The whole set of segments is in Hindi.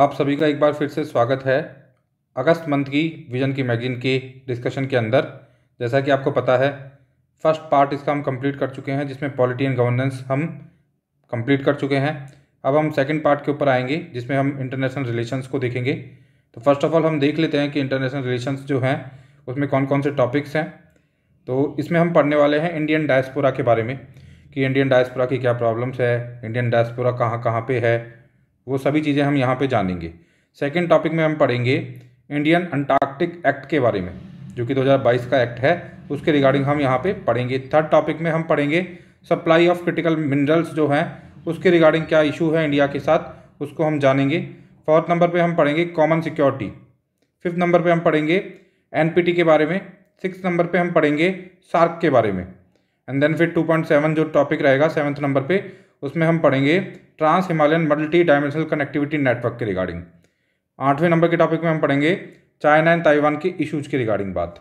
आप सभी का एक बार फिर से स्वागत है अगस्त मंथ की विजन की मैगजीन के डिस्कशन के अंदर जैसा कि आपको पता है फर्स्ट पार्ट इसका हम कंप्लीट कर चुके हैं जिसमें पॉलिटी एंड गवर्नेंस हम कंप्लीट कर चुके हैं अब हम सेकंड पार्ट के ऊपर आएंगे जिसमें हम इंटरनेशनल रिलेशंस को देखेंगे तो फर्स्ट ऑफ ऑल हम देख लेते हैं कि इंटरनेशनल रिलेशंस जो हैं उसमें कौन कौन से टॉपिक्स हैं तो इसमें हम पढ़ने वाले हैं इंडियन डायस्पोरा के बारे में कि इंडियन डायस्पोरा की क्या प्रॉब्लम्स है इंडियन डायस्पोरा कहाँ कहाँ पे है वो सभी चीज़ें हम यहाँ पे जानेंगे सेकंड टॉपिक में हम पढ़ेंगे इंडियन अंटार्कटिक एक्ट के बारे में जो कि 2022 का एक्ट है उसके रिगार्डिंग हम यहाँ पे पढ़ेंगे थर्ड टॉपिक में हम पढ़ेंगे सप्लाई ऑफ क्रिटिकल मिनरल्स जो हैं उसके रिगार्डिंग क्या इशू है इंडिया के साथ उसको हम जानेंगे फोर्थ नंबर पर हम पढ़ेंगे कॉमन सिक्योरिटी फिफ्थ नंबर पर हम पढ़ेंगे एन के बारे में सिक्स नंबर पर हम पढ़ेंगे सार्क के बारे में एंड देन फिर टू पॉइंट सेवन जो टॉपिक रहेगा सेवन्थ नंबर पर उसमें हम पढ़ेंगे trans Himalayan multi dimensional connectivity network के रिगार्डिंग आठवें नंबर के टॉपिक में हम पढ़ेंगे चाइना एंड ताइवान के इशूज़ के रिगार्डिंग बात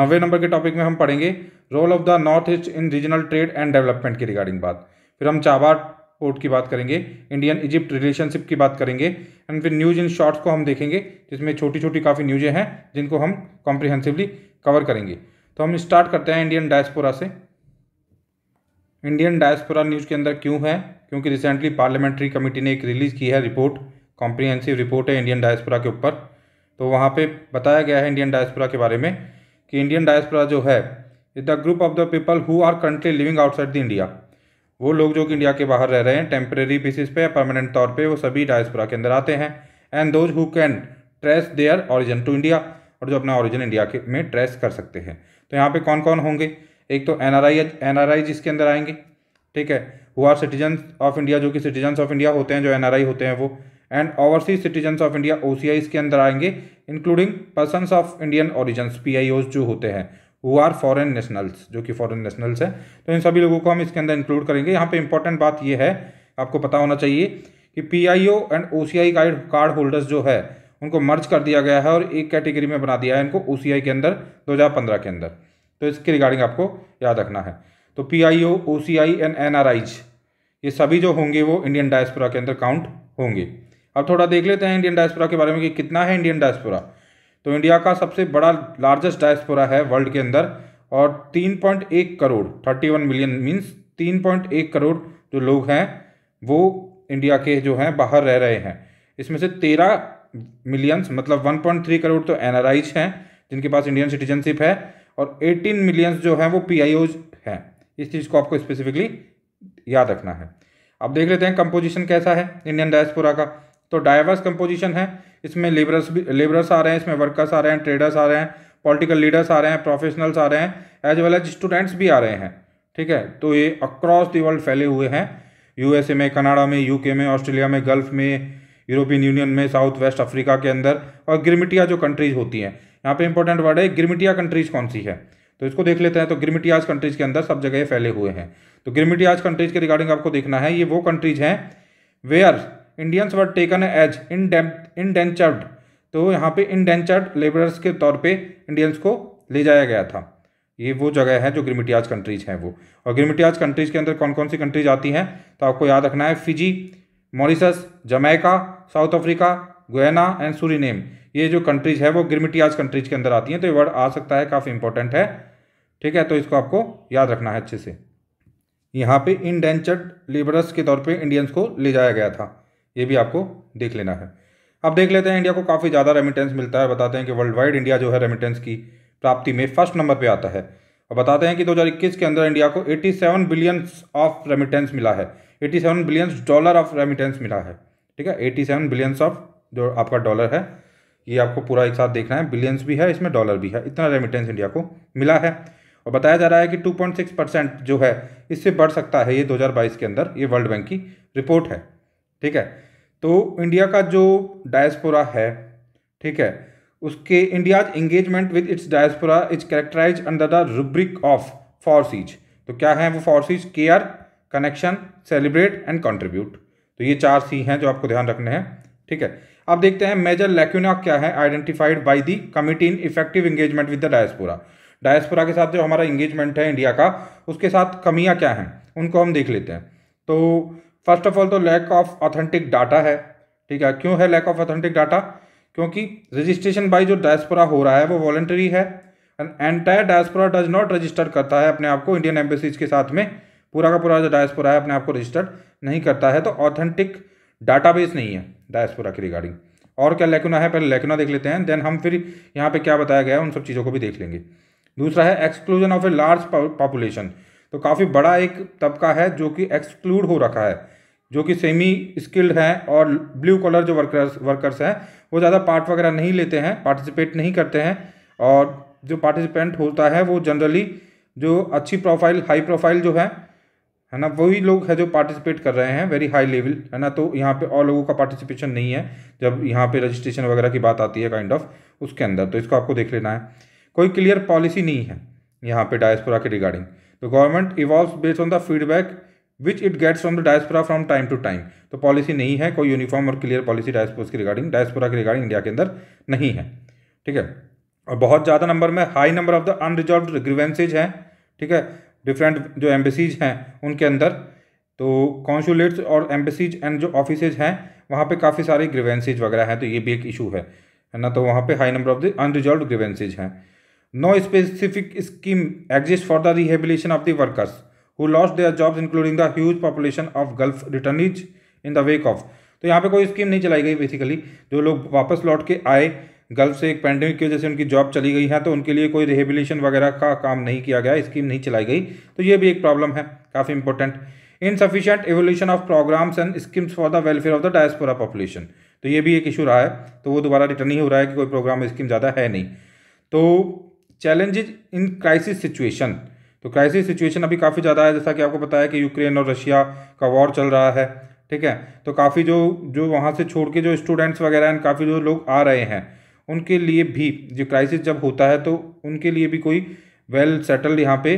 नवे नंबर के टॉपिक में हम पढ़ेंगे role of the north east in regional trade and development की रिगार्डिंग बात फिर हम चाबार पोर्ट की बात करेंगे इंडियन इजिप्ट रिलेशनशिप की बात करेंगे एंड फिर न्यूज़ इन शॉर्ट्स को हम देखेंगे जिसमें छोटी छोटी काफ़ी न्यूज़ें हैं जिनको हम कॉम्प्रिहेंसिवली कवर करेंगे तो हम स्टार्ट करते हैं इंडियन डायस्पोरा से इंडियन डायस्पोरा न्यूज़ के अंदर क्यों है क्योंकि रिसेंटली पार्लियामेंट्री कमेटी ने एक रिलीज़ की है रिपोर्ट कॉम्प्रीहेंसिव रिपोर्ट है इंडियन डायस्पोरा के ऊपर तो वहाँ पे बताया गया है इंडियन डायस्पोरा के बारे में कि इंडियन डायस्पोरा जो है is the group of the people who are country living outside the India वो लोग जो कि इंडिया के बाहर रह रहे हैं टेम्परेरी बेसिस पे या परमानेंट तौर पे वो सभी डायस्पोरा के अंदर आते हैं and those who can trace their origin to India और जो अपना ऑरिजन इंडिया के में ट्रेस कर सकते हैं तो यहाँ पे कौन कौन होंगे एक तो N R I N R I जिसके अंदर आएंगे ठीक है who are citizen of India जो कि सिटीजन्स ऑफ इंडिया होते हैं जो एन आर आई होते हैं वो and overseas citizens of India O C I इसके अंदर आएंगे including persons of Indian origins P I Os जो होते हैं वो आर फॉरन नेशनल्स जो कि फॉरन नेशनल्स हैं तो इन सभी लोगों को हम इसके अंदर इंक्लूड करेंगे यहाँ पे इंपॉर्टेंट बात ये है आपको पता होना चाहिए कि P I O and O C I card card holders जो है उनको मर्ज कर दिया गया है और एक कैटेगरी में बना दिया है इनको ओ सी आई के अंदर दो हज़ार पंद्रह के अंदर तो इसके रिगार्डिंग आपको याद रखना है तो P I O O C I and N R Is ये सभी जो होंगे वो इंडियन डायस्पोरा के अंदर काउंट होंगे अब थोड़ा देख लेते हैं इंडियन डायस्पोरा के बारे में कि कितना है इंडियन डायस्पोरा तो इंडिया का सबसे बड़ा लार्जेस्ट डायस्पोरा है वर्ल्ड के अंदर और 3.1 करोड़ 31 मिलियन मीन्स 3.1 करोड़ जो लोग हैं वो इंडिया के जो हैं बाहर रह रहे हैं इसमें से 13 मिलियंस मतलब 1.3 करोड़ तो एन हैं जिनके पास इंडियन सिटीजनशिप है और 18 मिलियंस जो है वो पी हैं इस चीज़ को आपको स्पेसिफिकली याद रखना है अब देख लेते हैं कंपोजिशन कैसा है इंडियन डायस्पोरा का तो डाइवर्स कंपोजिशन है इसमें लेबरर्स भी लेबरस आ रहे हैं इसमें वर्कर्स आ रहे हैं ट्रेडर्स आ रहे हैं पॉलिटिकल लीडर्स आ रहे हैं प्रोफेशनल्स आ रहे हैं एज वेल एज स्टूडेंट्स भी आ रहे हैं ठीक है तो ये अक्रॉस द वर्ल्ड फैले हुए हैं यूएसए में कनाडा में यूके में ऑस्ट्रेलिया में गल्फ में यूरोपियन यूनियन में साउथ वेस्ट अफ्रीका के अंदर और गिरमिटिया जो कंट्रीज होती हैं यहाँ पे इंपॉर्टेंट वर्ड है ग्रिमिटिया कंट्रीज कौन सी है तो इसको देख लेते हैं तो ग्रिमिटियाज कंट्रीज के अंदर सब जगह फैले हुए हैं तो ग्रिमिटियाज कंट्रीज के रिगार्डिंग आपको देखना है ये वो कंट्रीज हैं where Indians were taken as in indentured तो यहाँ पे इनडेंचर्ड लेबरर्स के तौर पे इंडियंस को ले जाया गया था ये वो जगह है जो ग्रिमिटियाज कंट्रीज हैं वो और ग्रिमिटियाज कंट्रीज के अंदर कौन कौन सी कंट्रीज आती हैं तो आपको याद रखना है Fiji Mauritius Jamaica South Africa Guyana and Suriname ये जो कंट्रीज है वो गिरमिटियाज कंट्रीज के अंदर आती हैं तो ये वर्ड आ सकता है काफ़ी इंपॉर्टेंट है ठीक है तो इसको आपको याद रखना है अच्छे से यहाँ पे इंडेंचर्ड लिबरस के तौर पे इंडियंस को ले जाया गया था ये भी आपको देख लेना है अब देख लेते हैं इंडिया को काफ़ी ज़्यादा रेमिटेंस मिलता है बताते हैं कि वर्ल्ड वाइड इंडिया जो है रेमिटेंस की प्राप्ति में फर्स्ट नंबर पर आता है और बताते हैं कि दो के अंदर इंडिया को 87 सेवन ऑफ रेमिटेंस मिला है 87 सेवन डॉलर ऑफ रेमिटेंस मिला है ठीक है 87 सेवन ऑफ जो आपका डॉलर है ये आपको पूरा एक साथ देखना है बिलियंस भी है इसमें डॉलर भी है इतना रेमिटेंस इंडिया को मिला है और बताया जा रहा है कि 2.6 परसेंट जो है इससे बढ़ सकता है ये 2022 के अंदर ये वर्ल्ड बैंक की रिपोर्ट है ठीक है तो इंडिया का जो डायस्पोरा है ठीक है उसके India's engagement with its diaspora is characterize under the rubric of four Cs तो क्या है वो four Cs care connection celebrate and contribute तो ये चार सी हैं जो आपको ध्यान रखने हैं ठीक है अब देखते हैं मेजर लैक्यूना क्या है identified by the committee in effective engagement with the diaspora diaspora के साथ जो हमारा इंगेजमेंट है इंडिया का उसके साथ कमियाँ क्या हैं उनको हम देख लेते हैं तो फर्स्ट ऑफ ऑल तो लैक ऑफ ऑथेंटिक डाटा है ठीक है क्यों है लैक ऑफ ऑथेंटिक डाटा क्योंकि रजिस्ट्रेशन बाई जो डायस्पोरा हो रहा है वो वॉलेंटरी है entire diaspora does not register करता है अपने आप को इंडियन एम्बेसीज के साथ में पूरा का पूरा जो डायस्पोरा है अपने आप को रजिस्टर्ड नहीं करता है तो ऑथेंटिक डाटाबेस नहीं है डायस्पोरा के रिगार्डिंग और क्या लेकुना है पहले लेकुना देख लेते हैं देन हम फिर यहाँ पे क्या बताया गया है उन सब चीज़ों को भी देख लेंगे दूसरा है exclusion of a large population तो काफ़ी बड़ा एक तबका है जो कि एक्सक्लूड हो रखा है जो कि सेमी स्किल्ड है और ब्लू कलर जो वर्कर्स वर्कर्स हैं वो ज़्यादा पार्ट वगैरह नहीं लेते हैं पार्टिसिपेट नहीं करते हैं और जो पार्टिसिपेंट होता है वो जनरली जो अच्छी प्रोफाइल हाई प्रोफाइल जो है है ना वही लोग है जो पार्टिसिपेट कर रहे हैं वेरी हाई लेवल है ना तो यहाँ पे और लोगों का पार्टिसिपेशन नहीं है जब यहाँ पे रजिस्ट्रेशन वगैरह की बात आती है काइंड kind ऑफ of, उसके अंदर तो इसको आपको देख लेना है कोई क्लियर पॉलिसी नहीं है यहाँ पे डायस्पोरा के रिगार्डिंग तो government evolve based on the feedback which it gets from the diaspora from time to time तो पॉलिसी नहीं है कोई यूनिफॉर्म और क्लियर पॉलिसी डायस्पोरा की रिगार्डिंग डायस्पोरा के रिगार्डिंग इंडिया के अंदर नहीं है ठीक है और बहुत ज़्यादा नंबर में high number of the unresolved grievances हैं ठीक है डिफरेंट जो एम्बेसीज हैं उनके अंदर तो कॉन्सुलेट्स और एम्बेसीज एंड जो ऑफिसेज हैं वहाँ पर काफ़ी सारी ग्रीवेंसीज वगैरह हैं तो ये भी एक इशू है है ना तो वहाँ पर high number of the unresolved grievances हैं no specific scheme exist for the rehabilitation of the workers who lost their jobs including the huge population of gulf returnees in the wake of तो यहाँ पे कोई स्कीम नहीं चलाई गई बेसिकली जो लोग वापस लौट के आए गल्फ से एक पैंडेमिक की वजह से उनकी जॉब चली गई है तो उनके लिए कोई रिहेबिलेशन वगैरह का काम नहीं किया गया स्कीम नहीं चलाई गई तो ये भी एक प्रॉब्लम है काफ़ी important insufficient evolution of programmes and schemes for the welfare of the diaspora population तो ये भी एक इशू रहा है तो वो दोबारा रिटर्न ही हो रहा है कि कोई प्रोग्राम स्कीम ज़्यादा है नहीं तो चैलेंजेज इन क्राइसिस सिचुएशन तो क्राइसिस सिचुएशन अभी काफ़ी ज़्यादा है जैसा कि आपको बताया कि यूक्रेन और रशिया का वॉर चल रहा है ठीक है तो काफ़ी जो जो वहाँ से छोड़ के जो स्टूडेंट्स वगैरह हैं काफ़ी जो लोग आ रहे हैं उनके लिए भी जो क्राइसिस जब होता है तो उनके लिए भी कोई वेल सेटल्ड यहाँ पे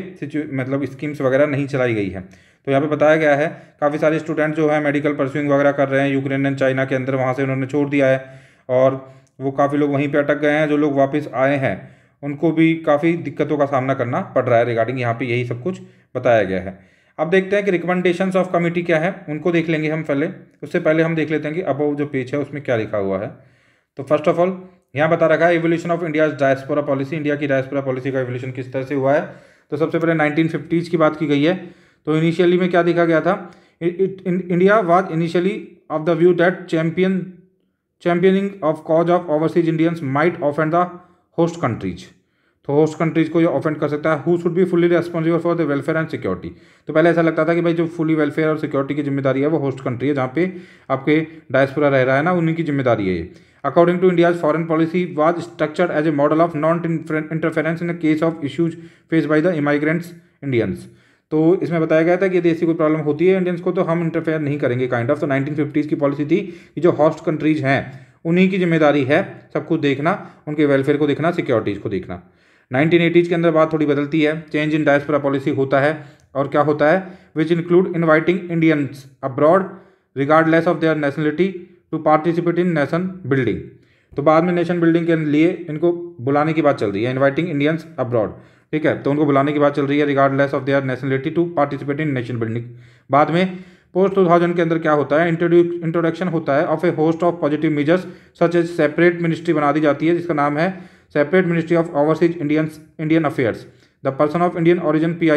मतलब स्कीम्स वगैरह नहीं चलाई गई है तो यहाँ पे बताया गया है काफ़ी सारे स्टूडेंट जो है मेडिकल परस्यूइंग वगैरह कर रहे हैं यूक्रेन एंड चाइना के अंदर वहाँ से उन्होंने छोड़ दिया है और वो काफ़ी लोग वहीं पर अटक गए हैं जो लोग वापस आए हैं उनको भी काफ़ी दिक्कतों का सामना करना पड़ रहा है रिगार्डिंग यहाँ पर यही सब कुछ बताया गया है अब देखते हैं कि रिकमेंडेशन ऑफ कमेटी क्या है उनको देख लेंगे हम पहले उससे पहले हम देख लेते हैं कि अब जो पेज है उसमें क्या लिखा हुआ है तो फर्स्ट ऑफ ऑल यहाँ बता रखा है evolution of India diaspora policy India की डायस्पोरा पॉलिसी का इवोल्यूशन किस तरह से हुआ है तो सबसे पहले नाइनटीन की बात की गई है तो इनिशियली में क्या देखा गया था India was initially of the view that champion championing of cause of overseas Indians might offend the host countries तो होस्ट कंट्रीज को ये ऑफेंड कर सकता है who should be fully responsible for the welfare and security तो पहले ऐसा लगता था कि भाई जो फुली वेलफेयर और सिक्योरिटी की जिम्मेदारी है वो होस्ट कंट्री है जहाँ पे आपके डायस्पोरा रह रहा है ना उन्हीं की जिम्मेदारी है ये according to India's foreign policy, was structured as a model of non-interference in the case of issues faced by the immigrants Indians. तो इसमें बताया गया था कि यदि ऐसी कोई प्रॉब्लम होती है इंडियंस को तो हम इंटरफेयर नहीं करेंगे काइंड ऑफ तो फिफ्टीज की पॉलिसी थी कि जो हॉस्ट कंट्रीज हैं उन्हीं की जिम्मेदारी है सब कुछ देखना उनके वेलफेयर को देखना सिक्योरिटीज़ को देखना एटीज के अंदर बात थोड़ी बदलती है चेंज इन डायस्परा पॉलिसी होता है और क्या होता है which include inviting Indians abroad regardless of their nationality to participate in nation building तो बाद में नेशन बिल्डिंग के लिए इनको बुलाने की बात चल रही है इन्वाइटिंग इंडियंस अब्रॉड ठीक है तो उनको बुलाने की बात चल रही है regardless of their nationality to participate in nation building बाद में पोस्ट टू थाउजेंड के अंदर क्या होता है इंट्रोडक्शन होता है of a host of positive measures such as separate ministry बना दी जाती है जिसका नाम है separate ministry of overseas Indians Indian affairs the person of Indian origin P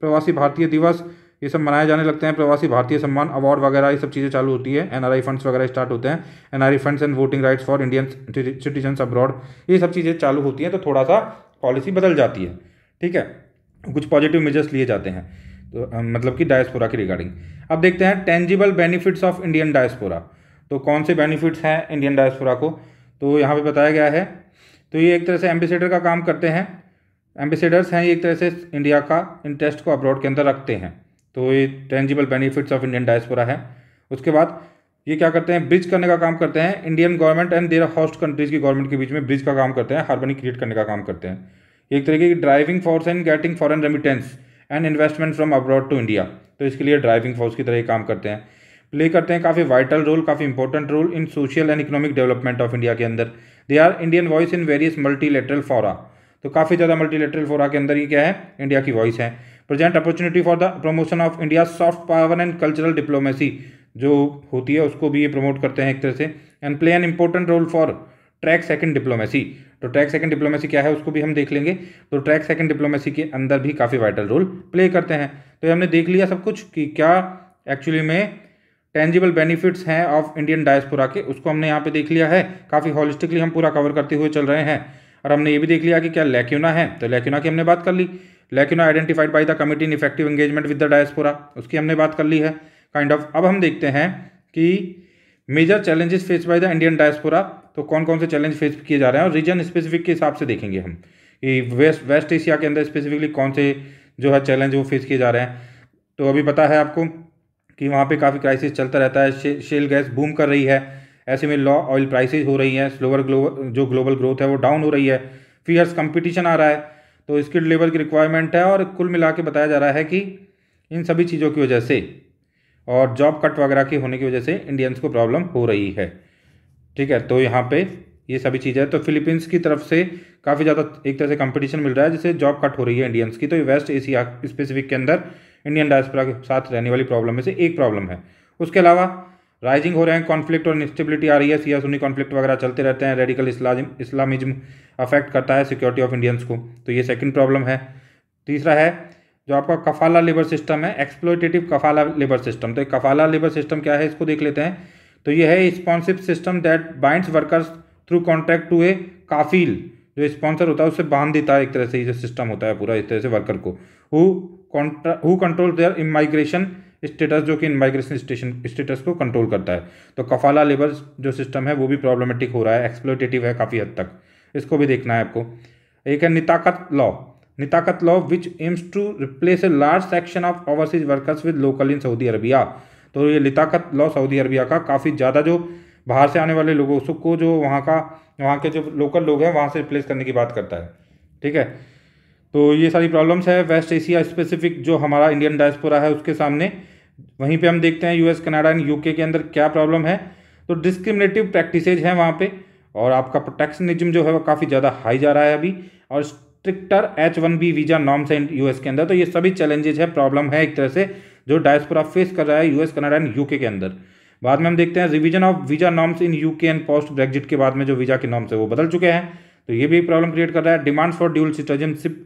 Pravasi Bharatiya दिवस ये सब मनाए जाने लगते हैं प्रवासी भारतीय सम्मान अवार्ड वगैरह ये सब चीज़ें चालू होती है एन फंड्स वगैरह स्टार्ट होते हैं an funds and voting rights for Indian citizen abroad ये सब चीज़ें चालू होती हैं तो थोड़ा सा पॉलिसी बदल जाती है ठीक है कुछ पॉजिटिव मेजर्स लिए जाते हैं तो मतलब कि डायस्पोरा की रिगार्डिंग अब देखते हैं tangible benefits of Indian diaspora तो कौन से बेनिफिट्स हैं इंडियन डायस्पोरा को तो यहाँ पे बताया गया है तो ये एक तरह से एम्बेसडर का काम करते हैं एम्बेसडर्स हैं ये एक तरह से इंडिया का इंटरेस्ट को अब्रॉड के अंदर रखते हैं तो ये tangible benefits of Indian diaspora है उसके बाद ये क्या करते हैं ब्रिज करने का काम करते हैं Indian government and their host countries की गवर्नमेंट के बीच में ब्रिज का काम करते हैं हार्मनी क्रिएट करने का काम करते हैं एक तरीके की driving force and getting foreign remittance and investment from abroad to India तो इसके लिए ड्राइविंग फोर्स की तरह काम करते हैं प्ले करते हैं काफ़ी वाइटल रोल काफ़ी important role in social and economic development of India के अंदर they are Indian voice in various multilateral fora तो काफ़ी ज़्यादा मल्टीलेटरल फोरा के अंदर ये क्या है इंडिया की वॉइस है present opportunity for the promotion of India soft power and cultural diplomacy जो होती है उसको भी ये प्रमोट करते हैं एक तरह से and play an important role for track second diplomacy तो ट्रैक सेकंड डिप्लोमेसी क्या है उसको भी हम देख लेंगे तो ट्रैक सेकंड डिप्लोमेसी के अंदर भी काफ़ी वाइटल रोल प्ले करते हैं तो ये हमने देख लिया सब कुछ कि क्या एक्चुअली में टेंजिबल बेनिफिट्स हैं ऑफ इंडियन डायस्पोरा के उसको हमने यहाँ पे देख लिया है काफ़ी हॉलिस्टिकली हम पूरा कवर करते हुए चल रहे हैं और हमने ये भी देख लिया कि क्या लैक्यूना है तो लैक्यूना की हमने बात कर ली लेकिन identified by the committee in effective engagement with the diaspora उसकी हमने बात कर ली है काइंड kind ऑफ of. अब हम देखते हैं कि major challenges face by the Indian diaspora तो कौन कौन से चैलेंज फेस किए जा रहे हैं और रीजन स्पेसिफिक के हिसाब से देखेंगे हम कि वेस्ट वेस्ट एशिया के अंदर स्पेसिफिकली कौन से जो है चैलेंज वो फेस किए जा रहे हैं तो अभी पता है आपको कि वहाँ पे काफ़ी क्राइसिस चलता रहता है शे, शेल गैस बूम कर रही है ऐसे में लॉ ऑयल प्राइसेज हो रही हैं स्लोअर ग्लोबल जो ग्लोबल ग्रोथ है वो डाउन हो रही है फियर्स कंपटीशन आ रहा है तो स्किल लेवल की रिक्वायरमेंट है और कुल मिला के बताया जा रहा है कि इन सभी चीज़ों की वजह से और जॉब कट वगैरह के होने की वजह से इंडियंस को प्रॉब्लम हो रही है ठीक है तो यहाँ पे ये सभी चीज़ें तो फिलीपींस की तरफ से काफ़ी ज़्यादा एक तरह से कंपटीशन मिल रहा है जिससे जॉब कट हो रही है इंडियंस की तो ये वेस्ट एशिया स्पेसिफिक के अंदर इंडियन डायस्परा के साथ रहने वाली प्रॉब्लम में से एक प्रॉब्लम है उसके अलावा राइजिंग हो रहे हैं कॉन्फ्लिक्ट और इंस्टेबिलिटी आ रही है सिया सुनी कॉन्फ्लिक्ट वगैरह चलते रहते हैं रेडिकल इस्लाम इस्लामिज्म अफेक्ट करता है सिक्योरिटी ऑफ इंडियंस को तो ये सेकंड प्रॉब्लम है तीसरा है जो आपका कफाला लेबर सिस्टम है एक्सप्लोटेटिव कफाला लेबर सिस्टम तो कफाला लेबर सिस्टम क्या है इसको देख लेते हैं तो ये है स्पॉन्सिव system that binds workers through contract to a काफिल जो स्पॉन्सर होता है उससे बांध देता है एक तरह से ये सिस्टम होता है पूरा इस तरह से वर्कर को who who control their immigration status जो कि माइग्रेशन स्टेशन स्टेटस को कंट्रोल करता है तो कफाला लेबर जो सिस्टम है वो भी प्रॉब्लमेटिक हो रहा है एक्सप्लोटेटिव है काफ़ी हद तक इसको भी देखना है आपको एक है Nitaqat law Nitaqat law which aims to replace a large section of overseas workers with local in Saudi Arabia तो ये निताकत लॉ सऊदी अरबिया का काफ़ी ज़्यादा जो बाहर से आने वाले लोगों को जो वहाँ का वहाँ के जो लोकल लोग हैं वहाँ से रिप्लेस करने की बात करता है ठीक है तो ये सारी प्रॉब्लम्स है वेस्ट एशिया स्पेसिफिक जो हमारा इंडियन डायस्पोरा है उसके सामने वहीं पे हम देखते हैं यूएस कनाडा एंड यूके के अंदर क्या प्रॉब्लम है तो डिस्क्रिमिनेटिव प्रैक्टिसेज हैं वहाँ पे और आपका प्रोटेक्शनिज्म जो है वो काफ़ी ज़्यादा हाई जा रहा है अभी और stricter H one B visa norms and UK अंदर तो ये सभी चैलेंजेज है प्रॉब्लम है एक तरह से जो डायस्पोरा फेस कर रहा है S Canada and UK अंदर बाद में हम देखते हैं revision of visa norms in K and post Brexit के बाद में जो वीज़ा के नॉर्म्स है वो बदल चुके हैं तो ये भी प्रॉब्लम क्रिएट कर रहा है डिमांड्स फॉर ड्यूल सिटीजनशिप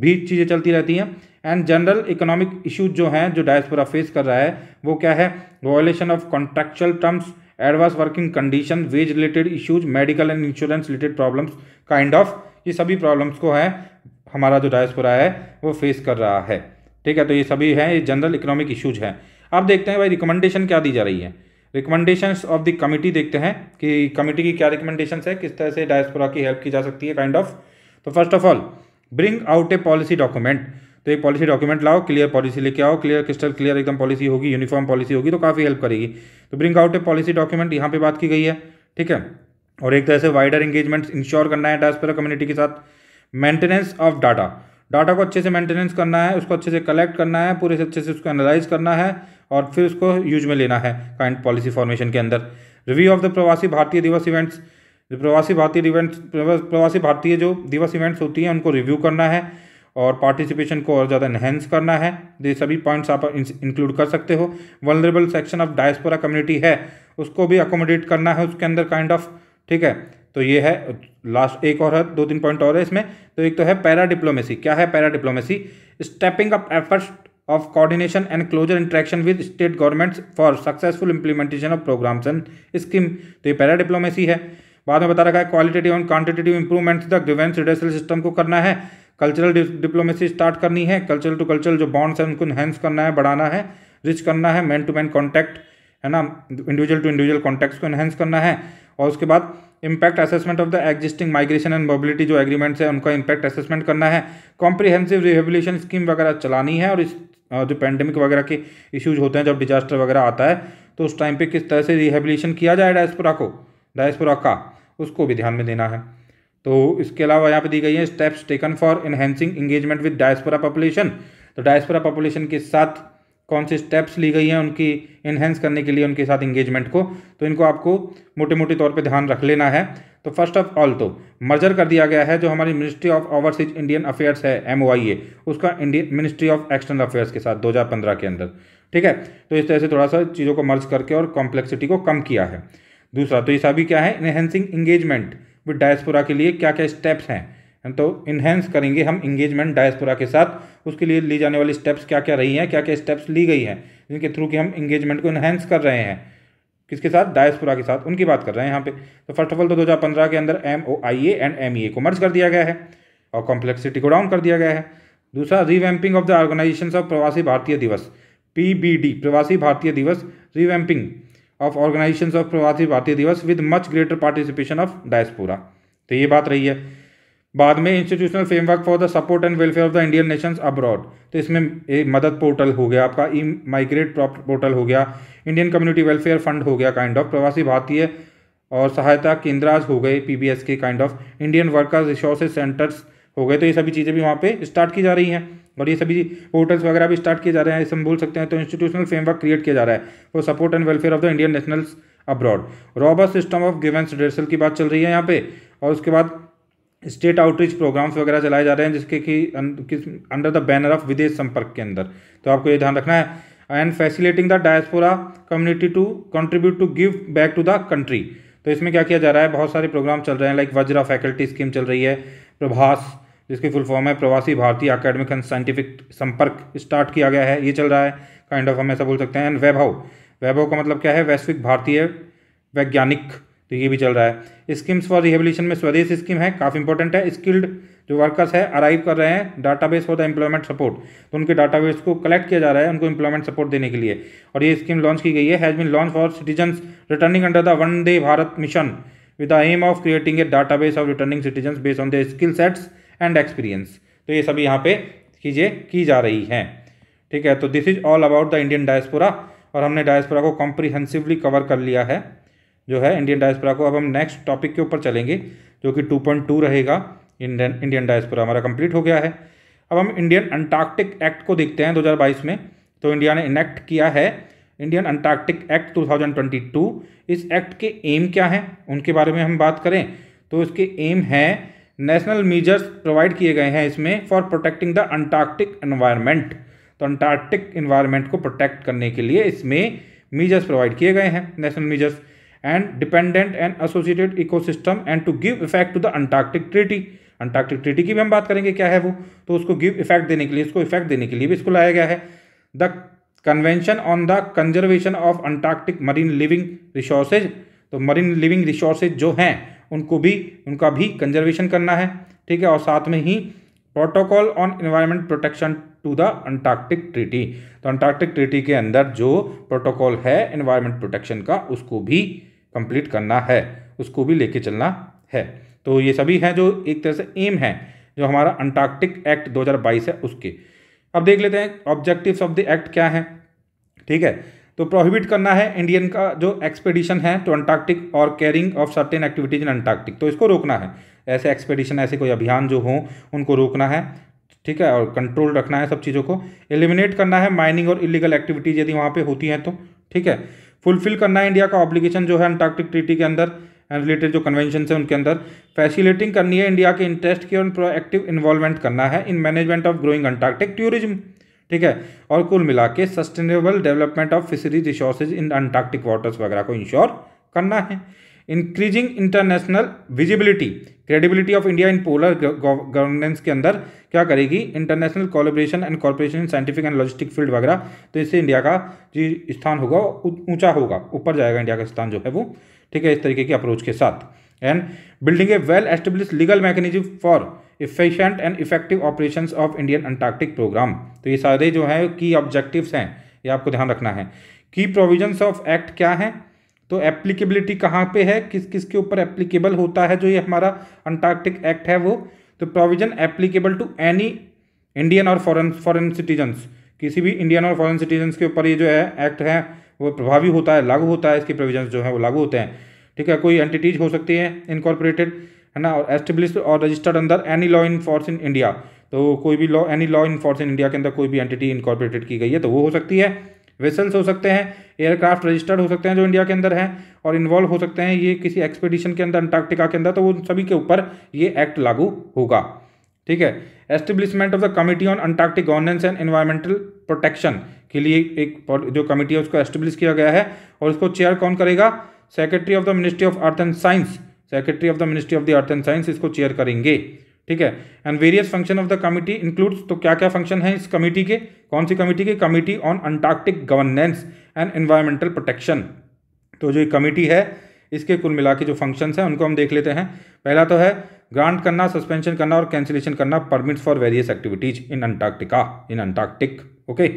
भी चीज़ें चलती रहती हैं एंड जनरल इकोनॉमिक इशूज़ जो हैं जो डायस्पोरा फेस कर रहा है वो क्या है violation of contractual terms adverse working condition wage related issues medical and insurance related problems kind of ये सभी प्रॉब्लम्स को है हमारा जो डायस्पोरा है वो फेस कर रहा है ठीक है तो ये सभी हैं ये जनरल इकोनॉमिक इशूज़ हैं अब देखते हैं भाई रिकमेंडेशन क्या दी जा रही है रिकमेंडेशंस ऑफ द कमेटी देखते हैं कि कमेटी की क्या रिकमेंडेशंस है किस तरह से डायस्पोरा की हेल्प की जा सकती है काइंड ऑफ तो first of all bring out a policy document तो एक पॉलिसी डॉक्यूमेंट लाओ क्लियर पॉलिसी लेके आओ क्लियर क्रिस्टल क्लियर एकदम पॉलिसी होगी यूनिफॉर्म पॉलिसी होगी तो काफ़ी हेल्प करेगी तो bring out a policy document यहाँ पे बात की गई है ठीक है और एक तरह से वाइडर इंगेजमेंट इंश्योर करना है डायस्पोरा कम्युनिटी के साथ मेंटेनेंस ऑफ डाटा डाटा को अच्छे से मेंटेनेंस करना है उसको अच्छे से कलेक्ट करना है पूरे से अच्छे से उसको एनालाइज करना है और फिर उसको यूज में लेना है काइंड पॉलिसी फॉर्मेशन के अंदर रिव्यू ऑफ द प्रवासी भारतीय दिवस इवेंट्स प्रवासी भारतीय इवेंट्स प्रवासी भारतीय जो दिवस इवेंट्स होती हैं उनको रिव्यू करना है और पार्टिसिपेशन को और ज़्यादा इन्हेंस करना है तो ये सभी पॉइंट्स आप इंक्लूड कर सकते हो vulnerable section of diaspora community है उसको भी अकोमोडेट करना है उसके अंदर काइंड ऑफ ठीक है तो ये है लास्ट एक और है दो तीन पॉइंट और है इसमें तो एक तो है पैरा डिप्लोमेसी क्या है para diplomacy stepping up efforts of coordination and closer interaction with state governments for successful implementation of programs and scheme तो ये पैरा डिप्लोमेसी है बाद में बता रखा है qualitative and quantitative improvements the grievance redressal system को करना है कल्चरल डिप्लोमेसी स्टार्ट करनी है कल्चरल टू कल्चरल जो बॉन्ड्स हैं उनको इन्हेंस करना है बढ़ाना है रिच करना है मैन टू मैन कॉन्टैक्ट है ना इंडिविजुअल टू इंडिविजुअल कॉन्टैक्ट्स को इन्हेंस करना है और उसके बाद impact assessment of the existing migration and mobility जो एग्रीमेंट्स है उनका इम्पैक्ट असेसमेंट करना है कॉम्प्रीहेंसिव रिहेबिलेशन स्कीम वगैरह चलानी है और इस जो पैंडमिक वगैरह के इश्यूज होते हैं जब डिजास्टर वगैरह आता है तो उस टाइम पे किस तरह से रिहेबिलेशन किया जाए डायस्पोरा को डायस्पोरा का उसको भी ध्यान में देना है तो इसके अलावा यहाँ पे दी गई है steps taken for enhancing engagement with diaspora population तो डायस्पोरा पॉपुलेशन के साथ कौन से स्टेप्स ली गई हैं उनकी इन्हेंस करने के लिए उनके साथ इंगेजमेंट को तो इनको आपको मोटे मोटे तौर पर ध्यान रख लेना है तो फर्स्ट ऑफ ऑल तो मर्जर कर दिया गया है जो हमारी ministry of overseas Indian affairs है एम उसका Indian ministry of external affairs के साथ दो के अंदर ठीक है तो इस तरह से थोड़ा सा चीज़ों को मर्ज करके और कॉम्प्लेक्सिटी को कम किया है दूसरा तो ये सभी क्या है इनहेंसिंग इंगेजमेंट विद डायस्पोरा के लिए क्या क्या स्टेप्स हैं हम तो इन्हेंस करेंगे हम इंगेजमेंट डायस्पोरा के साथ उसके लिए ली जाने वाली स्टेप्स क्या क्या रही हैं क्या क्या स्टेप्स ली गई हैं जिनके थ्रू कि हम इंगेजमेंट को इन्हेंस कर रहे हैं किसके साथ डायसपुरा के साथ उनकी बात कर रहे हैं यहाँ पे तो फर्स्ट ऑफ ऑल तो 2015 के अंदर M O I A and M E A को मर्ज कर दिया गया है और कॉम्प्लेक्सिटी को डाउन कर दिया गया है दूसरा revamping of the organisation of Pravasi Bharatiya दिवस पी बी डी प्रवासी भारतीय दिवस revamping of organisation of Pravasi Bharatiya Divas with much greater participation of diaspora तो ये बात रही है बाद में institutional framework for the support and welfare of the Indian nations abroad तो इसमें ए, मदद पोर्टल हो गया आपका ई माइग्रेट पोर्टल हो गया इंडियन कम्युनिटी वेलफेयर फंड हो गया काइंड ऑफ प्रवासी भारतीय और सहायता केंद्राज हो गए P K kind of Indian workers resources centres हो गए तो ये सभी चीज़ें भी वहाँ पे स्टार्ट की जा रही हैं और ये सभी पोर्टल्स वगैरह भी स्टार्ट किए जा रहे हैं इसमें हम बोल सकते हैं तो इंस्टीट्यूशनल फ्रेमवर्क क्रिएट किया जा रहा है वो support and welfare of the Indian nationals abroad robber system of grievance redressal की बात चल रही है यहाँ पे और उसके बाद स्टेट आउटरीच प्रोग्राम्स वगैरह चलाए जा रहे हैं जिसके कि अंडर द बैनर ऑफ विदेश संपर्क के अंदर तो आपको ये ध्यान रखना है and facilitating the diaspora community to contribute to give back to the country तो इसमें क्या किया जा रहा है बहुत सारे प्रोग्राम चल रहे हैं लाइक वज्रा फैकल्टी स्कीम चल रही है प्रभास जिसकी फुल फॉर्म है Pravasi Bharatiya academic and scientific Sampark start किया गया है ये चल रहा है काइंड ऑफ हम ऐसा बोल सकते हैं एंड वैभव वैभव का मतलब क्या है वैश्विक भारतीय वैज्ञानिक तो ये भी चल रहा है स्कीम्स फॉर रिहेबिलेशन में स्वदेश स्कीम है काफ़ी इंपॉर्टेंट है स्किल्ड जो वर्कर्स है अराइव कर रहे हैं database for the employment support तो उनके डाटाबेस को कलेक्ट किया जा रहा है उनको एम्प्लॉयमेंट सपोर्ट देने के लिए और ये स्कीम लॉन्च की गई है has been launch for citizen returning under the Vande Bharat mission with the aim of creating a database of returning citizen based on the skill sets and experience तो ये सभी यहाँ पे चीज़ें की जा रही हैं ठीक है तो this is all about the Indian diaspora और हमने डायस्पोरा को कॉम्प्रीहेंसिवली कवर कर लिया है जो है इंडियन डायस्पोरा को अब हम नेक्स्ट टॉपिक के ऊपर चलेंगे जो कि टू पॉइंट टू रहेगा इंडियन इंडियन डायस्पोरा हमारा कंप्लीट हो गया है अब हम इंडियन अंटार्कटिक एक्ट को देखते हैं 2022 में तो इंडिया ने इनेक्ट किया है इंडियन अंटार्कटिक एक्ट 2022 इस एक्ट के एम क्या हैं उनके बारे में हम बात करें तो इसके एम हैं नेशनल मेजर्स प्रोवाइड किए गए हैं इसमें for protecting the Antarctic environment तो अंटार्कटिक इन्वायरमेंट को प्रोटेक्ट करने के लिए इसमें मीजर्स प्रोवाइड किए गए हैं national measures dependent and associated eco system and to give effect to the Antarctic treaty Antarctic treaty की भी हम बात करेंगे क्या है वो तो उसको गिव इफेक्ट देने के लिए इसको इफेक्ट देने के लिए भी इसको लाया गया है the convention on the conservation of Antarctic marine living resources तो मरीन लिविंग रिसोर्सेज जो हैं उनको भी उनका भी कंजर्वेशन करना है ठीक है और साथ में ही protocol on environment protection to the Antarctic treaty तो अंटार्कटिक ट्रीटी के अंदर जो प्रोटोकॉल है इन्वायरमेंट प्रोटेक्शन का उसको भी कंप्लीट करना है उसको भी लेके चलना है तो ये सभी हैं जो एक तरह से एम है जो हमारा अंटार्कटिक एक्ट 2022 है उसके अब देख लेते हैं ऑब्जेक्टिव्स ऑफ द एक्ट क्या है ठीक है तो प्रोहिबिट करना है इंडियन का जो एक्सपेडिशन है टू अंटार्कटिक और carrying of certain activities in Antarctic तो इसको रोकना है ऐसे एक्सपेडिशन ऐसे कोई अभियान जो हों उनको रोकना है ठीक है और कंट्रोल रखना है सब चीज़ों को एलिमिनेट करना है माइनिंग और इलीगल एक्टिविटीज़ यदि वहाँ पे होती हैं तो ठीक है फुलफिल करना है इंडिया का ऑब्लिगेशन जो है अंटार्कटिक ट्रीटी के अंदर एंड रिलेटेड जो कन्वेंशन है उनके अंदर फैसिलिटिंग करनी है इंडिया के इंटरेस्ट की और प्रोएक्टिव इन्वॉल्वमेंट करना है in management of growing Antarctic tourism ठीक है और कुल मिला के sustainable development of fisheries resources in Antarctic waters वगैरह को इंश्योर करना है increasing international visibility credibility of India in polar governance के अंदर क्या करेगी international collaboration and corporation in scientific and logistic field वगैरह तो इससे इंडिया का जी स्थान होगा ऊंचा होगा ऊपर जाएगा इंडिया का स्थान जो है वो ठीक है इस तरीके की अप्रोच के साथ and building a well establish legal mechanism for efficient and effective operation of Indian Antarctic programme तो ये सारे जो है की ऑब्जेक्टिव हैं ये आपको ध्यान रखना है की प्रोविजन्स ऑफ एक्ट क्या है तो एप्लीकेबिलिटी कहाँ पे है किस किस के ऊपर एप्लीकेबल होता है जो ये हमारा अंटार्कटिक एक्ट है वो तो provision applicable to any Indian और फॉरन फॉरन सिटीजन्स किसी भी इंडियन और फॉरन सिटीजन्स के ऊपर ये जो है एक्ट है वो प्रभावी होता है लागू होता है इसके प्रोविजन जो है वो लागू होते हैं ठीक है कोई एंटिटीज हो सकती है इनकॉर्पोरेटेड है ना और एस्टेब्लिश और रजिस्टर्ड अंदर any law in force in India तो कोई भी law any law in force in India के अंदर कोई भी एंटिटी इनकॉर्पोरेटेड की गई है तो वो हो सकती है वेसल्स हो सकते हैं एयरक्राफ्ट रजिस्टर्ड हो सकते हैं जो इंडिया के अंदर हैं और इन्वॉल्व हो सकते हैं ये किसी एक्सपीडिशन के अंदर अंटार्क्टिका के अंदर तो उन सभी के ऊपर ये एक्ट लागू होगा ठीक है establishment of the committee on Antarctic governance and environmental protection के लिए एक जो कमेटी है उसको एस्टेब्लिश किया गया है और उसको चेयर कौन करेगा secretary of the ministry of earth and science secretary of the ministry of the earth and science इसको चेयर करेंगे ठीक है and various function of the committee includes तो क्या क्या फंक्शन है इस कमेटी के कौन सी कमेटी के committee on Antarctic governance and environmental protection तो जो ये कमेटी है इसके कुल मिला के जो फंक्शंस हैं उनको हम देख लेते हैं पहला तो है ग्रांट करना सस्पेंशन करना और कैंसिलेशन करना permits for various activities in Antarctica in Antarctic okay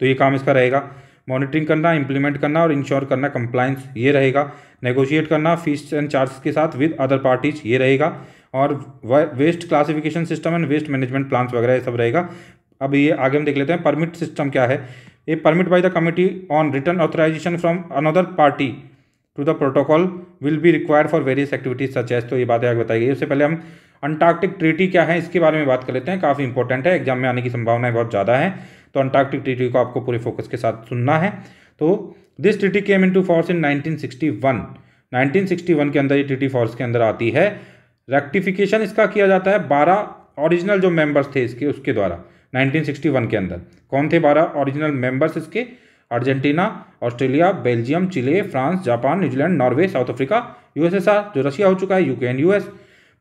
तो ये काम इसका रहेगा मॉनिटरिंग करना इंप्लीमेंट करना और इंश्योर करना कंप्लायंस ये रहेगा नेगोशिएट करना फीस एंड चार्ज के साथ विद अदर पार्टीज ये रहेगा और waste classification system and waste management plans वगैरह ये सब रहेगा अब ये आगे हम देख लेते हैं परमिट सिस्टम क्या है a permit by the committee on return authorisation from another party to the protocol will be required for various activities such as तो ये बातें आगे बताई गई उससे पहले हम अंटार्कटिक ट्रीटी क्या है इसके बारे में बात कर लेते हैं काफ़ी इंपॉर्टेंट है एग्जाम में आने की संभावनाएं बहुत ज़्यादा है तो अंटार्कटिक ट्रीटी को आपको पूरे फोकस के साथ सुनना है तो this treaty came into force in sixty one के अंदर ये ट्रीटी फोर्स के अंदर आती है रेक्टिफिकेशन इसका किया जाता है बारह ओरिजिनल जो मेंबर्स थे इसके उसके द्वारा 1961 के अंदर कौन थे बारह ओरिजिनल मेंबर्स इसके Argentina Australia Belgium Chile France Japan New Zealand Norway South Africa USSR जो रशिया हो चुका है UK and US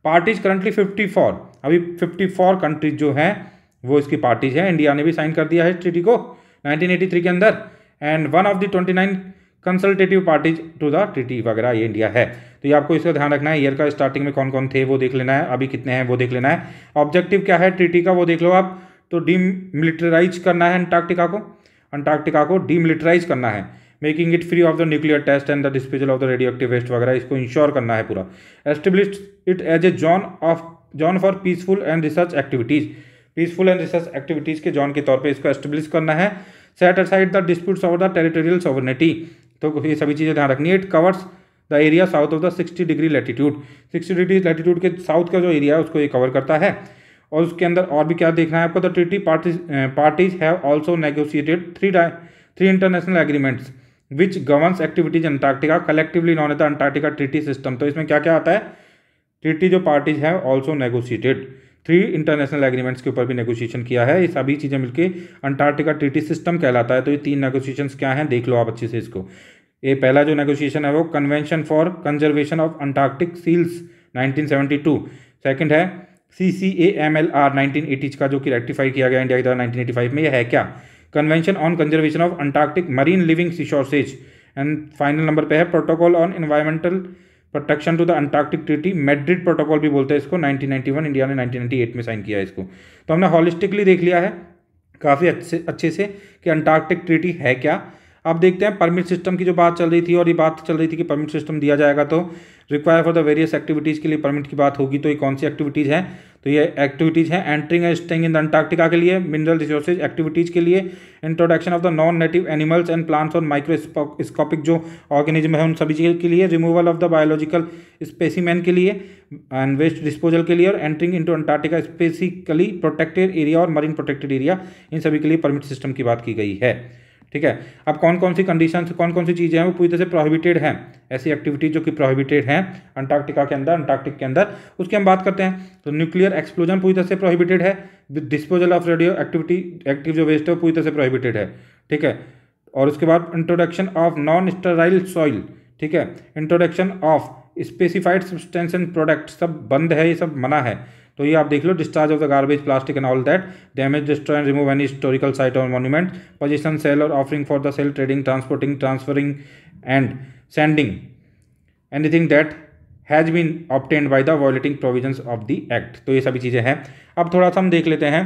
parties currently fifty four अभी फिफ्टी फोर कंट्रीज जो हैं वो इसकी पार्टीज हैं इंडिया ने भी साइन कर दिया है ट्रीटी को 1983 के अंदर and one of the 29 consultative parties to the treaty वगैरह ये इंडिया है तो ये आपको इसका ध्यान रखना है ईयर का स्टार्टिंग में कौन कौन थे वो देख लेना है अभी कितने हैं वो देख लेना है ऑब्जेक्टिव क्या है ट्रिटी का वो देख लो आप तो डीमिलिटराइज करना है अंटार्क्टिका को अंटार्क्टिका को डीमिलिटराइज करना है making it free of the nuclear test and the disposal of the radioactive waste वगैरह इसको इंश्योर करना है पूरा establish it as a zone of zone for peaceful and research activities peaceful and research activities के जॉन के तौर पे इसको एस्टेब्लिश करना है set aside the disputes of the territorial sovereignty तो ये सभी चीज़ें ध्यान रखनी है it covers the area south of the sixty degree latitude sixty degree latitude के साउथ का जो एरिया है उसको ये कवर करता है और उसके अंदर और भी क्या देखना है आपको the treaty parties parties have also negotiated three three international agreements which governs activities Antarctica collectively known as the Antarctica treaty system तो इसमें क्या क्या आता है ट्रिटी जो parties have also negotiated three international agreements के ऊपर भी नेगोशिएशन किया है ये सभी चीज़ें मिलकर अंटार्कटिका ट्रिटी सिस्टम कहलाता है तो ये तीन नेगोशिएशन क्या हैं देख लो आप अच्छे से इसको ये पहला जो नेगोशिएशन है वो convention for conservation of Antarctic seals 1972 second है C C A M L R nineteen का जो कि रेक्टिफाई किया गया इंडिया के द्वारा नाइनटीन एटी फाइव में यह है क्या convention on conservation of Antarctic marine living resources and final number पे है protocol on environmental protection to the Antarctic treaty Madrid protocol भी बोलते हैं इसको 1991 इंडिया ने 1998 में साइन किया है इसको तो हमने हॉलिस्टिकली देख लिया है काफ़ी अच्छे अच्छे से कि अंटार्कटिक ट्रीटी है क्या अब देखते हैं परमिट सिस्टम की जो बात चल रही थी और ये बात चल रही थी कि परमिट सिस्टम दिया जाएगा तो require for the various activities के लिए परमिट की बात होगी तो ये कौन सी एक्टिविटीज़ है तो ये एक्टिविटीज़ हैं entering and staying in the Antarctica के लिए मिनरल रिसोर्सेज एक्टिविटीज़ के लिए introduction of the non native animals and plants और माइक्रोस्कोपिक जो ऑर्गेनिज्म है उन सभी के लिए removal of the biological specimen के लिए एंड वेस्ट डिस्पोजल के लिए और entering into Antarctica specially protected area और मरीन प्रोटेक्टेड एरिया इन सभी के लिए परमिट सिस्टम की बात की गई है ठीक है अब कौन कौन सी कंडीशन कौन कौन सी चीज़ें हैं वो पूरी तरह से प्रोहिबिटेड हैं ऐसी एक्टिविटीज जो कि प्रोहिबिटेड हैं अंटार्कटिका के अंदर अंटार्कटिक के अंदर उसकी हम बात करते हैं तो न्यूक्लियर एक्सप्लोजन पूरी तरह से प्रोहिबिटेड है disposal of radio activity active जो वेस्ट है वो पूरी तरह से प्रोहिबिटेड है ठीक है और उसके बाद introduction of non sterile soil ठीक है introduction of specified substance and product सब बंद है ये सब मना है तो ये आप देख लो discharge of the garbage plastic and all that damage destroy and remove any historical site और मोन्यूमेंट पोजिशन सेल और offering for the sale trading transporting transferring and sending anything that has been obtained by the violating provision of the act तो ये सभी चीज़ें हैं अब थोड़ा सा हम देख लेते हैं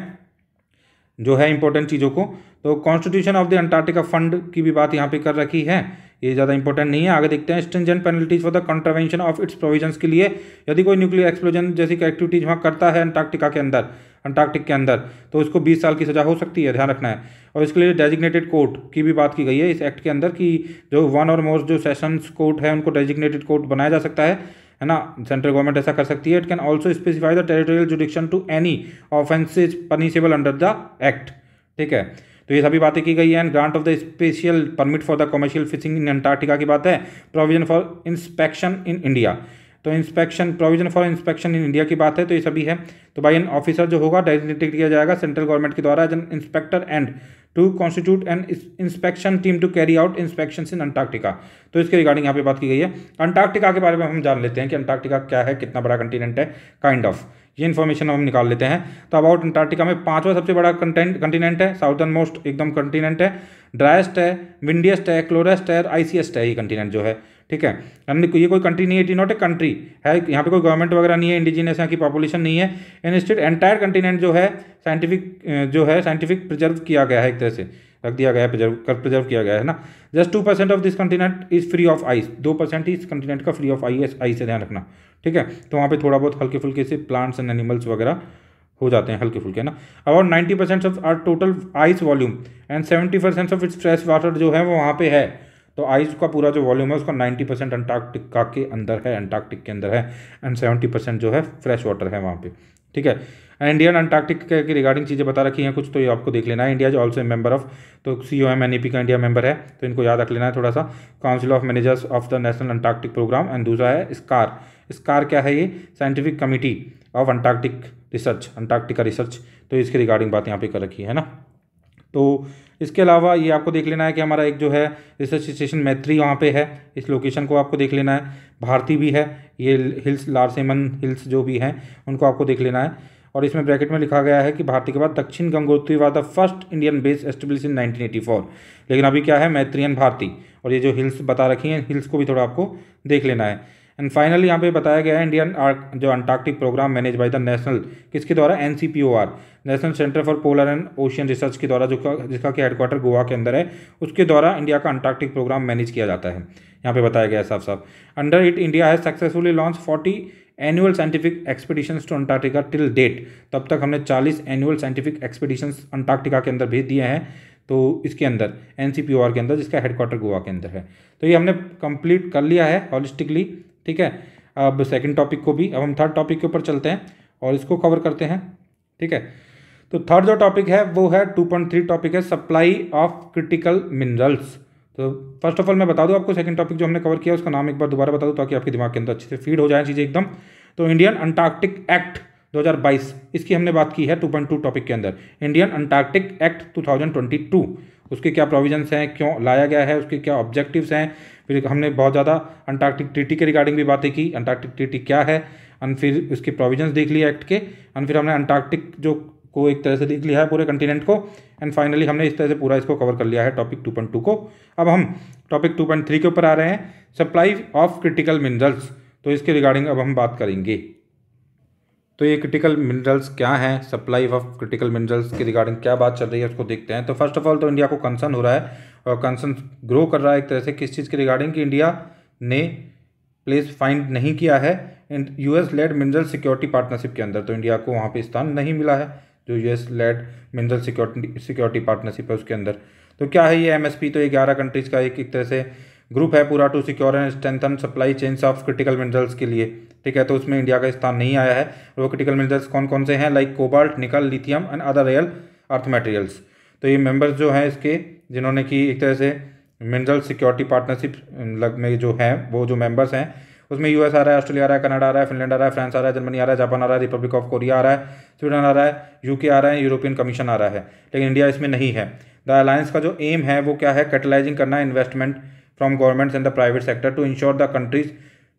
जो है इंपॉर्टेंट चीज़ों को तो constitution of the Antarctica fund की भी बात यहाँ पे कर रखी है ये ज़्यादा इंपॉर्टेंट नहीं है आगे देखते हैं stringent penalties for the contravention of its provisions के लिए यदि कोई न्यूक्लियर एक्सप्लोजन जैसी एक्टिविटीज वहाँ करता है अंटार्कटिका के अंदर अंटार्कटिक के अंदर तो उसको 20 साल की सज़ा हो सकती है ध्यान रखना है और इसके लिए डेजिग्नेटेड कोर्ट की भी बात की गई है इस एक्ट के अंदर कि जो वन और मोर जो सेशंस कोर्ट है उनको डेजिग्नेटेड कोर्ट बनाया जा सकता है है ना सेंट्रल गवर्नमेंट ऐसा कर सकती है it can also specify the territorial jurisdiction to any offences punishable under the act ठीक है तो ये सभी बातें की गई हैं grant of the special permit for the commercial fishing in Antarctica की बात है provision for inspection in India तो inspection provision for inspection in India की बात है तो ये सभी है तो भाई एन ऑफिसर जो होगा डेजिग्नेटेड किया जाएगा सेंट्रल गवर्नमेंट के द्वारा as an inspector and to constitute an inspection team to carry out inspection in Antarctica तो इसके रिगार्डिंग यहाँ पे बात की गई है अंटार्कटिका के बारे में हम जान लेते हैं कि अंटार्कटिका क्या है कितना बड़ा कंटिनेंट है काइंड kind ऑफ of. ये इन्फॉर्मेशन हम निकाल लेते हैं तो अबाउट अंटार्क्टिका में पांचवा सबसे बड़ा कंटेंट कंटिनेंट है साउथर्न मोस्ट एकदम कंटिनेंट है ड्राइस्ट है विंडियस्ट है क्लोरेस्ट है आईसीएस्ट है ये कंटिनेंट जो है ठीक है यानी ये कोई कंट्री नहीं है नॉट ए कंट्री है यहाँ पे कोई गवर्नमेंट वगैरह नहीं है इंडिजीनियस यहाँ की पॉपुलेशन नहीं है एंड स्टेट एंटायर कंटिनेंट जो है साइंटिफिक जो है साइंटिफिक प्रिजर्व किया गया है एक तरह से रख दिया गया है प्रिजर्व कर प्रिजर्व किया गया है ना just two percent of this continent is free of ice दो परसेंट इस कंटिनेंट का फ्री ऑफ आइस आई से ध्यान रखना ठीक है तो वहाँ पे थोड़ा बहुत हल्के फुल्के से प्लांट्स एंड एनिमल्स वगैरह हो जाते हैं हल्के फुल्के ना about ninety percent of our total ice volume and seventy percent of its fresh water जो है वो वहाँ पे है तो आइस का पूरा जो वॉल्यूम है उसका नाइन्टी परसेंट अंटार्कटिका के अंदर है अंटार्कटिक के अंदर है एंड सेवेंटी परसेंट जो है फ्रेश वाटर है वहाँ पे ठीक है इंडियन अंटार्कटिक के रिगार्डिंग चीज़ें बता रखी हैं कुछ तो ये आपको देख लेना है India is also member of तो C O M N E P का इंडिया मेंबर है तो इनको याद रख लेना है थोड़ा सा council of managers of the national Antarctic programme and दूसरा है स्कार स्कार क्या है ये scientific committee of Antarctic research Antarctica research तो इसके रिगार्डिंग बात यहाँ पे कर रखी है ना तो इसके अलावा ये आपको देख लेना है कि हमारा एक जो है रिसर्च स्टेशन मैत्री वहाँ पे है इस लोकेशन को आपको देख लेना है भारती भी है ये हिल्स लारसेमन हिल्स जो भी हैं उनको आपको देख लेना है और इसमें ब्रैकेट में लिखा गया है कि भारतीय के बाद Dakshin Gangotri was the first Indian base establish in 1984 लेकिन अभी क्या है मैत्रियन भारती और ये जो हिल्स बता रखी हैं हिल्स को भी थोड़ा आपको देख लेना है एंड फाइनली यहाँ पे बताया गया है इंडियन आर्क जो Antarctic programme manage by the national किसके द्वारा an national centre for polar and ocean research के द्वारा जो जिसका कि हेडक्वार्टर गोवा के अंदर है उसके द्वारा इंडिया का अंटार्कटिक प्रोग्राम मैनेज किया जाता है यहाँ पे बताया गया साफ साफ under it India has successfully launch forty annual scientific expeditions to Antarctica till date तब तक हमने 40 एनुअल साइंटिफिक एक्सपीडिशंस अंटार्क्टिका के अंदर भेज दिए हैं तो इसके अंदर एन के अंदर जिसका हेडक्वार्टर गोवा के अंदर है तो ये हमने कंप्लीट कर लिया है हॉलिस्टिकली ठीक है अब सेकेंड टॉपिक को भी अब हम थर्ड टॉपिक के ऊपर चलते हैं और इसको कवर करते हैं ठीक है तो थर्ड जो टॉपिक है वो है टू पॉइंट थ्री टॉपिक है सप्लाई ऑफ क्रिटिकल मिनरल्स तो फर्स्ट ऑफ ऑल मैं बता दूं आपको सेकंड टॉपिक जो हमने कवर किया उसका नाम एक बार दोबारा बता दूं ताकि आपके दिमाग के अंदर अच्छे से फीड हो जाए चीज़ें एकदम तो इंडियन अंटार्कटिक एक्ट 2022 इसकी हमने बात की है 2.2 टॉपिक के अंदर इंडियन अंटार्कटिक एक्ट 2022 उसके क्या प्रोविजंस हैं क्यों लाया गया है उसके क्या ऑब्जेक्टिव्स हैं फिर हमने बहुत ज़्यादा अंटार्कटिक ट्रीटी के रिगार्डिंग भी बातें की अंटार्कटिक ट्रीटी क्या है एंड फिर उसके प्रोविजंस देख लिए एक्ट के एंड फिर हमने अंटार्कटिक जो को एक तरह से देख लिया है पूरे कंटिनेंट को एंड फाइनली हमने इस तरह से पूरा इसको कवर कर लिया है टॉपिक 2.2 को अब हम टॉपिक 2.3 के ऊपर आ रहे हैं सप्लाई ऑफ क्रिटिकल मिनरल्स तो इसके रिगार्डिंग अब हम बात करेंगे तो ये क्रिटिकल मिनरल्स क्या हैं सप्लाई ऑफ क्रिटिकल मिनरल्स के रिगार्डिंग क्या बात चल रही है उसको देखते हैं तो फर्स्ट ऑफ ऑल तो इंडिया को कंसर्न हो रहा है और कंसर्न ग्रो कर रहा है एक तरह से किस चीज़ के रिगार्डिंग कि इंडिया ने प्लेस फाइंड नहीं किया है and US led mineral security partnership के अंदर तो इंडिया को वहाँ पर स्थान नहीं मिला है जो US led mineral security security partnership है उसके अंदर तो क्या है ये पी तो ये ग्यारह कंट्रीज़ का एक एक तरह से ग्रुप है पूरा to secure and strengthen supply chains of critical minerals के लिए ठीक है तो उसमें इंडिया का स्थान नहीं आया है वो क्रिटिकल मिनरल्स कौन कौन से हैं like cobalt nickel lithium and other rare earth materials तो ये मेंबर्स जो हैं इसके जिन्होंने कि एक तरह से मिनरल सिक्योरिटी पार्टनरशिप लग में जो हैं वो जो मेंबर्स हैं उसमें यूएस आ रहा है ऑस्ट्रेलिया आ रहा है कनाडा आ रहा है फिनलैंड आ रहा है फ्रांस आ रहा है जर्मनी आ रहा है जापान आ रहा है रिपब्लिक ऑफ कोरिया आ रहा है स्वीडन आ रहा है यूके आ रहा है यूरोपियन कमीशन आ रहा है लेकिन इंडिया इसमें नहीं है द अलायंस का जो एम है वो क्या है कैटलाइजिंग करना investment from governments and the private sector to ensure the countries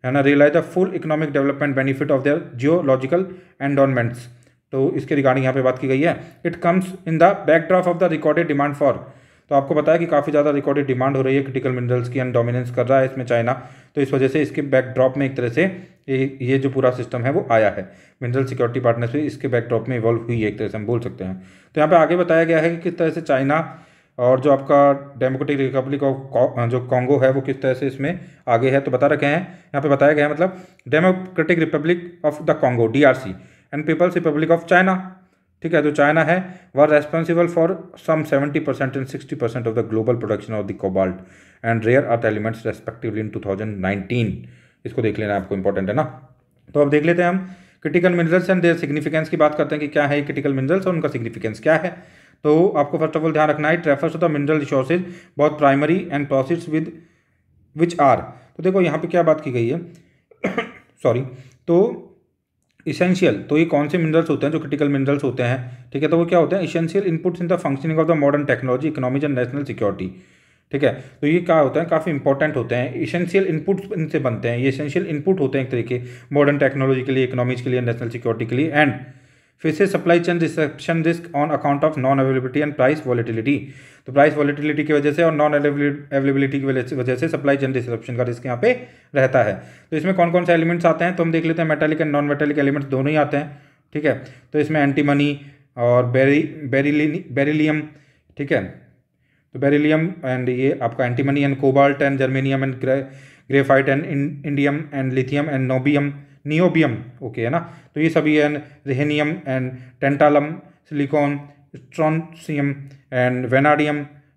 है ना realise the full economic development benefit of their geological endowments तो इसके रिगार्डिंग यहाँ पे बात की गई है it comes in the backdrop of the recorded demand for तो आपको बताया कि काफ़ी ज़्यादा रिकॉर्डेड डिमांड हो रही है क्रिटिकल मिनरल्स की एंड डोमिनेंस कर रहा है इसमें चाइना तो इस वजह से इसके बैकड्रॉप में एक तरह से ये ये जो पूरा सिस्टम है वो आया है मिनरल सिक्योरिटी पार्टनरशिप इसके बैकड्रॉप में इवॉल्व हुई है एक तरह से हम बोल सकते हैं तो यहाँ पर आगे बताया गया है कि किस तरह से चाइना और जो आपका डेमोक्रेटिक रिपब्लिक ऑफ जो कांगो है वो किस तरह से इसमें आगे है तो बता रखे हैं यहाँ पे बताया गया है मतलब Democratic Republic of the Congo DRC and People's Republic of China ठीक है तो चाइना है were responsible for some 70 percent and 60 percent of the global production of the cobalt and rare earth elements respectively in 2019 इसको देख लेना आपको इंपॉर्टेंट है ना तो अब देख लेते हैं हम critical minerals and their significance की बात करते हैं कि क्या है क्रिटिकल मिनरल्स और उनका सिग्निफिकेंस क्या है तो आपको फर्स्ट ऑफ ऑल ध्यान रखना है transfer of the mineral resources बहुत primary and process with which are तो देखो यहाँ पे क्या बात की गई है सॉरी तो इसेंशियल तो ये कौन से मिनरल्स होते हैं जो क्रिटिकल मिनरल्स होते हैं ठीक है तो वो क्या होते हैं essential inputs in the functioning of the modern technology economic and national security ठीक है तो ये क्या होता है काफ़ी इंपॉर्टेंट होते हैं इसेंशियल इनपुट्स इनसे बनते हैं ये इसेंशियल इनपुट होते हैं एक तरीके मॉडर्न टेक्नोलॉजी के लिए इकोनॉमिक्स के लिए नेशनल सिक्योरिटी के लिए एंड फिर से supply chain disruption risk on account of non availability and price volatility तो प्राइस वॉलीटिलिटी की वजह से और नॉन अवेलेबिलिटी की वजह से सप्लाई चेन रिसेप्शन का रिस्क यहाँ पे रहता है तो इसमें कौन कौन से एलिमेंट्स आते हैं तो हम देख लेते हैं metallic and non metallic elements दोनों ही आते हैं ठीक है तो इसमें एंटी मनी और बेरी बेरीलियम ठीक है तो बेरीलियम एंड ये आपका antimony and cobalt and germanium and graphite and indium and lithium and niobium niobium okay है ना तो ये सभी एन rhenium and tantalum silicon strontium and vanadium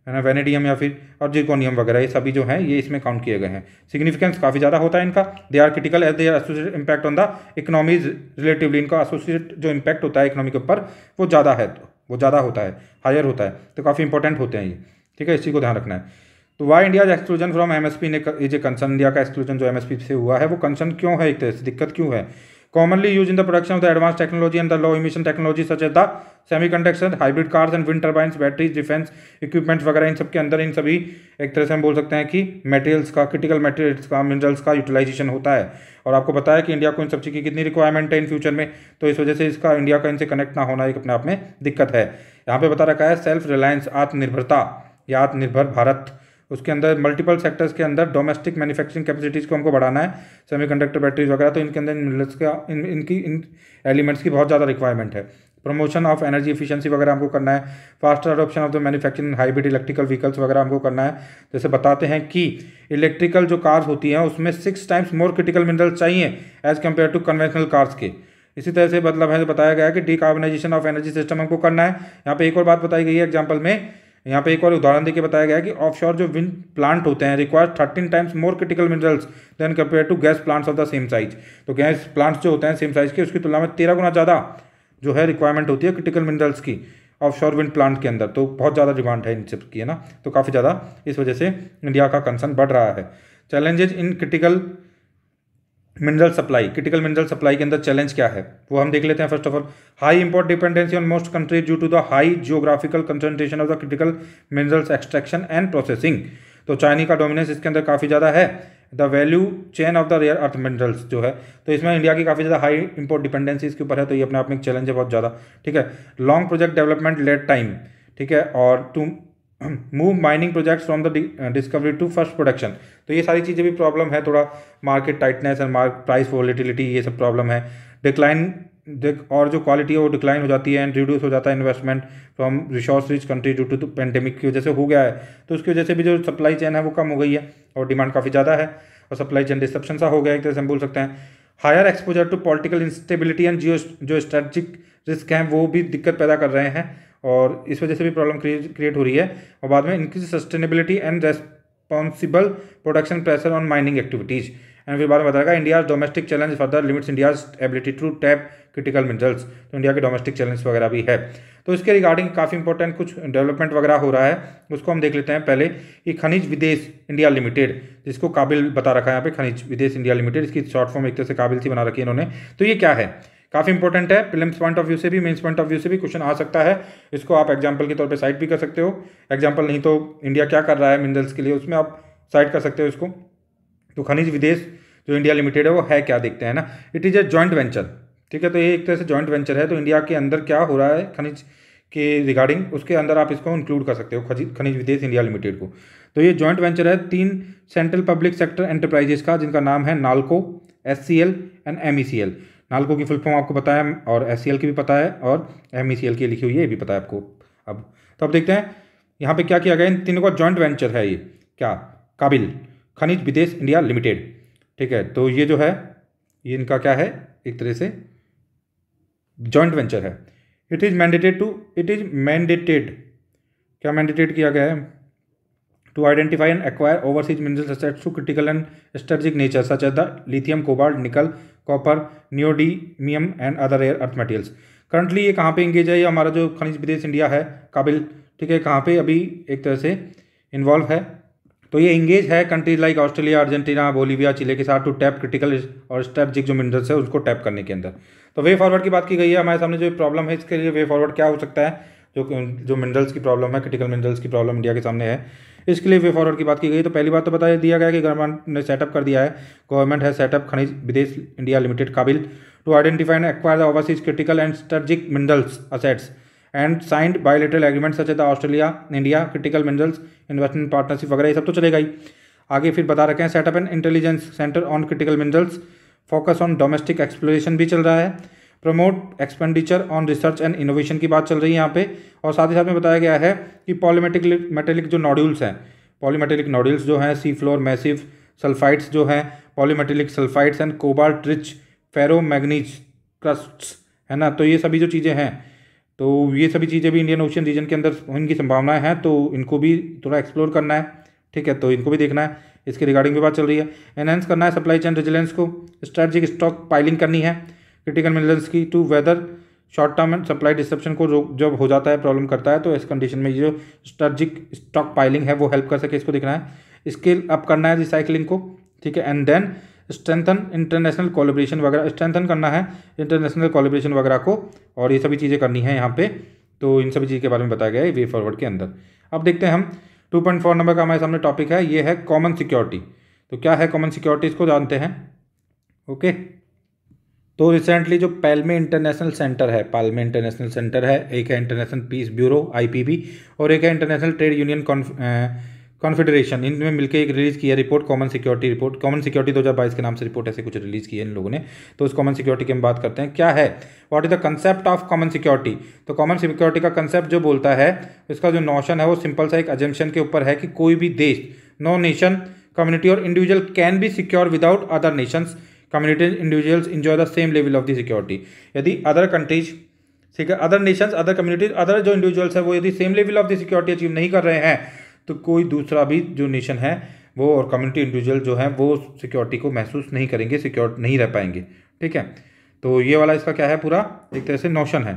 है ना वेनेडियम या फिर और जिकोनियम वगैरह ये सभी जो हैं ये इसमें काउंट किए गए हैं सिग्निफिकेंस काफ़ी ज़्यादा होता है इनका they are critical as they are associate impact on the economies relatively इनका एसोसिएट जो इम्पैक्ट होता है इकोनॉमी के ऊपर वो ज़्यादा है तो वो ज़्यादा होता है हायर होता है तो काफ़ी इंपॉर्टेंट होते हैं ये ठीक है इसी को ध्यान रखना है तो why India exclusion from P ने इज ए कंसर्न इंडिया का एक्सक्लूजन जो एम एस पी से हुआ है वो कंसर्न क्यों है एक तरह से दिक्कत क्यों है commonly use in the production of the advance technology and the low emission technology such as the semi conduction hybrid cars and wind turbines batteries defence equipments वगैरह इन सबके अंदर इन सभी एक तरह से हम बोल सकते हैं कि मटेरियल्स का क्रिटिकल मटेरियल्स का मिनरल्स का यूटिलाइजेशन होता है और आपको बताया कि इंडिया को इन सब चीज़ की कितनी रिक्वायरमेंट है इन फ्यूचर में तो इस वजह से इसका इंडिया का इनसे कनेक्ट ना होना एक अपने आप में दिक्कत है यहाँ पे बता रखा है सेल्फ रिलायंस आत्मनिर्भरता या आत्मनिर्भर भारत उसके अंदर मल्टीपल सेक्टर्स के अंदर डोमेस्टिक मैन्युफैक्चरिंग कैपेसिटीज़ को हमको बढ़ाना है सेमी कंडक्टर बैटरीज वगैरह तो इनके अंदर मिनरल्स का इन इनकी इन एलिमेंट्स की बहुत ज़्यादा रिक्वायरमेंट है प्रमोशन ऑफ एनर्जी एफिशिएंसी वगैरह हमको करना है faster adoption of the manufacturing hybrid electrical vehicles वगैरह हमको करना है जैसे बताते हैं कि इलेक्ट्रिकल जो कार्स होती हैं उसमें six times more critical minerals चाहिए as compare to conventional cars के इसी तरह से मतलब है बताया गया है कि डिकार्बनाइजेशन ऑफ एनर्जी सिस्टम हमको करना है यहाँ पे एक और बात बताई गई है एग्जाम्पल में यहाँ पे एक और उदाहरण देखिए बताया गया कि ऑफशोर जो विंड प्लांट होते हैं require thirteen times more critical minerals than compare to gas plants of the same size तो गैस प्लांट्स जो होते हैं सेम साइज के उसकी तुलना में तेरह गुना ज़्यादा जो है रिक्वायरमेंट होती है क्रिटिकल मिनरल्स की ऑफशोर विंड प्लांट के अंदर तो बहुत ज़्यादा डिमांड है इन सब की है ना तो काफ़ी ज़्यादा इस वजह से इंडिया का कंसर्न बढ़ रहा है challenges in critical mineral supply critical mineral supply के अंदर चैलेंज क्या है वो हम देख लेते हैं first of all high import dependency on most countries due to the high geographical concentration of the critical minerals extraction and processing तो चाइनी का डोमिनेंस इसके अंदर काफ़ी ज़्यादा है the value chain of the rare earth minerals जो है तो इसमें इंडिया की काफ़ी ज़्यादा हाई इंपोर्ट डिपेंडेंसी इसके ऊपर है तो ये अपने आप में एक चैलेंज है बहुत ज़्यादा ठीक है long project development late time ठीक है और to move mining project from the discovery to first production तो ये सारी चीज़ें भी प्रॉब्लम है थोड़ा market tightness and mark price volatility ये सब प्रॉब्लम है डिक्लाइन और जो क्वालिटी है वो डिक्लाइन हो जाती है एंड रिड्यूस हो जाता है investment from resource rich country due to pandemic की वजह से हो गया है तो उसकी वजह से भी जो सप्लाई चेन है वो कम हो गई है और डिमांड काफ़ी ज़्यादा है और सप्लाई चेन डिस्ट्रप्शन सा हो गया एक तरह से हम बोल सकते हैं higher exposure to political instability and geo जो स्ट्रेटजिक रिस्क हैं वो भी दिक्कत पैदा कर रहे हैं और इस वजह से भी प्रॉब्लम क्रिएट हो रही है और बाद में increase sustainability and responsible production pressure on mining activities and फिर बाद में बताएगा India domestic challenge further limits India ability to tap critical minerals तो इंडिया के डोमेस्टिक चैलेंज वगैरह भी है तो इसके रिगार्डिंग काफ़ी इंपॉर्टेंट कुछ डेवलपमेंट वगैरह हो रहा है उसको हम देख लेते हैं पहले कि खनिज विदेश इंडिया लिमिटेड जिसको काबिल बता रखा है यहाँ पे खनिज विदेश इंडिया लिमिटेड इसकी शॉर्ट फॉर्म एक तरह से काबिल सी बना रखी है इन्होंने तो ये क्या है काफ़ी इंपॉर्टेंट है प्रिलिम्स पॉइंट ऑफ व्यू से भी मेंस पॉइंट ऑफ व्यू से भी क्वेश्चन आ सकता है इसको आप एग्जाम्पल के तौर पर साइड भी कर सकते हो एग्जाम्पल नहीं तो इंडिया क्या कर रहा है मिनरल्स के लिए उसमें आप साइड कर सकते हो इसको तो खनिज विदेश जो इंडिया लिमिटेड है वो है क्या देखते हैं ना it is a joint venture ठीक है तो ये एक तरह से जॉइंट वेंचर है तो इंडिया के अंदर क्या हो रहा है खनिज के रिगार्डिंग उसके अंदर आप इसको इंक्लूड कर सकते हो खनिज विदेश इंडिया लिमिटेड को तो ये जॉइंट वेंचर है तीन सेंट्रल पब्लिक सेक्टर एंटरप्राइजेस का जिनका नाम है NALCO S and M NALCO की फुल फॉर्म आपको पता है और एस सी एल की भी पता है और एम ई सी एल की लिखी हुई है ये भी पता है आपको अब तो अब देखते हैं यहाँ पे क्या किया गया इन तीनों का जॉइंट वेंचर है ये क्या काबिल खनिज विदेश इंडिया लिमिटेड ठीक है तो ये जो है ये इनका क्या है एक तरह से जॉइंट वेंचर है it is mandated to it is mandated क्या मैंडेटेड किया गया है to identify and acquire overseas minerals to critical and strategic nature such as the lithium cobalt nickel copper neodymium and other air earth materials currently ये कहाँ पे इंगेज है ये हमारा जो खनिज विदेश इंडिया है काबिल ठीक है कहाँ पे अभी एक तरह से इन्वॉल्व है तो ये इंगेज है countries like Australia Argentina Bolivia Chile के साथ टू टैप क्रिटिकल और स्ट्रेटजिक जो मिनरल्स है उसको टैप करने के अंदर तो वे फॉरवर्ड की बात की गई है हमारे सामने जो प्रॉब्लम है इसके लिए वे फॉरवर्ड क्या हो सकता है जो जो मिनरल्स की प्रॉब्लम है क्रिटिकल मिनरल्स की प्रॉब्लम इंडिया के सामने है इसके लिए वे फॉरवर्ड की बात की गई तो पहली बात तो बता दिया गया कि गवर्नमेंट ने सेटअप कर दिया है गवर्नमेंट है setup Khanij Videsh India Limited KABIL to identify and acquire the overseas critical and strategic minerals assets and signed bilateral agreement such the Australia India critical minerals investment partnership वगैरह ये सब तो चलेगा ही आगे फिर बता रखे हैं setup and intelligence centre on critical minerals focus on domestic exploration भी चल रहा है promote expenditure on research and innovation की बात चल रही है यहाँ पे और साथ ही साथ में बताया गया है कि पॉलीमेटिक मेटेलिक जो नॉड्यूल्स हैं पॉलीमेटेलिक नॉड्यूल्स जो हैं सी फ्लोर मैसिव सल्फाइड्स जो हैं polymetallic sulphides and cobalt rich ferro manganese crusts है ना तो ये सभी जो चीज़ें हैं तो ये सभी चीज़ें भी इंडियन ओशन रीजन के अंदर इनकी संभावनाएं हैं तो इनको भी थोड़ा एक्सप्लोर करना है ठीक है तो इनको भी देखना है इसके रिगार्डिंग भी बात चल रही है एनहेंस करना है सप्लाई चेन रिजिलेंस को स्ट्रेटजिक स्टॉक पाइलिंग करनी है क्रिटिकल मिनरल्स की to weather short term and supply disruption को जब हो जाता है प्रॉब्लम करता है तो इस कंडीशन में ये जो स्ट्रेटजिक स्टॉक पाइलिंग है वो हेल्प कर सके इसको दिखना है स्किल अप करना है रिसाइकिलिंग को ठीक है and then strengthen international collaboration वगैरह स्ट्रेंथन करना है इंटरनेशनल कोलेब्रेशन वगैरह को और ये सभी चीज़ें करनी है यहाँ पे तो इन सभी चीज़ के बारे में बताया गया है वे फॉरवर्ड के अंदर अब देखते हैं हम टू पॉइंट फोर नंबर का हमारे सामने टॉपिक है ये है कॉमन सिक्योरिटी तो क्या है कॉमन सिक्योरिटी इसको जानते हैं ओके okay? तो रिसेंटली जो पैलमे इंटरनेशनल सेंटर है पैलमे इंटरनेशनल सेंटर है एक है इंटरनेशनल पीस ब्यूरो आईपीबी और एक है इंटरनेशनल ट्रेड यूनियन कॉन्फेडरेशन इनमें मिलकर एक रिलीज़ किया report common security report common security 2022 के नाम से रिपोर्ट ऐसे कुछ रिलीज़ की है इन लोगों ने तो उस कॉमन सिक्योरिटी की हम बात करते हैं क्या है what is the concept of common security तो कॉमन सिक्योरिटी का कंसेप्ट जो बोलता है उसका जो नोशन है वो सिंपल सा एक एजेंशन के ऊपर है कि कोई भी देश नो नेशन कम्युनिटी और individual can be secure without other nations community individuals enjoy the same level of the security यदि अदर कंट्रीज ठीक है other nations other communities other जो इंडिविजुअल्स है वो यदि same level of the security achieve नहीं कर रहे हैं तो कोई दूसरा भी जो नेशन है वो और कम्युनिटी इंडिविजुअल जो है वो सिक्योरिटी को महसूस नहीं करेंगे सिक्योर नहीं रह पाएंगे ठीक है तो ये वाला इसका क्या है पूरा एक तरह से नोशन है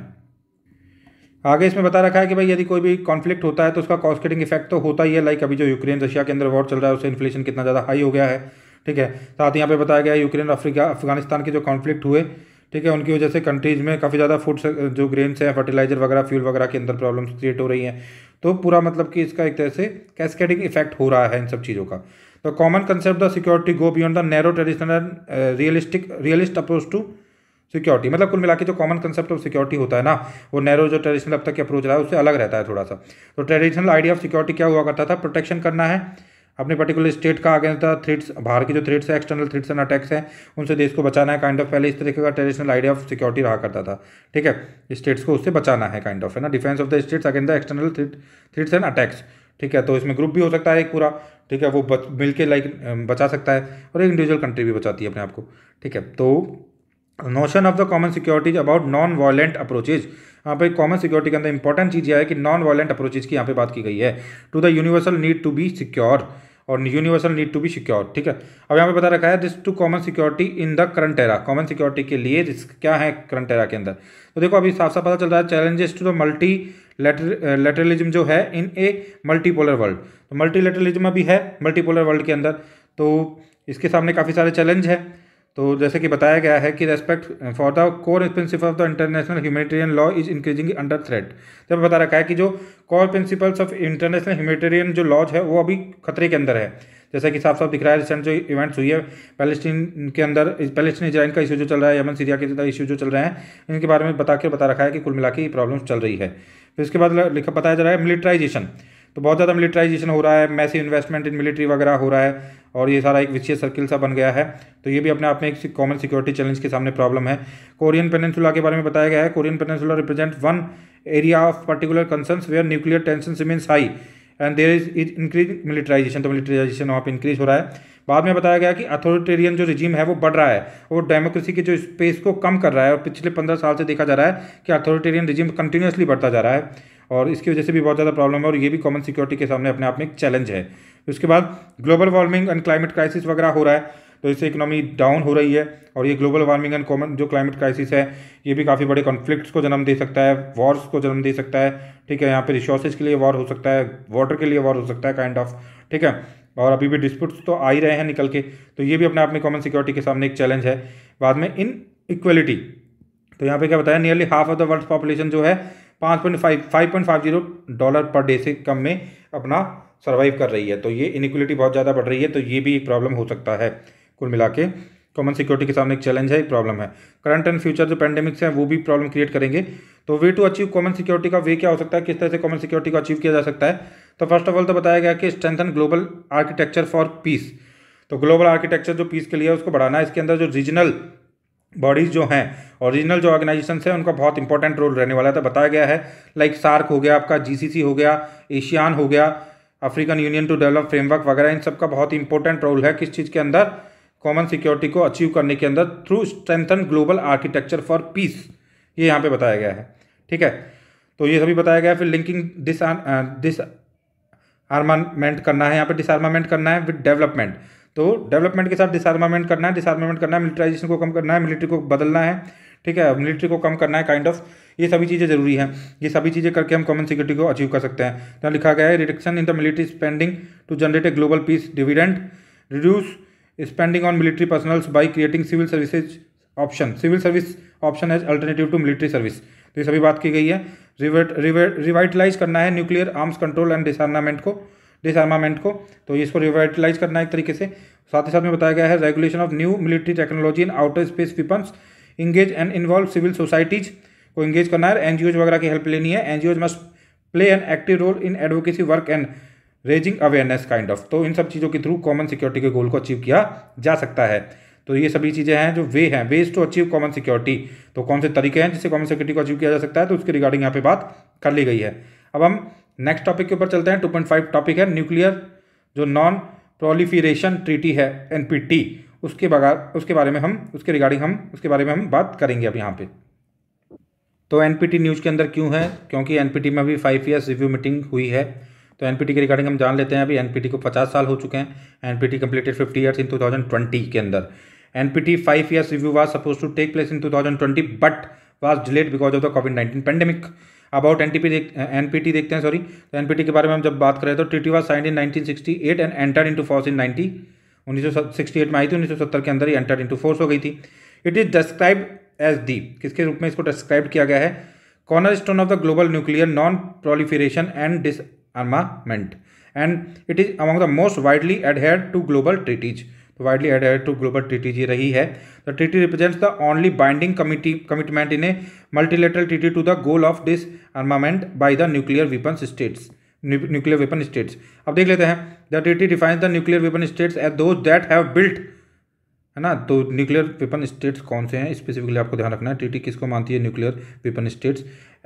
आगे इसमें बता रखा है कि भाई यदि कोई भी कॉन्फ्लिक्ट होता है तो उसका कॉस्केटिंग इफेक्ट तो होता ही है लाइक अभी जो यूक्रेन रशिया के अंदर वॉर चल रहा है उससे इन्फ्लेशन कितना ज़्यादा हाई हो गया है ठीक है साथ ही यहाँ पे बताया गया यूक्रेन अफ्रीका अफगानिस्तान के जो कॉन्फ्लिक्ट हुए ठीक है उनकी वजह से कंट्रीज़ में काफ़ी ज़्यादा फूड जो ग्रेन्स हैं फर्टिलाइजर वगैरह फ्यूल वगैरह के अंदर प्रॉब्लम्स क्रिएट हो रही हैं तो पूरा मतलब कि इसका एक तरह से कैसकेटिंग इफेक्ट हो रहा है इन सब चीज़ों का the common concept the security go beyond the narrow traditional and realistic realist approach to security मतलब कुल मिला जो कॉमन कंसेप्ट ऑफ सिक्योरिटी होता है ना वो नैरो जो ट्रेडिशनल अब तक अप्रोच रहा है उससे अलग रहता है थोड़ा सा तो ट्रेडिशनल आइडिया ऑफ सिक्योरिटी क्या हुआ करता था प्रोटेक्शन करना है अपने पर्टिकुलर स्टेट का अगेंस्ट था थ्रेट्स बाहर की जो थ्रेट्स है एक्सटर्नल थ्रेट्स एंड अटैक्स हैं उनसे देश को बचाना है काइंड ऑफ पहले इस तरीके का ट्रेडिशनल आइडिया ऑफ सिक्योरिटी रहा करता था ठीक है स्टेट्स को उससे बचाना है काइंड ऑफ है ना defence of the states against the external threats and attacks ठीक है तो इसमें ग्रुप भी हो सकता है एक पूरा ठीक है वो बच मिल लाइक बचा सकता है और एक इंडिविजुअल कंट्री भी बचाती है अपने आप को ठीक है तो notion of the common securities about non violent approaches यहाँ पे कॉमन सिक्योरिटी के अंदर इंपॉर्टेंट चीज़ यह है कि नॉन वायलेंट अप्रोचेज की यहाँ पे बात की गई है to the universal need to be secure और universal need to be secure ठीक है अब यहाँ पे बता रखा है this to common security in the current era common security के लिए रिस्क क्या है करंट एरा के अंदर तो देखो अभी साफ साफ पता चल रहा है challenges to the multilateralism जो है इन ए मल्टीपोलर वर्ल्ड तो लेटरलिज्म अभी है मल्टीपोलर वर्ल्ड के अंदर तो इसके सामने काफ़ी सारे चैलेंज हैं तो जैसे कि बताया गया है कि respect for the core principle of the international humanitarian law is increasing under threat जब बता रखा है कि जो core principles of international humanitarian जो लॉज है वो अभी खतरे के अंदर है जैसा कि साफ साफ दिख रहा है रिसेंट जो इवेंट्स हुई है पैलेस्टीन के अंदर पैलेस्टीन इजराइल का इशू जो चल रहा है यमन सीरिया के इशू जो चल रहे हैं इनके बारे में बता के बता रखा है कि कुल मिला के प्रॉब्लम्स चल रही है फिर इसके बाद लिखा बताया जा रहा है मिलिट्राइजेशन तो बहुत ज़्यादा मिलिट्राइजेशन हो रहा है मैसिव इन्वेस्टमेंट इन मिलिट्री वगैरह हो रहा है और ये सारा एक विशेष सर्किल सा बन गया है तो ये भी अपने आप में एक कॉमन सिक्योरिटी चैलेंज के सामने प्रॉब्लम है कोरियन पेनेंसुला के बारे में बताया गया है Korean peninsula represent one area of particular concerns where nuclear tension remains high and there is is increase militarisation तो मिलिट्राइजेशन वहाँ पर इंक्रीज हो रहा है बाद में बताया गया कि अथॉरिटेरियन जो रिजीम है वो बढ़ रहा है और डेमोक्रेसी के जो स्पेस को कम कर रहा है और पिछले पंद्रह साल से देखा जा रहा है कि अथॉरिटेरियन रिजीम कंटिन्यूसली बढ़ता जा रहा है और इसकी वजह से भी बहुत ज़्यादा प्रॉब्लम है और ये भी कॉमन सिक्योरिटी के सामने अपने आप में एक चैलेंज है उसके बाद global warming and climate crisis वगैरह हो रहा है तो इससे इकोनॉमी डाउन हो रही है और ये ग्लोबल वार्मिंग एंड कॉमन जो क्लाइमेट क्राइसिस है ये भी काफ़ी बड़े कॉन्फ्लिक्ट्स को जन्म दे सकता है वॉर्स को जन्म दे सकता है ठीक है यहाँ पे रिसोर्सेज के लिए वॉर हो सकता है वाटर के लिए वॉर हो सकता है काइंड ऑफ ठीक है और अभी भी डिस्प्यूट्स तो आ ही रहे हैं निकल के तो ये भी अपने आप में कॉमन सिक्योरिटी के सामने एक चैलेंज है बाद में इन इक्वलिटी तो यहाँ पे क्या बताया nearly half of the world population जो है पाँच point five five point five zero dollar per day से कम में अपना सर्वाइव कर रही है तो ये इनिक्वलिटी बहुत ज़्यादा बढ़ रही है तो ये भी एक प्रॉब्लम हो सकता है कुल मिला के कॉमन सिक्योरिटी के सामने एक चैलेंज है एक प्रॉब्लम है करंट एंड फ्यूचर जो पैंडेमिक्स हैं वो भी प्रॉब्लम क्रिएट करेंगे तो way to achieve common security का वे क्या हो सकता है किस तरह से कॉमन सिक्योरिटी को अचीव किया जा सकता है तो फर्स्ट ऑफ ऑल तो बताया गया कि strengthen global architecture for peace तो ग्लोबल आर्किटेक्चर जो पीस के लिए है उसको बढ़ाना है इसके अंदर जो रीजनल बॉडीज़ जो हैं ओरिजिनल जो ऑर्गेनाइजेशन है उनका बहुत इंपॉर्टेंट रोल रहने वाला था तो बताया गया है लाइक सार्क हो गया आपका जीसीसी हो गया एशियान हो गया African union to develop framework वगैरह इन सब का बहुत इंपॉर्टेंट रोल है किस चीज़ के अंदर कॉमन सिक्योरिटी को अचीव करने के अंदर through strengthen global architecture for peace ये यहाँ पर बताया गया है ठीक है तो ये सभी बताया गया है फिर लिंकिंग डिस डिस आर्मामेंट करना है यहाँ पे डिसआर्मामेंट करना है विद डेवलपमेंट तो डेवलपमेंट के साथ डिसआर्मामेंट करना है डिसआर्मामेंट करना है मिलिट्राइजेशन को कम करना है मिलिट्री को बदलना है ठीक है मिलिट्री को कम करना है काइंड ऑफ ये सभी चीज़ें जरूरी हैं ये सभी चीज़ें करके हम कॉमन सिक्योरिटी को अचीव कर सकते हैं जहाँ लिखा गया है reduction in the military spending to generate a global peace dividend reduce spending on military personnels by creating civil services option civil service option as alternative to military service तो ये सभी बात की गई है रिवाइटलाइज करना है nuclear arms control and disarmament को डिसआर्मामेंट को तो इसको रिवाइटलाइज करना है एक तरीके से साथ ही साथ में बताया गया है regulation of new military technology in outer space weapons engage and involve civil societies को इंगेज करना है एन वगैरह की हेल्प लेनी है NGOs must play an active role in advocacy work and raising awareness kind of तो इन सब चीज़ों के थ्रू कॉमन सिक्योरिटी के गोल को अचीव किया जा सकता है तो ये सभी चीज़ें हैं जो वे हैं ways to achieve common security तो कौन से तरीके हैं जिससे कॉमन सिक्योरिटी को अचीव किया जा सकता है तो उसके रिगार्डिंग यहाँ पे बात कर ली गई है अब हम नेक्स्ट टॉपिक के ऊपर चलते हैं टू पॉइंट फाइव टॉपिक है न्यूक्लियर जो नॉन प्रोलिफिरेशन ट्रीटी है एन पी टी उसके बगा उसके बारे में हम उसके रिगार्डिंग हम उसके बारे में हम बात करेंगे अब यहाँ पे तो एन पी टी न्यूज़ के अंदर क्यों है क्योंकि एन पी टी में अभी फाइव ईयर्स रिव्यू मीटिंग हुई है तो एन पी टी के रिगार्डिंग हम जान लेते हैं अभी एन पी टी को पचास साल हो चुके हैं N P T completed fifty years in two thousand twenty के अंदर N P T five years review was suppose to take place in two thousand twenty but was delayed because of the COVID nineteen pandemic about N T P NPT देखते हैं सॉरी तो एनपीटी के बारे में हम जब बात करें तो treaty was signed in eight and enter into force in ninety उन्नीस सौ सिक्सटी एट में आई थी उन्नीस सौ सत्तर के अंदर ही एंटर इंटू फोर्स हो गई थी it is describe as the किसके रूप में इसको डिस्क्राइब किया गया है cornerstone of the global nuclear non proliferation and disarmament and it is among the most widely adhere to global treaties widely added to global टीटीजी रही है the T T represents the only binding committee commitment in a multilateral T to the goal of disarmament by the nuclear weapon states nuclear weapon states अब देख लेते हैं the T T define the nuclear weapon states at दो दैट हैव बिल्ट है ना तो न्यूक्लियर वेपन स्टेट्स कौन से हैं स्पेसिफिकली आपको ध्यान रखना है टी टी किसको मानती है nuclear weapon states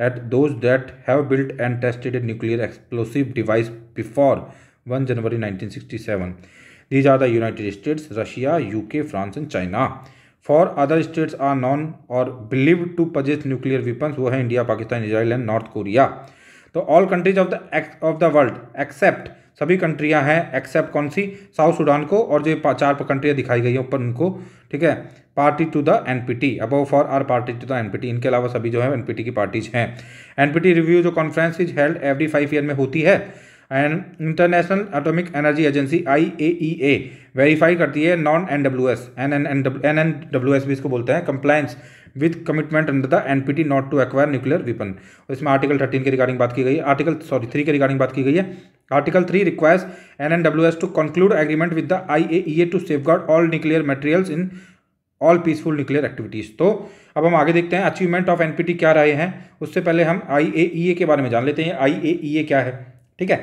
at those that have built and tested a nuclear explosive device before one January nineteen sixty seven these are the United States Russia UK France and China for other states are non और believe to possess nuclear weapons वो है India Pakistan Israel and North Korea तो all countries of the of the world except सभी कंट्रियाँ हैं एक्सेप्ट कौन सी साउथ सूडान को और जो चार कंट्रियाँ दिखाई गई हैं ऊपर उनको ठीक है पार्टी टू द टी अब for are party to the NPT इनके अलावा सभी जो है टी की पार्टीज हैं टी रिव्यू जो conference is held every five year में होती है and international atomic energy agency I A E A verify करती है non N W S N N N N N W S भी इसको बोलते हैं compliance with commitment under the N P T not to acquire nuclear weapon इसमें आर्टिकल थर्टीन के रिगार्डिंग बात की गई है आर्टिकल सॉरी थ्री के रिगार्डिंग बात की गई है article three requires N N W S to conclude agreement with the I A E A to safeguard all nuclear materials in all peaceful nuclear activities तो अब हम आगे देखते हैं अचीवमेंट ऑफ एनपीटी क्या रहे हैं उससे पहले हम आई ए ई ए के बारे में जान लेते हैं आई ए ई ए क्या है ठीक है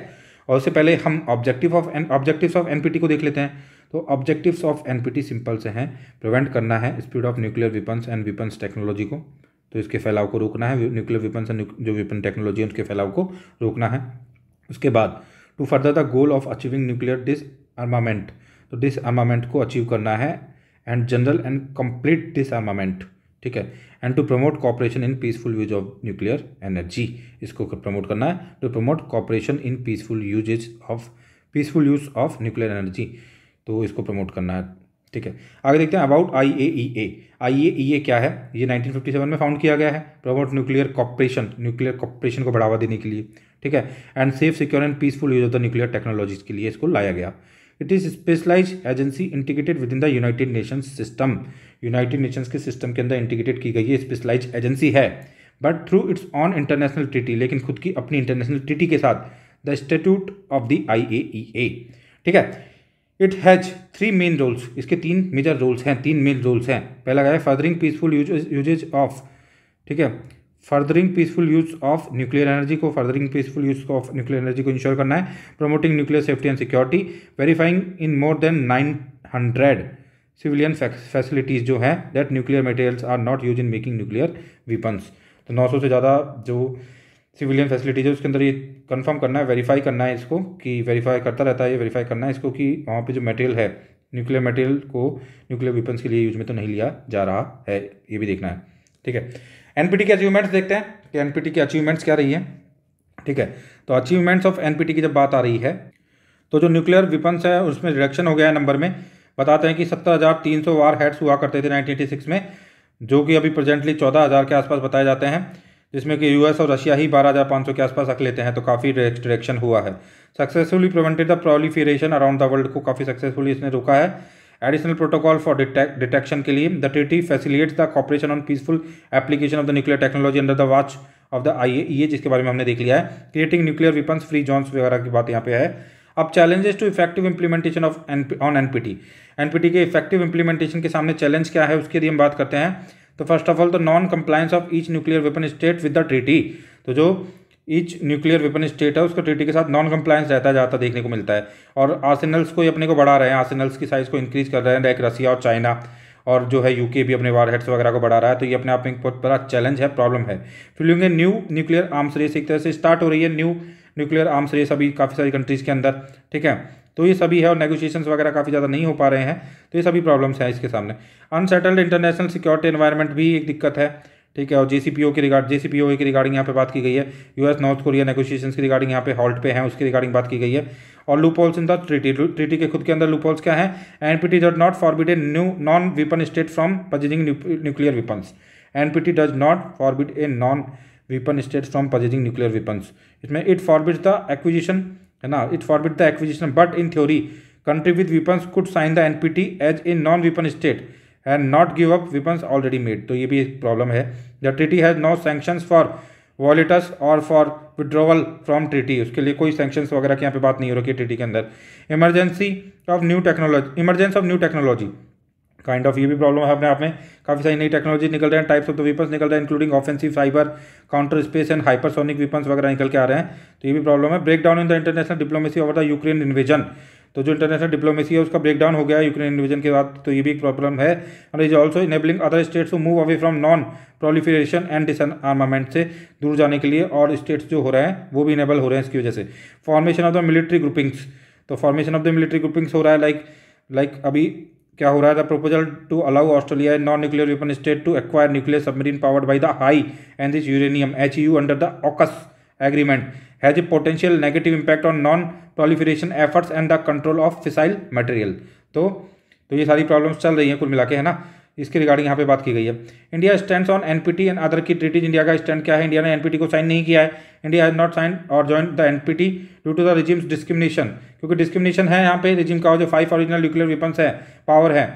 और उससे पहले हम objective of N objectives of NPT को देख लेते हैं तो ऑब्जेक्टिव्स ऑफ एनपीटी सिंपल से हैं प्रिवेंट करना है speed of nuclear weapons and weapons technology को तो इसके फैलाव को रोकना है न्यूक्लियर वेपन्स एंड जो वेपन टेक्नोलॉजी है उसके फैलाव को रोकना है उसके बाद to further the goal of achieving nuclear disarmament तो डिस को अचीव करना है and general and complete dis ठीक है and to promote cooperation in peaceful use of nuclear energy इसको प्रमोट करना है to promote cooperation in peaceful usages of peaceful use of nuclear energy तो इसको प्रमोट करना है ठीक है आगे देखते हैं about I A E A I A E ए क्या है ये 1957 में फाउंड किया गया है promote nuclear cooperation nuclear cooperation को बढ़ावा देने के लिए ठीक है and safe secure and peaceful use of the nuclear technologies के लिए इसको लाया गया it is specialise agency integrated with in the united nation system united nations के सिस्टम के अंदर इंटीग्रेटेड की गई है स्पेशलाइज एजेंसी है but through its own international treaty लेकिन खुद की अपनी इंटरनेशनल ट्रिटी के साथ the institute of the I A ठीक है it has three main roles इसके तीन मेजर रोल्स हैं तीन मेन रोल्स हैं पहला है फर्दरिंग पीसफुल यूजेज ऑफ ठीक है furthering peaceful use of nuclear energy को furthering peaceful use of nuclear energy को इंश्योर करना है promoting nuclear safety and security verifying in more than nine hundred civilian facilities जो हैं that nuclear materials are not use in making nuclear weapons तो 900 से ज़्यादा जो सिविलियन फैसिलिटीज़ है उसके अंदर ये कंफर्म करना है वेरीफाई करना है इसको कि वेरीफाई करता रहता है ये वेरीफाई करना है इसको कि वहाँ पे जो मटेरियल है न्यूक्लियर मटेरियल को न्यूक्लियर वीपन्स के लिए यूज में तो नहीं लिया जा रहा है ये भी देखना है ठीक है एनपीटी के अचीवमेंट्स देखते हैं कि एनपीटी के अचीवमेंट्स क्या रही है ठीक है तो अचीवमेंट्स ऑफ एनपीटी की जब बात आ रही है तो जो न्यूक्लियर वीपन्स है उसमें रिडक्शन हो गया है नंबर में बताते हैं कि सत्तर हज़ार तीन सौ वार हेड्स हुआ करते थे नाइनटीन एटी सिक्स में जो कि अभी प्रेजेंटली चौदह हज़ार के आसपास बताए जाते हैं जिसमें कि यूएस और रशिया ही बारह हज़ार पाँच सौ के आसपास रख लेते हैं तो काफ़ी डिरेक्शन हुआ है successfully prevented the proliferation around the world को काफ़ी सक्सेसफुली इसने रोका है एडिशनल प्रोटोकॉल फॉर डिटेक्शन के लिए the treaty facilitates the cooperation on peaceful application of the nuclear technology under the watch of the I A जिसके बारे में हमने देख लिया है creating nuclear weapons free zones वगैरह की बात यहाँ पे है अब challenges to effective implementation of N on NPT NPT के इफेक्टिव इंप्लीमेंटेशन के सामने चैलेंज क्या है उसके लिए हम बात करते हैं तो फर्स्ट ऑफ ऑल तो non compliance of each nuclear weapon state with the treaty तो जो ईच न्यूक्लियर वेपन स्टेट है उसका ट्रीटी के साथ नॉन कंप्लायंस रहता जाता देखने को मिलता है और आर्सेनल्स को अपने को बढ़ा रहे हैं आर्सेनल्स की साइज़ को इंक्रीज कर रहे हैं लाइक रसिया और चाइना और जो है यूके भी अपने वार हेड्स वगैरह को बढ़ा रहा है तो ये अपने आप में एक बहुत बड़ा चैलेंज है प्रॉब्लम है फिर लेंगे न्यू न्यूक्लियर आर्म्स रेस एक तरह से स्टार्ट हो रही है न्यू न्यूक्लियर आर्म्स रेस अभी काफ़ी सारी कंट्रीज़ के अंदर ठीक है तो ये सभी है और नेगोशिएशंस वगैरह काफ़ी ज़्यादा नहीं हो पा रहे हैं तो ये सभी प्रॉब्लम्स हैं इसके सामने अनसेटल्ड इंटरनेशनल सिक्योरिटी इन्वायरमेंट भी एक दिक्कत है ठीक है और जेसीपीओ के रिगार्ड जेसीपीओ की रिगार्डिंग यहाँ पे बात की गई है यूएस नॉर्थ कोरिया नेगोशिएशंस की रिगार्डिंग यहाँ पे हॉल्ट पे हैं उसकी रिगार्डिंग बात की गई है और loopholes in the treaty treaty के खुद के अंदर लूपोल्स क्या है P T does not forbid a new non weapon state from possessing nuclear weapons T does not forbid a non weapon states from possessing nuclear weapons इसमें इट फॉरबिड द एक्विजिशन है ना it forbid the acquisition but in theory country with weapons could sign the N P T as a non weapon state and not give up weapons already made तो ये भी एक प्रॉब्लम है the treaty has no sanction for violators और फॉर विड्रोवल फ्रॉम ट्रिटी उसके लिए कोई सेंक्शन वगैरह की यहाँ पर बात नहीं हो रही है ट्रिटी के अंदर emergency of new technology emergence of new technology kind of ये भी प्रॉब्लम है अपने आप में काफ़ी सारी नई टेक्नोलॉजी निकल रहे हैं टाइप्स ऑफ द वीपन्स निकल रहे हैं including offensive cyber counter space and hypersonic weapons वगैरह निकल के आ रहे हैं तो ये भी प्रॉब्लम है break down in the international diplomacy over the Ukraine invasion तो जो इंटरनेशनल डिप्लोमेसी है उसका ब्रेकडाउन हो गया यूक्रेन इन्वेजन के बाद तो ये भी एक प्रॉब्लम है और is also enabling other states to move away from non proliferation and disarmament से दूर जाने के लिए और स्टेट्स जो हो रहे हैं वो भी इनेबल हो रहे हैं इसकी वजह से formation of the military groupings तो formation of the military groupings हो रहा है लाइक लाइक अभी क्या हो रहा है the proposal to allow Australia non nuclear weapon state to acquire nuclear submarine powered by the high end this uranium H U under the AUKUS agreement has a potential negative impact on non proliferation efforts and the control of fissile material तो तो ये सारी प्रॉब्लम्स चल रही हैं कुल मिला के है ना इसके रिगार्डिंग यहाँ पे बात की गई है India stand on NPT and other key treaties India का स्टैंड क्या है इंडिया ने एनपीटी को साइन नहीं किया है India has not sign or join the NPT due to the regimes discrimination क्योंकि डिस्क्रिमिनेशन है यहाँ पे रिजिम का जो फाइव ऑरिजिनल न्यूक्लियर वेपन्स है पावर है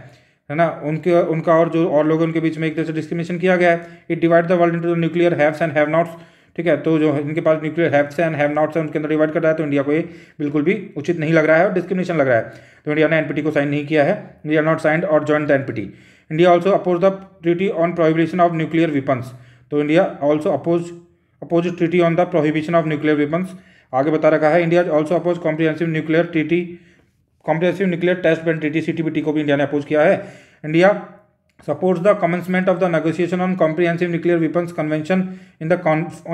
है ना उनके उनका और जो और लोग उनके बीच में एक तरह से डिस्क्रिमिनेशन किया गया है it divide the world into the nuclear haves and have nots ठीक है तो जो इनके पास nuclear haves and have nots है उनके अंदर डिवाइड कर रहा है तो इंडिया को ये बिल्कुल भी उचित नहीं लग रहा है और डिस्क्रिमिनेशन लग रहा है तो इंडिया ने एनपीटी को साइन नहीं किया है India not signed or join the NPT India also oppose the treaty on prohibition of nuclear weapons तो India also oppose oppose treaty on the prohibition of nuclear weapons आगे बता रखा है India also oppose comprehensive nuclear treaty comprehensive nuclear test ban treaty C CTBT को भी इंडिया ने अपोज किया है India supports the commencement of the negotiation on comprehensive nuclear weapons convention in the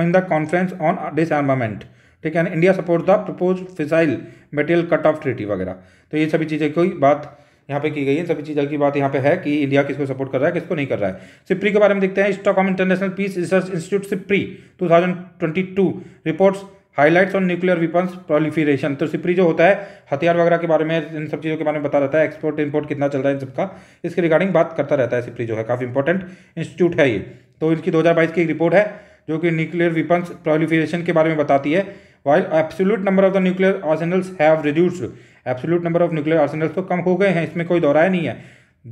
in the conference on dis disarmament ठीक है India support the propose fissile material cut off treaty वगैरह तो ये सभी चीज़ें कोई बात यहाँ पे की गई है सभी चीज़ की बात यहाँ पे है कि इंडिया किसको सपोर्ट कर रहा है किसको नहीं कर रहा है सिप्री के बारे में देखते हैं Stockholm international peace research institute SIPRI 2022 reports highlights on nuclear weapons proliferation तो सिप्री जो होता है हथियार वगैरह के बारे में इन सब चीज़ों के बारे में बता रहता है एक्सपोर्ट इंपोर्ट कितना चल रहा है इन सबका इसके रिगार्डिंग बात करता रहता है सिप्री जो है काफ़ी इंपॉर्टेंट इंस्टीट्यूट है ये तो इनकी 2022 की एक रिपोर्ट है जो कि न्यूक्लियर वेपन्स प्रोलिफिरेशन के बारे में बताती है while absolute number of the nuclear arsenals have reduced absolute number of nuclear arsenals तो कम हो गए हैं इसमें कोई दोहराया नहीं है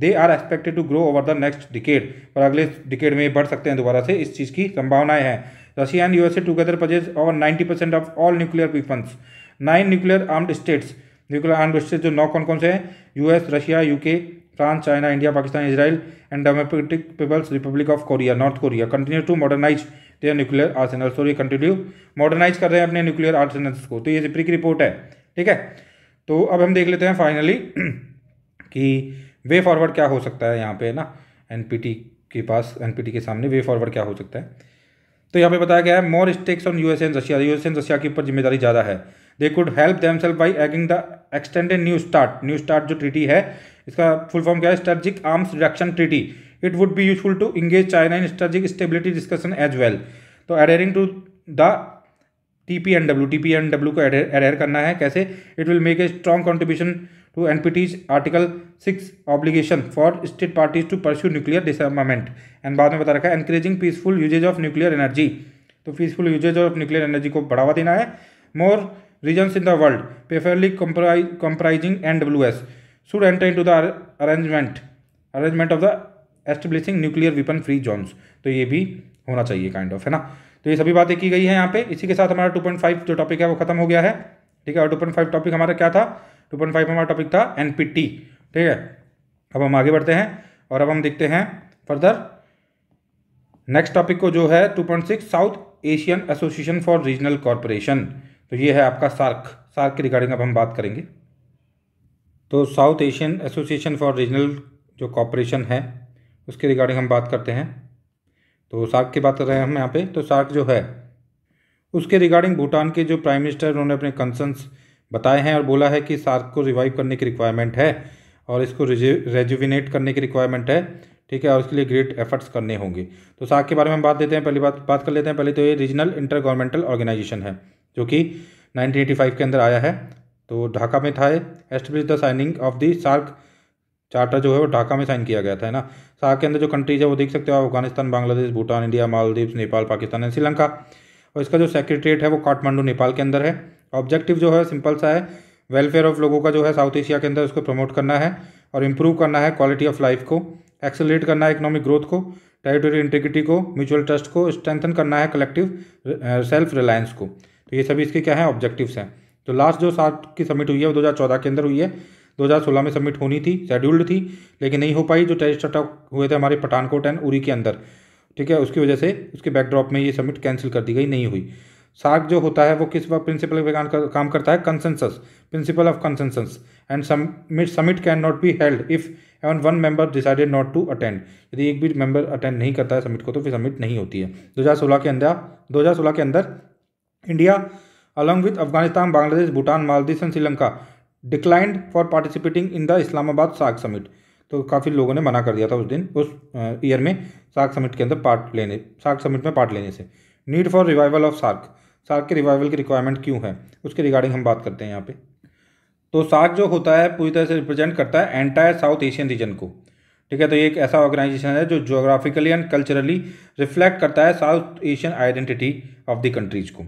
they are expected to grow over the next decade और अगले डिकेड में बढ़ सकते हैं दोबारा से इस चीज़ की संभावनाएं हैं Russia and USA together possess over ninety percent of all nuclear weapons nine nuclear armed states nuclear armed states जो नौ कौन कौन से हैं US Russia UK France China India Pakistan Israel and democratic people's Republic of Korea North Korea continue to modernise their nuclear arsenals और ये कंटिन्यू मॉडर्नाइज कर रहे हैं अपने न्यूक्लियर आर्सेनल्स को तो ये जिप्री की रिपोर्ट है ठीक है तो अब हम देख लेते हैं फाइनली कि वे फॉरवर्ड क्या हो सकता है यहाँ पे ना एन के पास एन के सामने वे फॉरवर्ड क्या हो सकता है तो यहाँ पे बताया गया है more stakes on U S and Russia U S and Russia के ऊपर जिम्मेदारी ज़्यादा है they could help them self by egging the extended new start new start जो ट्रीटी है इसका फुल फॉर्म क्या है strategic arms reduction treaty it would be useful to engage China in strategic stability discussion as well तो adhering to the T P N W T P N W को एडेयर करना है कैसे it will make a strong contribution to N P T's article six obligation for state parties to pursue nuclear disarmament and बाद में बता रखा है encouraging peaceful usages of nuclear energy तो peaceful usages of nuclear energy को बढ़ावा देना है मोर द वर्ल्ड पेफरली comprising N W S should enter in to the arrangement arrangement of the establishing nuclear weapon free zones तो ये भी होना चाहिए काइंड kind ऑफ of, है ना तो ये सभी बातें की गई है यहाँ पे इसी के साथ हमारा टू पॉइंट फाइव जो टॉपिक है वो खत्म हो गया है ठीक है और टू पॉइंट फाइव टॉपिक हमारा क्या था टू पॉइंट फाइव हमारा टॉपिक था एन पी टी ठीक है अब हम आगे बढ़ते हैं और अब हम देखते हैं फर्दर नेक्स्ट टॉपिक को जो है two point six South Asian association for regional corporation तो ये है आपका सार्क सार्क के रिगार्डिंग अब हम बात करेंगे तो South Asian association for regional जो कॉरपोरेशन है उसके रिगार्डिंग हम बात करते हैं तो सार्क की बात कर रहे हैं हम यहाँ पे तो सार्क जो है उसके रिगार्डिंग भूटान के जो प्राइम मिनिस्टर उन्होंने अपने कंसर्नस बताए हैं और बोला है कि सार्क को रिवाइव करने की रिक्वायरमेंट है और इसको रेजुविनेट करने की रिक्वायरमेंट है ठीक है और इसके लिए ग्रेट एफर्ट्स करने होंगे तो सार्क के बारे में हम बात देते हैं पहली बात बात कर लेते हैं पहले तो ये रीजनल इंटर गवर्नमेंटल ऑर्गेनाइजेशन है जो कि 1985 के अंदर आया है तो ढाका में था establish the signing of the SAARC charter जो है वो ढाका में साइन किया गया था है ना सार्क के अंदर जो कंट्रीज है वो देख सकते हो अफगानिस्तान बांग्लादेश भूटान इंडिया मालदीव नेपाल पाकिस्तान एंड श्रीलंका और इसका जो सेक्रेटरीट है वो काठमांडू नेपाल के अंदर है ऑब्जेक्टिव जो है सिंपल सा है वेलफेयर ऑफ लोगों का जो है साउथ एशिया के अंदर उसको प्रमोट करना है और इम्प्रूव करना है क्वालिटी ऑफ लाइफ को एक्सेलरेट करना है इकोनॉमिक ग्रोथ को टेरिटोरियल इंटीग्रिटी को म्यूचुअल ट्रस्ट को स्ट्रेंथन करना है कलेक्टिव सेल्फ रिलायंस को तो ये सभी इसके क्या है ऑब्जेक्टिव्स हैं तो लास्ट जो सात की समिट हुई है वो 2014 के अंदर हुई है 2016 में सबमिट होनी थी शेड्यूल्ड थी लेकिन नहीं हो पाई जो टेरिस्ट अटैक हुए थे हमारे पठानकोट एंड उरी के अंदर ठीक है उसकी वजह से उसके बैकड्रॉप में ये सबमिट कैंसिल कर दी गई नहीं हुई साग जो होता है वो किस प्रिंसिपल पे काम करता है consensus principle of consensus and summit summit can not be held if even one member decided not to attend यदि एक भी मेंबर अटेंड नहीं करता है समिट को तो फिर समिट नहीं होती है 2016 के अंदर 2016 के अंदर India along with Afghanistan Bangladesh Bhutan Maldives and Sri Lanka declined for participating in the Islamabad साग समिट तो काफ़ी लोगों ने मना कर दिया था उस दिन उस ईयर में साग समिट के अंदर पार्ट लेने साग समिट में पार्ट लेने से need for revival of SAARC SAARC के रिवाइवल की रिक्वायरमेंट क्यों है उसके रिगार्डिंग हम बात करते हैं यहाँ पे तो सार्क जो होता है पूरी तरह से रिप्रेजेंट करता है एंटायर साउथ एशियन रीजन को ठीक है तो ये एक ऐसा ऑर्गेनाइजेशन है जो जोग्राफिकली एंड कल्चरली रिफ्लेक्ट करता है South Asian identity of the countries को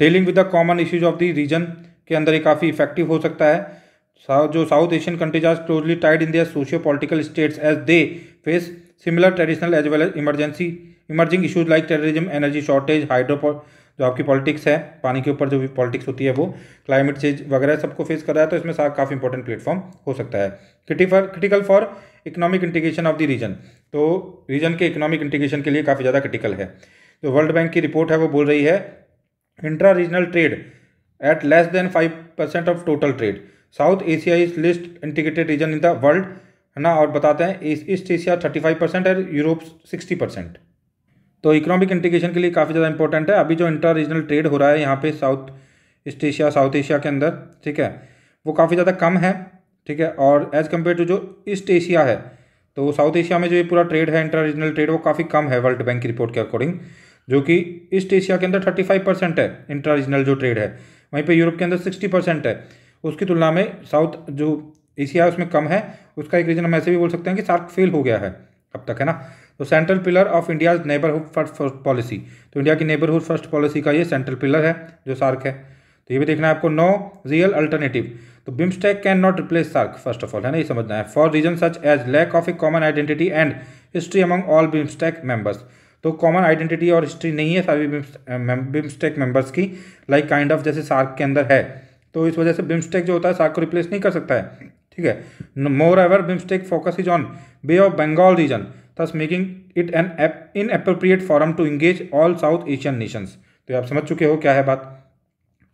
dealing with the common issues of the region के अंदर ये काफ़ी इफेक्टिव हो सकता है जो South Asian countries are closely tied in their socio political states as they face similar traditional as well as emergency emerging issues like terrorism energy shortage hydro जो आपकी पॉलिटिक्स है पानी के ऊपर जो भी पॉलिटिक्स होती है वो क्लाइमेट चेंज वगैरह सबको फेस कर रहा है तो इसमें काफ़ी इंपॉर्टेंट प्लेटफॉर्म हो सकता है क्रिटिफर critical for economic integration of the region तो रीजन के इकोनॉमिक इंटीग्रेशन के लिए काफ़ी ज़्यादा क्रिटिकल है जो वर्ल्ड बैंक की रिपोर्ट है वो बोल रही है intra regional trade at less than 5% of total trade South Asia is least integrated region in the world है ना और बताते हैं East Asia thirty five percent है यूरोप सिक्सटी परसेंट तो इकोनॉमिक इंटीग्रेशन के लिए काफ़ी ज़्यादा इंपॉर्टेंट है अभी जो इंटर रीजनल ट्रेड हो रहा है यहाँ पे South east Asia South Asia के अंदर ठीक है वो काफ़ी ज़्यादा कम है ठीक है और एज़ कम्पेयर टू जो ईस्ट एशिया है तो साउथ एशिया में जो ये पूरा ट्रेड है इंटर रीजनल ट्रेड वो काफ़ी कम है वर्ल्ड बैंक की रिपोर्ट के अकॉर्डिंग जो कि ईस्ट एशिया के अंदर थर्टी फाइव परसेंट है इंटर रीजनल जो ट्रेड है वहीं पर यूरोप के अंदर सिक्सटी परसेंट है उसकी तुलना में साउथ जो एशिया है उसमें कम है उसका एक रीज़न हम ऐसे भी बोल सकते हैं कि सार्क फेल हो गया है अब तक है ना तो central pillar of India neighbourhood first policy तो इंडिया की नेबरहुड फर्स्ट पॉलिसी का ये सेंट्रल पिलर है जो सार्क है तो ये भी देखना है आपको नो रियल अल्टरनेटिव तो BIMSTEC can not replace SAARC first of all है ना ये समझना है for reason such as lack of a common identity and history among all BIMSTEC members तो कॉमन आइडेंटिटी और हिस्ट्री नहीं है सभी बिम्स्टेक मेंबर्स की लाइक काइंड ऑफ जैसे सार्क के अंदर है तो इस वजह से बिम्स्टेक जो होता है सार्क को रिप्लेस नहीं कर सकता है ठीक है moreover BIMSTEC focus is on Bay of Bengal region making it an inappropriate forum to engage all South Asian nations तो आप समझ चुके हो क्या है बात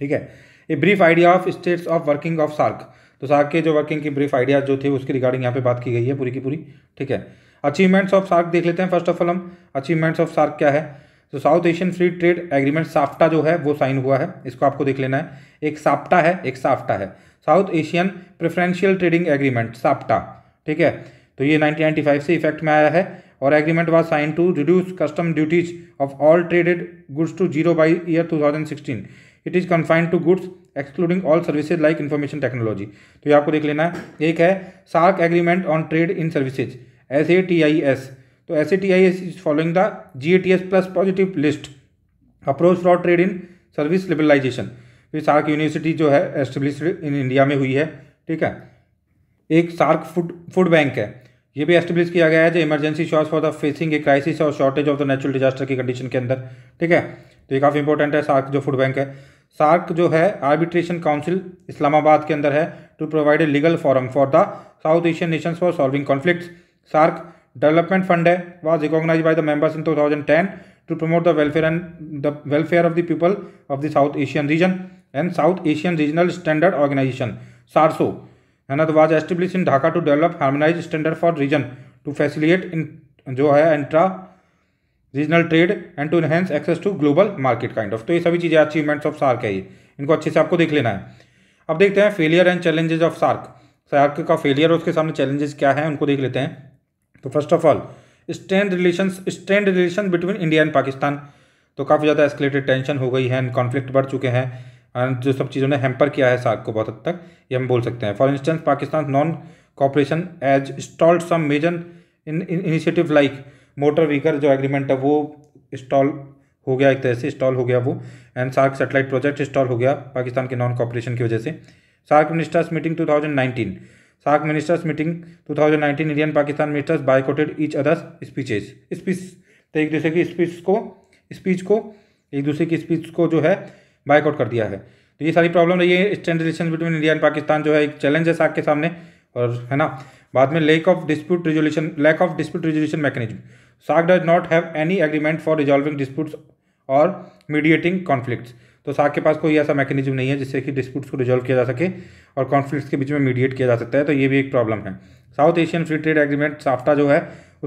ठीक है a brief idea of status of working of SAARC तो सार्क के जो वर्किंग की ब्रीफ आइडिया जो थे उसके रिगार्डिंग यहाँ पे बात की गई है पूरी की पूरी ठीक है अचीवमेंट्स ऑफ सार्क देख लेते हैं फर्स्ट ऑफ ऑल हम अचीवमेंट्स ऑफ सार्क क्या है तो South Asian free trade agreement SAFTA जो है वो साइन हुआ है इसको आपको देख लेना है एक साफ्टा है एक साफ्टा है South Asian preferential trading agreement SAFTA ठीक है तो ये 1995 से इफेक्ट में आया है और agreement was sign to reduce custom duties of all traded goods to zero by year 2016 it is confined to goods excluding all services like information technology तो ये आपको देख लेना है एक है SAARC agreement on trade in services S A T I S तो S A T I S is following the G A T S plus positive list approach fraud trade in service liberalisation ये सार्क यूनिवर्सिटी जो है एस्टेब्लिश इन इंडिया में हुई है ठीक है एक सार्क फूड फूड बैंक है ये भी एस्टेब्लिश किया गया है जो emergency source for the facing a crisis और shortage of the natural disaster की कंडीशन के अंदर ठीक है तो ये काफ़ी इंपॉर्टेंट है सार्क जो फूड बैंक है सार्क जो है आर्बिट्रेशन काउंसिल इस्लामाबाद के अंदर है to provide a legal forum for the South Asian nations for solving conflicts SAARC development fund है was recognise by the members in two thousand ten to promote the welfare and the welfare of the people of the South Asian region and South Asian regional standard organisation SARSO है ना the was establish in Dhaka to develop harmonise standard for region to facilitate in जो है intra regional trade and to enhance access to global market kind of तो ये सभी चीज़ें अचीवमेंट्स ऑफ सार्क है ये इनको अच्छे से आपको देख लेना है अब देखते हैं failure and challenges of SAARC SAARC का फेलियर उसके सामने चैलेंजेस क्या है उनको देख लेते हैं तो first of all stand relation stand relation between India and Pakistan तो काफ़ी ज़्यादा एस्केलेटेड टेंशन हो गई है एंड कॉन्फ्लिक्ट बढ़ चुके हैं एंड जो सब चीज़ों ने हैम्पर किया है साग को बहुत हद तक ये हम बोल सकते हैं for instance Pakistan non cooperation as stalled some major initiative like motor vehicle जो एग्रीमेंट है वो इंस्टॉल हो गया एक तरह से इंस्टॉल हो गया वो and SAARC satellite project install हो गया पाकिस्तान के नॉन कॉपरेशन की वजह से SAARC ministers meeting nineteen SAARC ministers meeting 2019 Indian Pakistan ministers boycotted each others speeches speech तो एक दूसरे की स्पीच को स्पीच को एक दूसरे की स्पीच को जो है बाइकआउट कर दिया है तो ये सारी प्रॉब्लम रही है stand relation between India and Pakistan जो है एक चैलेंज है साक के सामने और है ना बाद में lack of dispute resolution lack of dispute resolution mechanism साक does not have any agreement for resolving disputes और मीडिएटिंग कॉन्फ्लिक्ट्स तो साग के पास कोई ऐसा मैकेनिज्म नहीं है जिससे कि डिस्प्यूट्स को रिजॉल्व किया जा सके और कॉन्फ्लिक्ट्स के बीच में मीडिएट किया जा सकता है तो ये भी एक प्रॉब्लम है South Asian free trade agreement SAFTA जो है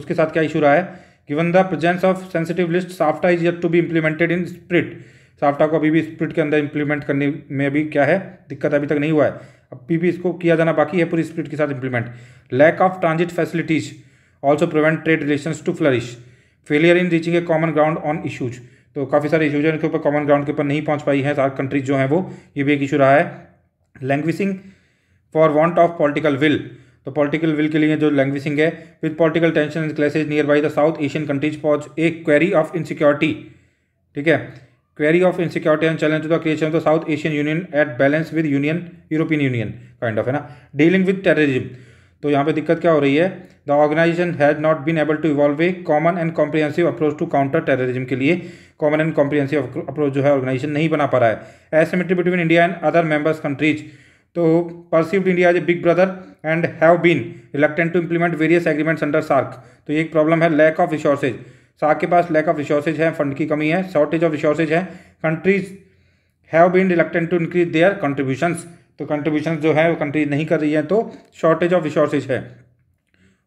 उसके साथ क्या इशू रहा है given the presence of sensitive list SAFTA is yet to be implemented in spirit SAFTA को अभी भी स्प्रिट के अंदर इम्प्लीमेंट करने में अभी क्या है दिक्कत अभी तक नहीं हुआ है अभी भी इसको किया जाना बाकी है पूरी स्प्रिट के साथ implement lack of transit facilities also prevent trade relation to flourish failure in reaching a common ground on issues तो काफ़ी सारे इशूज हैं इनके ऊपर कॉमन ग्राउंड के ऊपर नहीं पहुंच पाई है सार्क कंट्रीज जो हैं वो ये भी एक इशू रहा है languishing for want of political will तो पॉलिटिकल विल के लिए जो लैंग्विशिंग है with political tension in clashes nearby the South Asian countries pose a query of insecurity ठीक है query of insecurity and challenge the creation of the South Asian union at balance with union European union kind of है ना डीलिंग विद टेररिज्म तो यहाँ पे दिक्कत क्या हो रही है the organisation has not been able to evolve a common and comprehensive approach to counter terrorism के लिए कॉमन एंड कॉम्प्रिहेंसिव अप्रोच जो है ऑर्गेनाइजेशन नहीं बना पा रहा है asymmetry between India and other members countries तो perceived India as a big brother and have been reluctant to implement various agreements under SAARC तो ये एक प्रॉब्लम है लैक ऑफ रिसोर्सेज सार्क के पास लैक ऑफ रिसोर्सेज है फंड की कमी है शॉर्टेज ऑफ रिसोर्सेज है countries have been reluctant to increase their contributions तो कंट्रीब्यूशन जो है वो कंट्रीज नहीं कर रही है तो शॉर्टेज ऑफ रिसोर्सेज है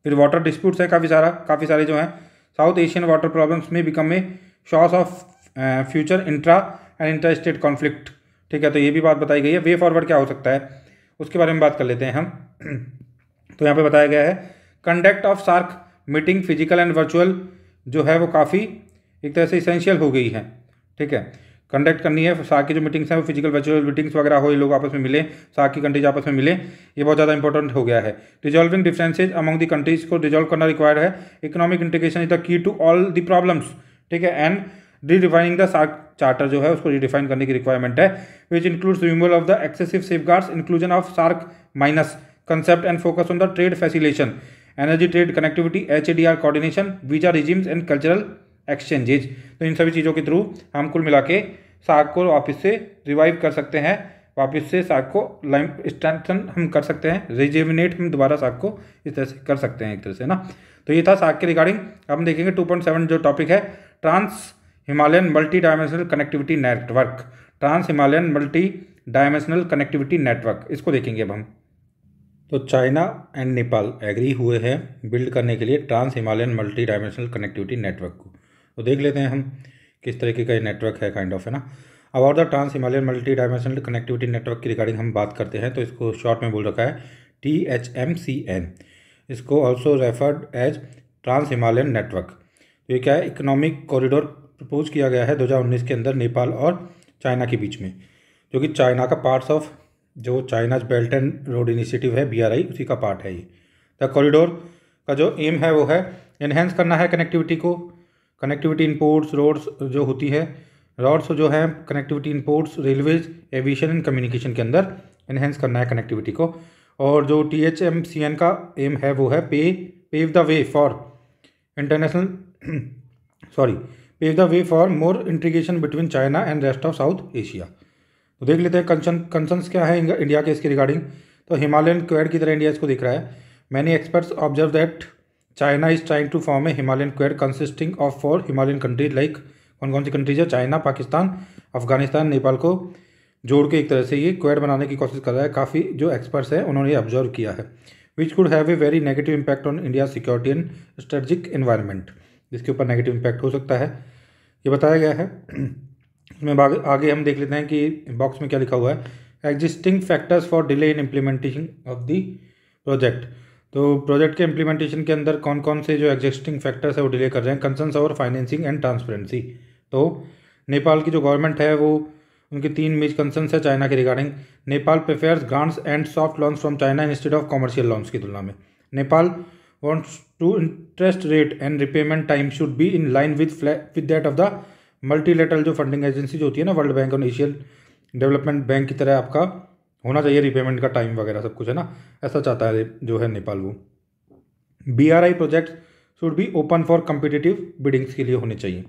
फिर वाटर डिस्प्यूट्स है काफ़ी सारा काफ़ी सारे जो हैं साउथ एशियन वाटर प्रॉब्लम्स में बिकम ए शॉस of future intra and inter state conflict ठीक है तो ये भी बात बताई गई है वे फॉरवर्ड क्या हो सकता है उसके बारे में बात कर लेते हैं हम तो यहाँ पे बताया गया है conduct of SAARC meeting physical and virtual जो है वो काफ़ी एक तरह से इसेंशियल हो गई है ठीक है कंडक्ट करनी है सार्क की जो मीटिंग्स हैं वो फिजिकल वर्चुअल मीटिंग्स वगैरह हो ये लोग आपस में मिले सार्क की कंट्रीज आपस में मिले ये बहुत ज़्यादा इंपॉर्टेंट हो गया है resolving differences among the countries को रिजॉल्व करना रिक्वायर्ड है economic integration is the key to all the problems ठीक है and redefining the SAARC charter जो है उसको रीडिफाइन करने की रिक्वायरमेंट है which includes removal of the excessive safeguards inclusion of SAARC minus concept and focus on the trade facilitation energy trade connectivity H A D R coordination visa regimes and cultural exchanges तो इन सभी चीज़ों के थ्रू हम कुल मिला के साग को वापस से रिवाइव कर सकते हैं वापस से साग को लाइम स्ट्रेंथन हम कर सकते हैं रिजेमिनेट हम दोबारा साग को इस तरह से कर सकते हैं एक तरह से ना तो ये था साग के रिगार्डिंग अब हम देखेंगे 2.7 जो टॉपिक है trans Himalayan multi dimensional connectivity network trans Himalayan multi dimensional connectivity network इसको देखेंगे अब हम तो चाइना एंड नेपाल एग्री हुए हैं बिल्ड करने के लिए trans Himalayan multi dimensional connectivity network को तो देख लेते हैं हम किस तरीके का ये नेटवर्क है काइंड ऑफ है ना about the trans Himalayan multi dimensional connectivity network की रिगार्डिंग हम बात करते हैं तो इसको शॉर्ट में बोल रखा है T H M C N इसको also referred as trans Himalayan network तो ये क्या है इकोनॉमिक कॉरिडोर प्रपोज किया गया है उन्नीस के अंदर नेपाल और चाइना के बीच में जो कि चाइना का पार्ट्स ऑफ जो China's belt and road initiative है बी उसी का पार्ट है ये द कॉरिडोर का जो एम है वो है एनहेंस करना है कनेक्टिविटी को कनेक्टिविटी इन पोर्ट्स रोड्स जो होती है रोड्स जो हैं connectivity in ports railways aviation and communication के अंदर इन्हेंस करना है कनेक्टिविटी को और जो T H M C N का एम है वो है पे pave the way for international sorry pave the way for more integration between China and rest of South Asia तो देख लेते हैं कंसर्न कंसर्नस क्या है इंडिया के इसके रिगार्डिंग तो हिमालयन क्वेड की तरह इंडिया इसको दिख रहा है many experts observe that China is trying to form a Himalayan quad consisting of four Himalayan countries like कौन कौन सी कंट्रीज है चाइना पाकिस्तान अफगानिस्तान नेपाल को जोड़ के एक तरह से ये क्वेड बनाने की कोशिश कर रहा है काफ़ी जो एक्सपर्ट्स हैं उन्होंने ये ऑब्जर्व किया है which could have a very negative impact on India security and strategic environment जिसके ऊपर नेगेटिव इम्पैक्ट हो सकता है ये बताया गया है इसमें आगे हम देख लेते हैं कि बॉक्स में क्या लिखा हुआ है existing factors for delay in implementation of the project तो प्रोजेक्ट के इम्प्लीमेंटेशन के अंदर कौन कौन से जो एग्जिस्टिंग फैक्टर्स है वो डिले कर रहे हैं कंसर्नस और फाइनेंसिंग एंड ट्रांसपेरेंसी तो नेपाल की जो गवर्नमेंट है वो उनके तीन मेज कंसर्नस है चाइना के regarding Nepal prefers grants and soft loans from China instead of commercial loans की तुलना में Nepal wants to interest rate and repayment time should be in line with with that of the multilateral जो फंडिंग एजेंसी जो होती है ना वर्ल्ड बैंक और एशियन डेवलपमेंट बैंक की तरह आपका होना चाहिए रिपेमेंट का टाइम वगैरह सब कुछ है ना ऐसा चाहता है जो है नेपाल वो B R I project should be open for competitive biddings के लिए होने चाहिए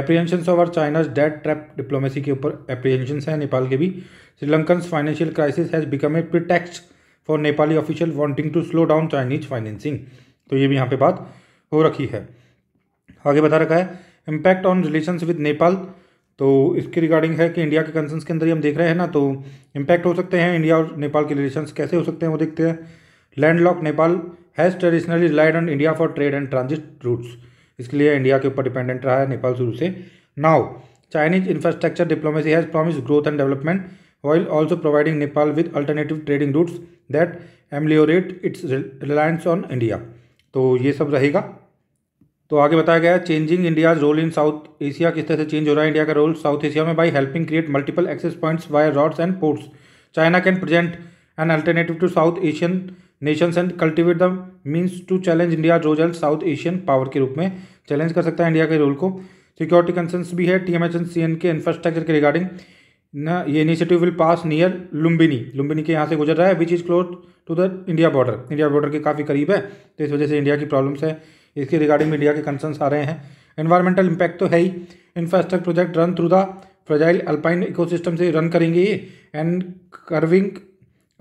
apprehension are China's debt trap diplomacy के ऊपर एप्रीहेंशन है नेपाल के भी Sri Lankan financial crisis has become a pretext for Nepali official wanting to slow down Chinese financing तो ये भी यहाँ पे बात हो रखी है आगे बता रखा है impact on relation with Nepal तो इसके रिगार्डिंग है कि इंडिया के कंसर्स के अंदर ही हम देख रहे हैं ना तो इम्पैक्ट हो सकते हैं इंडिया और नेपाल के रिलेशन कैसे हो सकते हैं वो देखते हैं land lock Nepal has traditionally relied on India for trade and transit routes इसके लिए इंडिया के ऊपर डिपेंडेंट रहा है नेपाल शुरू से now Chinese infrastructure diplomacy has promise growth and development while also providing Nepal with alternative trading routes that ameliorate its reliance on India तो ये सब रहेगा तो आगे बताया गया changing India's role in South Asia किस तरह से चेंज हो रहा है इंडिया का रोल साउथ एशिया में by helping create multiple access points by roads and ports China can present an alternative to south Asian nations and cultivate the means to challenge India and South Asian power के रूप में चैलेंज कर सकता है इंडिया के रोल को सिक्योरिटी कंसर्न्स भी है T M H N C N के इंफ्रास्ट्रक्चर के रिगार्डिंग न ये initiative will pass near Lumbini Lumbini के यहाँ से गुजर रहा है which is close to the India border India border के काफ़ी करीब है तो इस वजह से इंडिया की प्रॉब्लम्स है इसके रिगार्डिंग मीडिया के कंसर्नस आ रहे हैं इन्वायरमेंटल इम्पैक्ट तो है ही infrastructure project run through the fragile alpine ecosystem से रन करेंगे ये and carving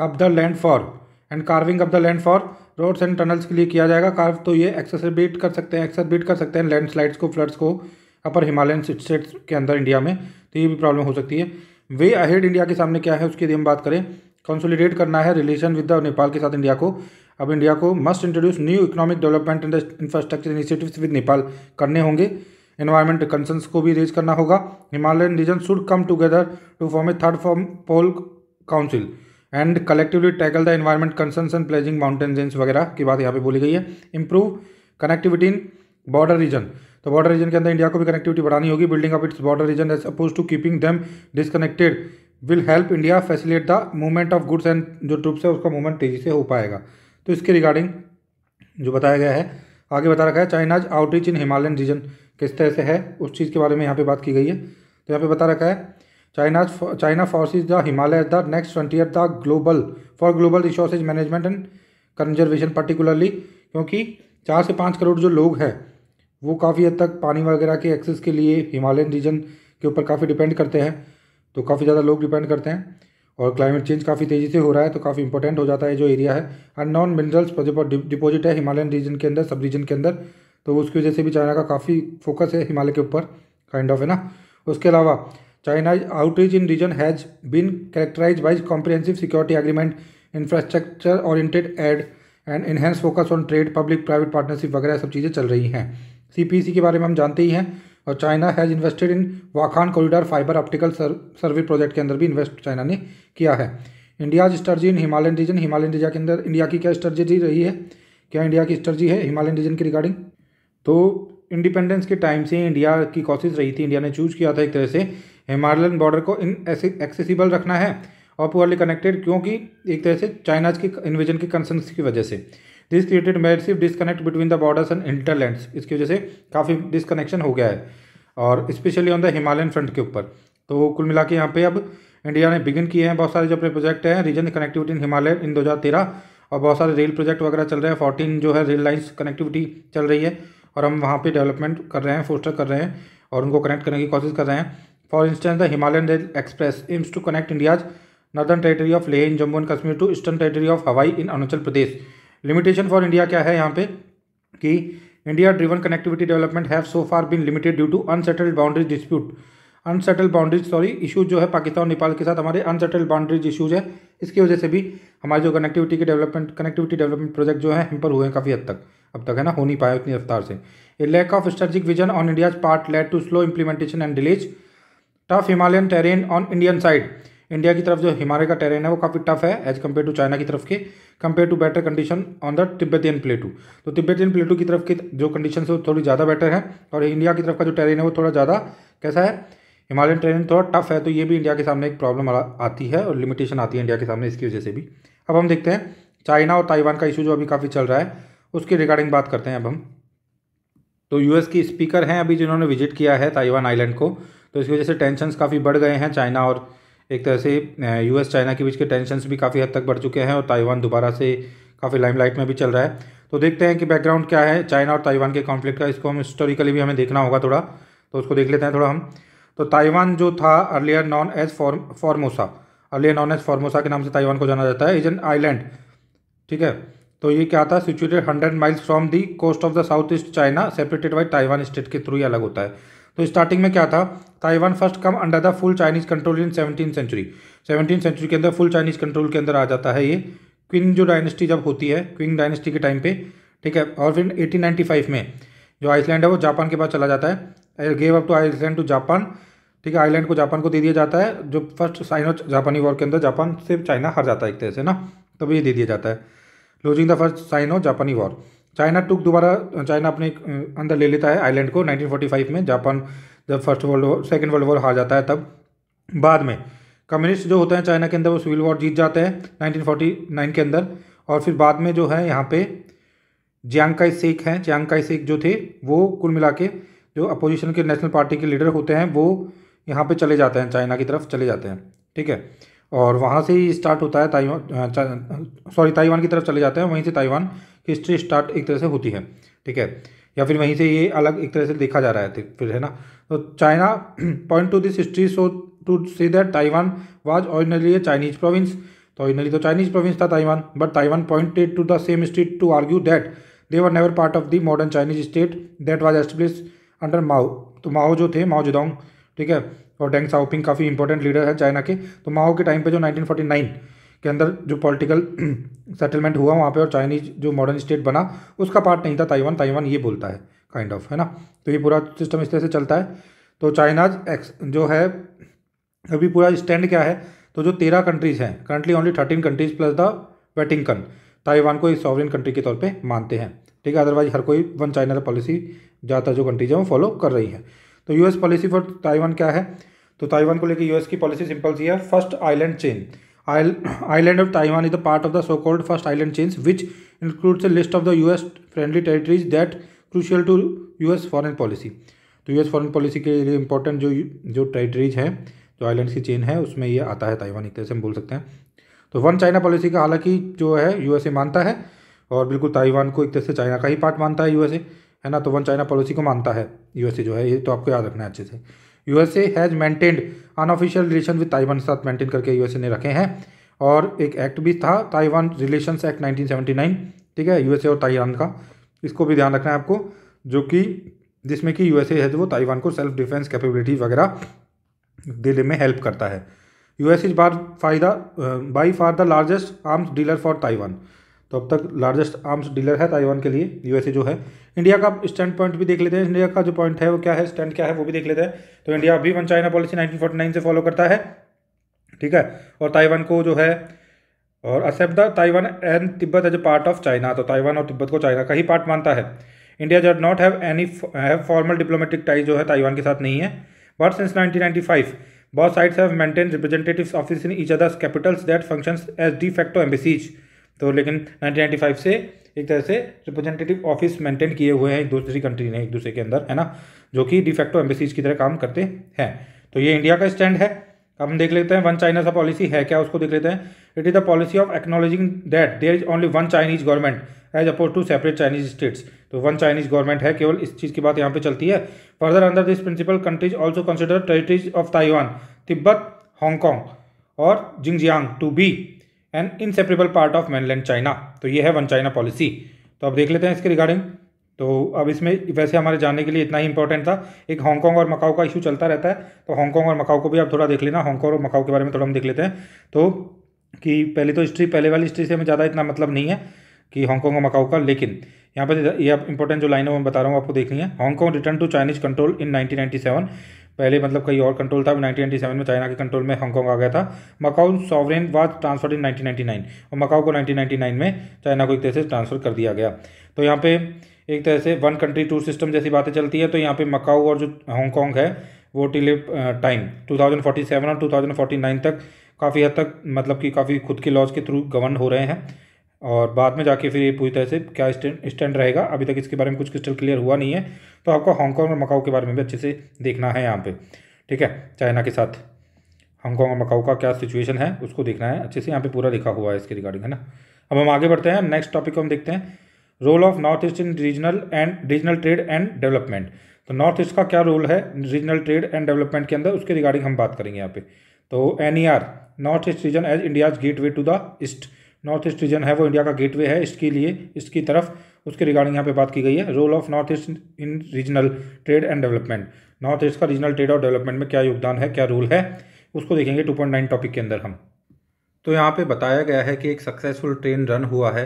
up the land for and carving up the land for roads and tunnels के लिए किया जाएगा कार्व तो ये एक्सेसरबेट कर सकते हैं एक्सेसरबेट कर सकते हैं लैंड स्लाइड्स को फ्लड्स को अपर हिमालयन स्टेट्स के अंदर इंडिया में तो ये भी प्रॉब्लम हो सकती है वे अहेड इंडिया के सामने क्या है उसकी यदि हम बात करें कंसोलिडेट करना है रिलेशन विद द नेपाल के साथ इंडिया को अब इंडिया को must introduce new economic development and infrastructure initiatives with Nepal करने होंगे इन्वायरमेंट कंसर्न्स को भी रेज करना होगा Himalayan region should come together to form a third form pole council and collectively tackle the environment concerns and pledging mountain range वगैरह की बात यहाँ पे बोली गई है improve connectivity in border region तो बॉर्डर रीजन के अंदर इंडिया को भी कनेक्टिविटी बढ़ानी होगी building up its border region as opposed to keeping them disconnected will help India facilitate the movement of goods and जो ट्रुप्स है उसका मूवमेंट तेजी से हो पाएगा तो इसके रिगार्डिंग जो बताया गया है आगे बता रखा है China's outreach in Himalayan region किस तरह से है उस चीज़ के बारे में यहाँ पे बात की गई है तो यहाँ पे बता रखा है China China forces the Himalaya the next frontier the global for global resources management and conservation particularly क्योंकि चार से पाँच करोड़ जो लोग हैं वो काफ़ी हद तक पानी वगैरह के एक्सेस के लिए हिमालयन रीजन के ऊपर काफ़ी डिपेंड करते हैं तो काफ़ी ज़्यादा लोग डिपेंड करते हैं और क्लाइमेट चेंज काफ़ी तेज़ी से हो रहा है तो काफ़ी इंपॉर्टेंट हो जाता है जो एरिया है अननॉन मिनरल्स डिपोजिट है हिमालयन रीजन के अंदर सब रीजन के अंदर तो उसकी वजह से भी चाइना का काफ़ी फोकस है हिमालय के ऊपर काइंड ऑफ है ना उसके अलावा China outreach in region has been characterize by comprehensive security agreement infrastructure oriented aid and enhance focus on trade public private partnership वगैरह सब चीज़ें चल रही हैं सी के बारे में हम जानते ही हैं और China has invested in Wakhan corridor fiber optical service project के अंदर भी इन्वेस्ट चाइना ने किया है India strategy in Himalayan region Himalayan region के अंदर इंडिया की क्या स्ट्रेटजी रही है क्या इंडिया की स्ट्रेटजी है हिमालयन रीजन की रिगार्डिंग तो इंडिपेंडेंस के टाइम से इंडिया की कोशिश रही थी इंडिया ने चूज किया था एक तरह से हिमालयन बॉर्डर को इन एक्सेसिबल रखना है और पुअरली कनेक्टेड क्योंकि एक तरह से चाइनाज के इन्वेजन के कंसर्न की वजह से this created massive disconnect between the borders and hinterlands इसकी वजह से काफ़ी डिसकनेक्शन हो गया है और specially on the Himalayan front के ऊपर तो कुल मिला के यहाँ पे अब इंडिया ने बिगिन किए हैं बहुत सारे जो अपने प्रोजेक्ट हैं रीजन कनेक्टिविटी इन हिमालय इन दो और बहुत सारे रेल प्रोजेक्ट वगैरह चल रहे हैं फोर्टीन जो है रेल लाइन्स कनेक्टिविटी चल रही है और हम वहाँ पर डेवलपमेंट कर रहे हैं फोस्टर कर रहे हैं और उनको कनेक्ट करने की कोशिश कर रहे हैं for instance the Himalayan rail express aims to connect India's northern territory of Leh in Jammu and Kashmir to eastern territory of Hawai in Arunachal Pradesh limitation for India क्या है यहाँ पे कि India driven connectivity development have so far been limited due to unsettled boundaries dispute unsettled boundaries sorry issue जो है पाकिस्तान और नेपाल के साथ हमारे अनसेटल्ड बाउंड्रीज इशूज है इसकी वजह से भी हमारे जो कनेक्टिविटी के डेवलपमेंट कनेक्टिविटी डेवलपमेंट प्रोजेक्ट जो है हिम्पर हुए हैं काफ़ी हद तक अब तक है ना हो नहीं पाया उतनी रफ्तार से a lack of strategic vision on India's part led to slow implementation and delays tough Himalayan terrain on Indian side India की तरफ जो हिमालय का टेरेन है वो काफ़ी टफ है एज कम्पेयर टू चाइना की तरफ के compare to better condition on the Tibetan plateau तो तिब्बतियन प्लेटू की तरफ की जो कंडीशन है वो थोड़ी ज़्यादा बेटर है और इंडिया की तरफ का जो टेरेन है वो थोड़ा ज़्यादा कैसा है हिमालयन टेरेन थोड़ा टफ है तो ये भी इंडिया के सामने एक प्रॉब्लम आती है और लिमिटेशन आती है इंडिया के सामने इसकी वजह से भी अब हम देखते हैं चाइना और ताइवान का इशू जो अभी काफ़ी चल रहा है उसके रिगार्डिंग बात करते हैं अब हम तो यूएस की स्पीकर हैं अभी जिन्होंने विजिट किया है ताइवान आइलैंड को तो इसकी वजह से टेंशनस काफ़ी बढ़ गए हैं चाइना और एक तरह से यूएस चाइना के बीच के टेंशन भी काफ़ी हद तक बढ़ चुके हैं और ताइवान दोबारा से काफ़ी लाइमलाइट में भी चल रहा है तो देखते हैं कि बैकग्राउंड क्या है चाइना और ताइवान के कॉन्फ्लिक्ट का इसको हम हिस्टोरिकली भी हमें देखना होगा थोड़ा तो उसको देख लेते हैं थोड़ा हम तो ताइवान जो था earlier known as Formosa earlier known as Formosa के नाम से ताइवान को जाना जाता है इज एन आईलैंड ठीक है तो ये क्या था situated hundred miles from the coast of the south east China separated by Taiwan state के थ्रू अलग होता है तो स्टार्टिंग में क्या था Taiwan first come under the full Chinese control in seventeen century seventeen century के अंदर फुल चाइनीज कंट्रोल के अंदर आ जाता है ये क्विंग जो डायनेस्टी जब होती है क्विंग डायनेस्टी के टाइम पे ठीक है और फिर एटीन में जो आइसलैंड है वो जापान के पास चला जाता है gave up to Iceland to Japan ठीक है आइलैंड को जापान को दे दिया जाता है जो फर्स्ट साइनो जापानी वॉर के अंदर जापान से चाइना हार जाता है एक तरह से ना तब ये दे दिया जाता है लूजिंग द फर्स्ट साइनो जापानी वॉर चाइना टुक दोबारा चाइना अपने अंदर ले लेता है आइलैंड को 1945 में जापान जब first world war second world war हार जाता है तब बाद में कम्युनिस्ट जो होते हैं चाइना के अंदर वो सिविल वॉर जीत जाते हैं नाइनटीन के अंदर और फिर बाद में जो है यहाँ पे ज्यांगकाई सेख हैं ज्यांगकाई सेख जो थे वो कुल मिला के जो अपोजिशन के नेशनल पार्टी के लीडर होते हैं वो यहाँ पे चले जाते हैं चाइना की तरफ चले जाते हैं ठीक है और वहाँ से ही स्टार्ट होता है ताइवान सॉरी ताइवान की तरफ चले जाते हैं वहीं से ताइवान हिस्ट्री स्टार्ट एक तरह से होती है ठीक है या फिर वहीं से ये अलग एक तरह से देखा जा रहा है फिर है ना तो China point to this history so to see that Taiwan was originally Chinese province तो ऑरिजिनली तो चाइनीज प्रोविंस था Taiwan but Taiwan pointed to the same state to argue that they were never part of the modern Chinese state that was establish under Mao तो माओ जो थे माओ जुदांग ठीक है और डेंग साओपिंग काफ़ी इंपॉर्टेंट लीडर है चाइना के तो माओ के टाइम पे जो नाइन के अंदर जो पॉलिटिकल सेटलमेंट हुआ वहाँ पे और चाइनीज जो मॉडर्न स्टेट बना उसका पार्ट नहीं था ताइवान ताइवान ये बोलता है काइंड kind ऑफ of, है ना तो ये पूरा सिस्टम इस तरह से चलता है तो चाइनाज जो है अभी पूरा स्टैंड क्या है तो जो तेरह कंट्रीज़ हैं currently only thirteen countries plus the Vatican Taiwan को एक सॉवरिन कंट्री के तौर पर मानते हैं ठीक है अदरवाइज हर कोई वन चाइना पॉलिसी ज़्यादातर जो कंट्रीज है वो फॉलो कर रही है तो यूएस पॉलिसी फॉर ताइवान क्या है तो ताइवान को लेकर यूएस की पॉलिसी सिंपल सी है first island chain island island of Taiwan is the part of the so-called first island chain, which list of the U S friendly territories that crucial to U S foreign policy तो यू एस फॉरन पॉलिसी के लिए इंपॉर्टेंट जो जो टेरिटरीज हैं जो आईलैंड की चेन है उसमें ये आता है ताइवान एक तरह से हम बोल सकते हैं तो वन चाइना पॉलिसी का हालांकि जो है यू एस ए मानता है और बिल्कुल ताइवान को एक तरह से चाइना का ही पार्ट मानता है यूएसए है ना तो वन चाइना पॉलिसी को मानता है यू एस ए जो है ये तो आपको याद रखना है अच्छे से USA has maintained unofficial relation with Taiwan के साथ मेंटेन करके यूएसए ने रखे हैं और एक एक्ट भी था ताइवान रिलेशन एक्ट 1979 ठीक है यूएसए और ताइवान का इसको भी ध्यान रखना है आपको जो कि जिसमें कि यूएसए है जो तो वो ताइवान को सेल्फ डिफेंस कैपेबिलिटी वगैरह देने में हेल्प करता है एस इज बार फायदा by far the largest arms dealer for Taiwan तो अब तक लार्जेस्ट आर्म्स डीलर है ताइवान के लिए यूएसए जो है इंडिया का स्टैंड पॉइंट भी देख लेते हैं इंडिया का जो पॉइंट है वो क्या है स्टैंड क्या है वो भी देख लेते हैं तो इंडिया अभी वन चाइना पॉलिसी नाइनटीन से फॉलो करता है ठीक है और ताइवान को जो है और accept the Taiwan and Tibet as a part of China तो ताइवान और तिब्बत को चाइना का ही पार्ट मानता है India does not have any have formal diplomatic ties जो है ताइवान के साथ नहीं है बट सिंस 1995 बहुत sides have maintain representative office in each others capitals that functions as de facto embassies तो लेकिन 1995 से एक तरह से रिप्रेजेंटेटिव ऑफिस मेंटेन किए हुए हैं एक दूसरी कंट्री ने एक दूसरे के अंदर है ना जो कि डिफेक्टो एम्बेसीज की तरह काम करते हैं तो ये इंडिया का स्टैंड है अब हम देख लेते हैं वन चाइना सा पॉलिसी है क्या उसको देख लेते हैं it is the policy of acknowledging that there is only one Chinese government as opposed to separate Chinese states तो वन चाइनीज गवर्नमेंट है केवल इस चीज़ की बात यहाँ पे चलती है further under this principle countries also consider territories of Taiwan Tibet Hong Kong और Xinjiang to be an inseparable part of mainland China तो ये है वन चाइना पॉलिसी तो अब देख लेते हैं इसके रिगार्डिंग तो अब इसमें वैसे हमारे जानने के लिए इतना ही इंपॉर्टेंट था एक हांगकॉन्ग और मकाऊ का इशू चलता रहता है तो हांगकॉन्ग और मकाऊ को भी आप थोड़ा देख लेना हांगकॉन्ग और मकाऊ के बारे में थोड़ा हम देख लेते हैं तो कि पहले तो हिस्ट्री पहले वाली हिस्ट्री से हमें ज़्यादा इतना मतलब नहीं है कि हांगकॉन्ग और मकाऊ का लेकिन यहाँ पर ये इंपॉर्टेंट जो लाइन है मैं बता रहा हूँ आपको देखनी है Hong Kong return to Chinese control in nineteen पहले मतलब कई और कंट्रोल था नाइनटीन सेवन में चाइना के कंट्रोल में हांगकॉन्ग आ गया था Macau sovereign was transferred in nineteen nine और मकाऊ को नाइनटीन नाइनटी नाइन में चाइना को एक तरह से ट्रांसफ़र कर दिया गया तो यहाँ पे एक तरह से वन कंट्री टू सिस्टम जैसी बातें चलती है तो यहाँ पे मकाऊ और जो हांगकॉन्ग है वो टिले टाइम सेवन और नाइन तक काफ़ी हद तक मतलब कि काफ़ी खुद के लॉज के थ्रू गवर्न हो रहे हैं और बाद में जाके फिर ये पूरी तरह से क्या स्टैंड रहेगा अभी तक इसके बारे में कुछ क्रिस्टल क्लियर हुआ नहीं है तो आपको हांगकॉन्ग और मकाऊ के बारे में भी अच्छे से देखना है यहाँ पे ठीक है चाइना के साथ हांगकॉन्ग और मकाऊ का क्या सिचुएशन है उसको देखना है अच्छे से यहाँ पे पूरा लिखा हुआ है इसके रिगार्डिंग है ना अब हम आगे बढ़ते हैं नेक्स्ट टॉपिक को हम देखते हैं role of north eastern regional and regional trade and development तो नॉर्थ ईस्ट का क्या रोल है रीजनल ट्रेड एंड डेवलपमेंट के अंदर उसके रिगार्डिंग हम बात करेंगे यहाँ पे तो N north east region as India's gateway to the east north east region है वो इंडिया का गेटवे है इसके लिए इसकी तरफ उसके रिगार्डिंग यहाँ पे बात की गई है role of north east in regional trade and development north east का रीजनल ट्रेड और डेवलपमेंट में क्या योगदान है क्या रोल है उसको देखेंगे टू पॉइंट नाइन टॉपिक के अंदर हम तो यहाँ पर बताया गया है कि एक सक्सेसफुल ट्रेन रन हुआ है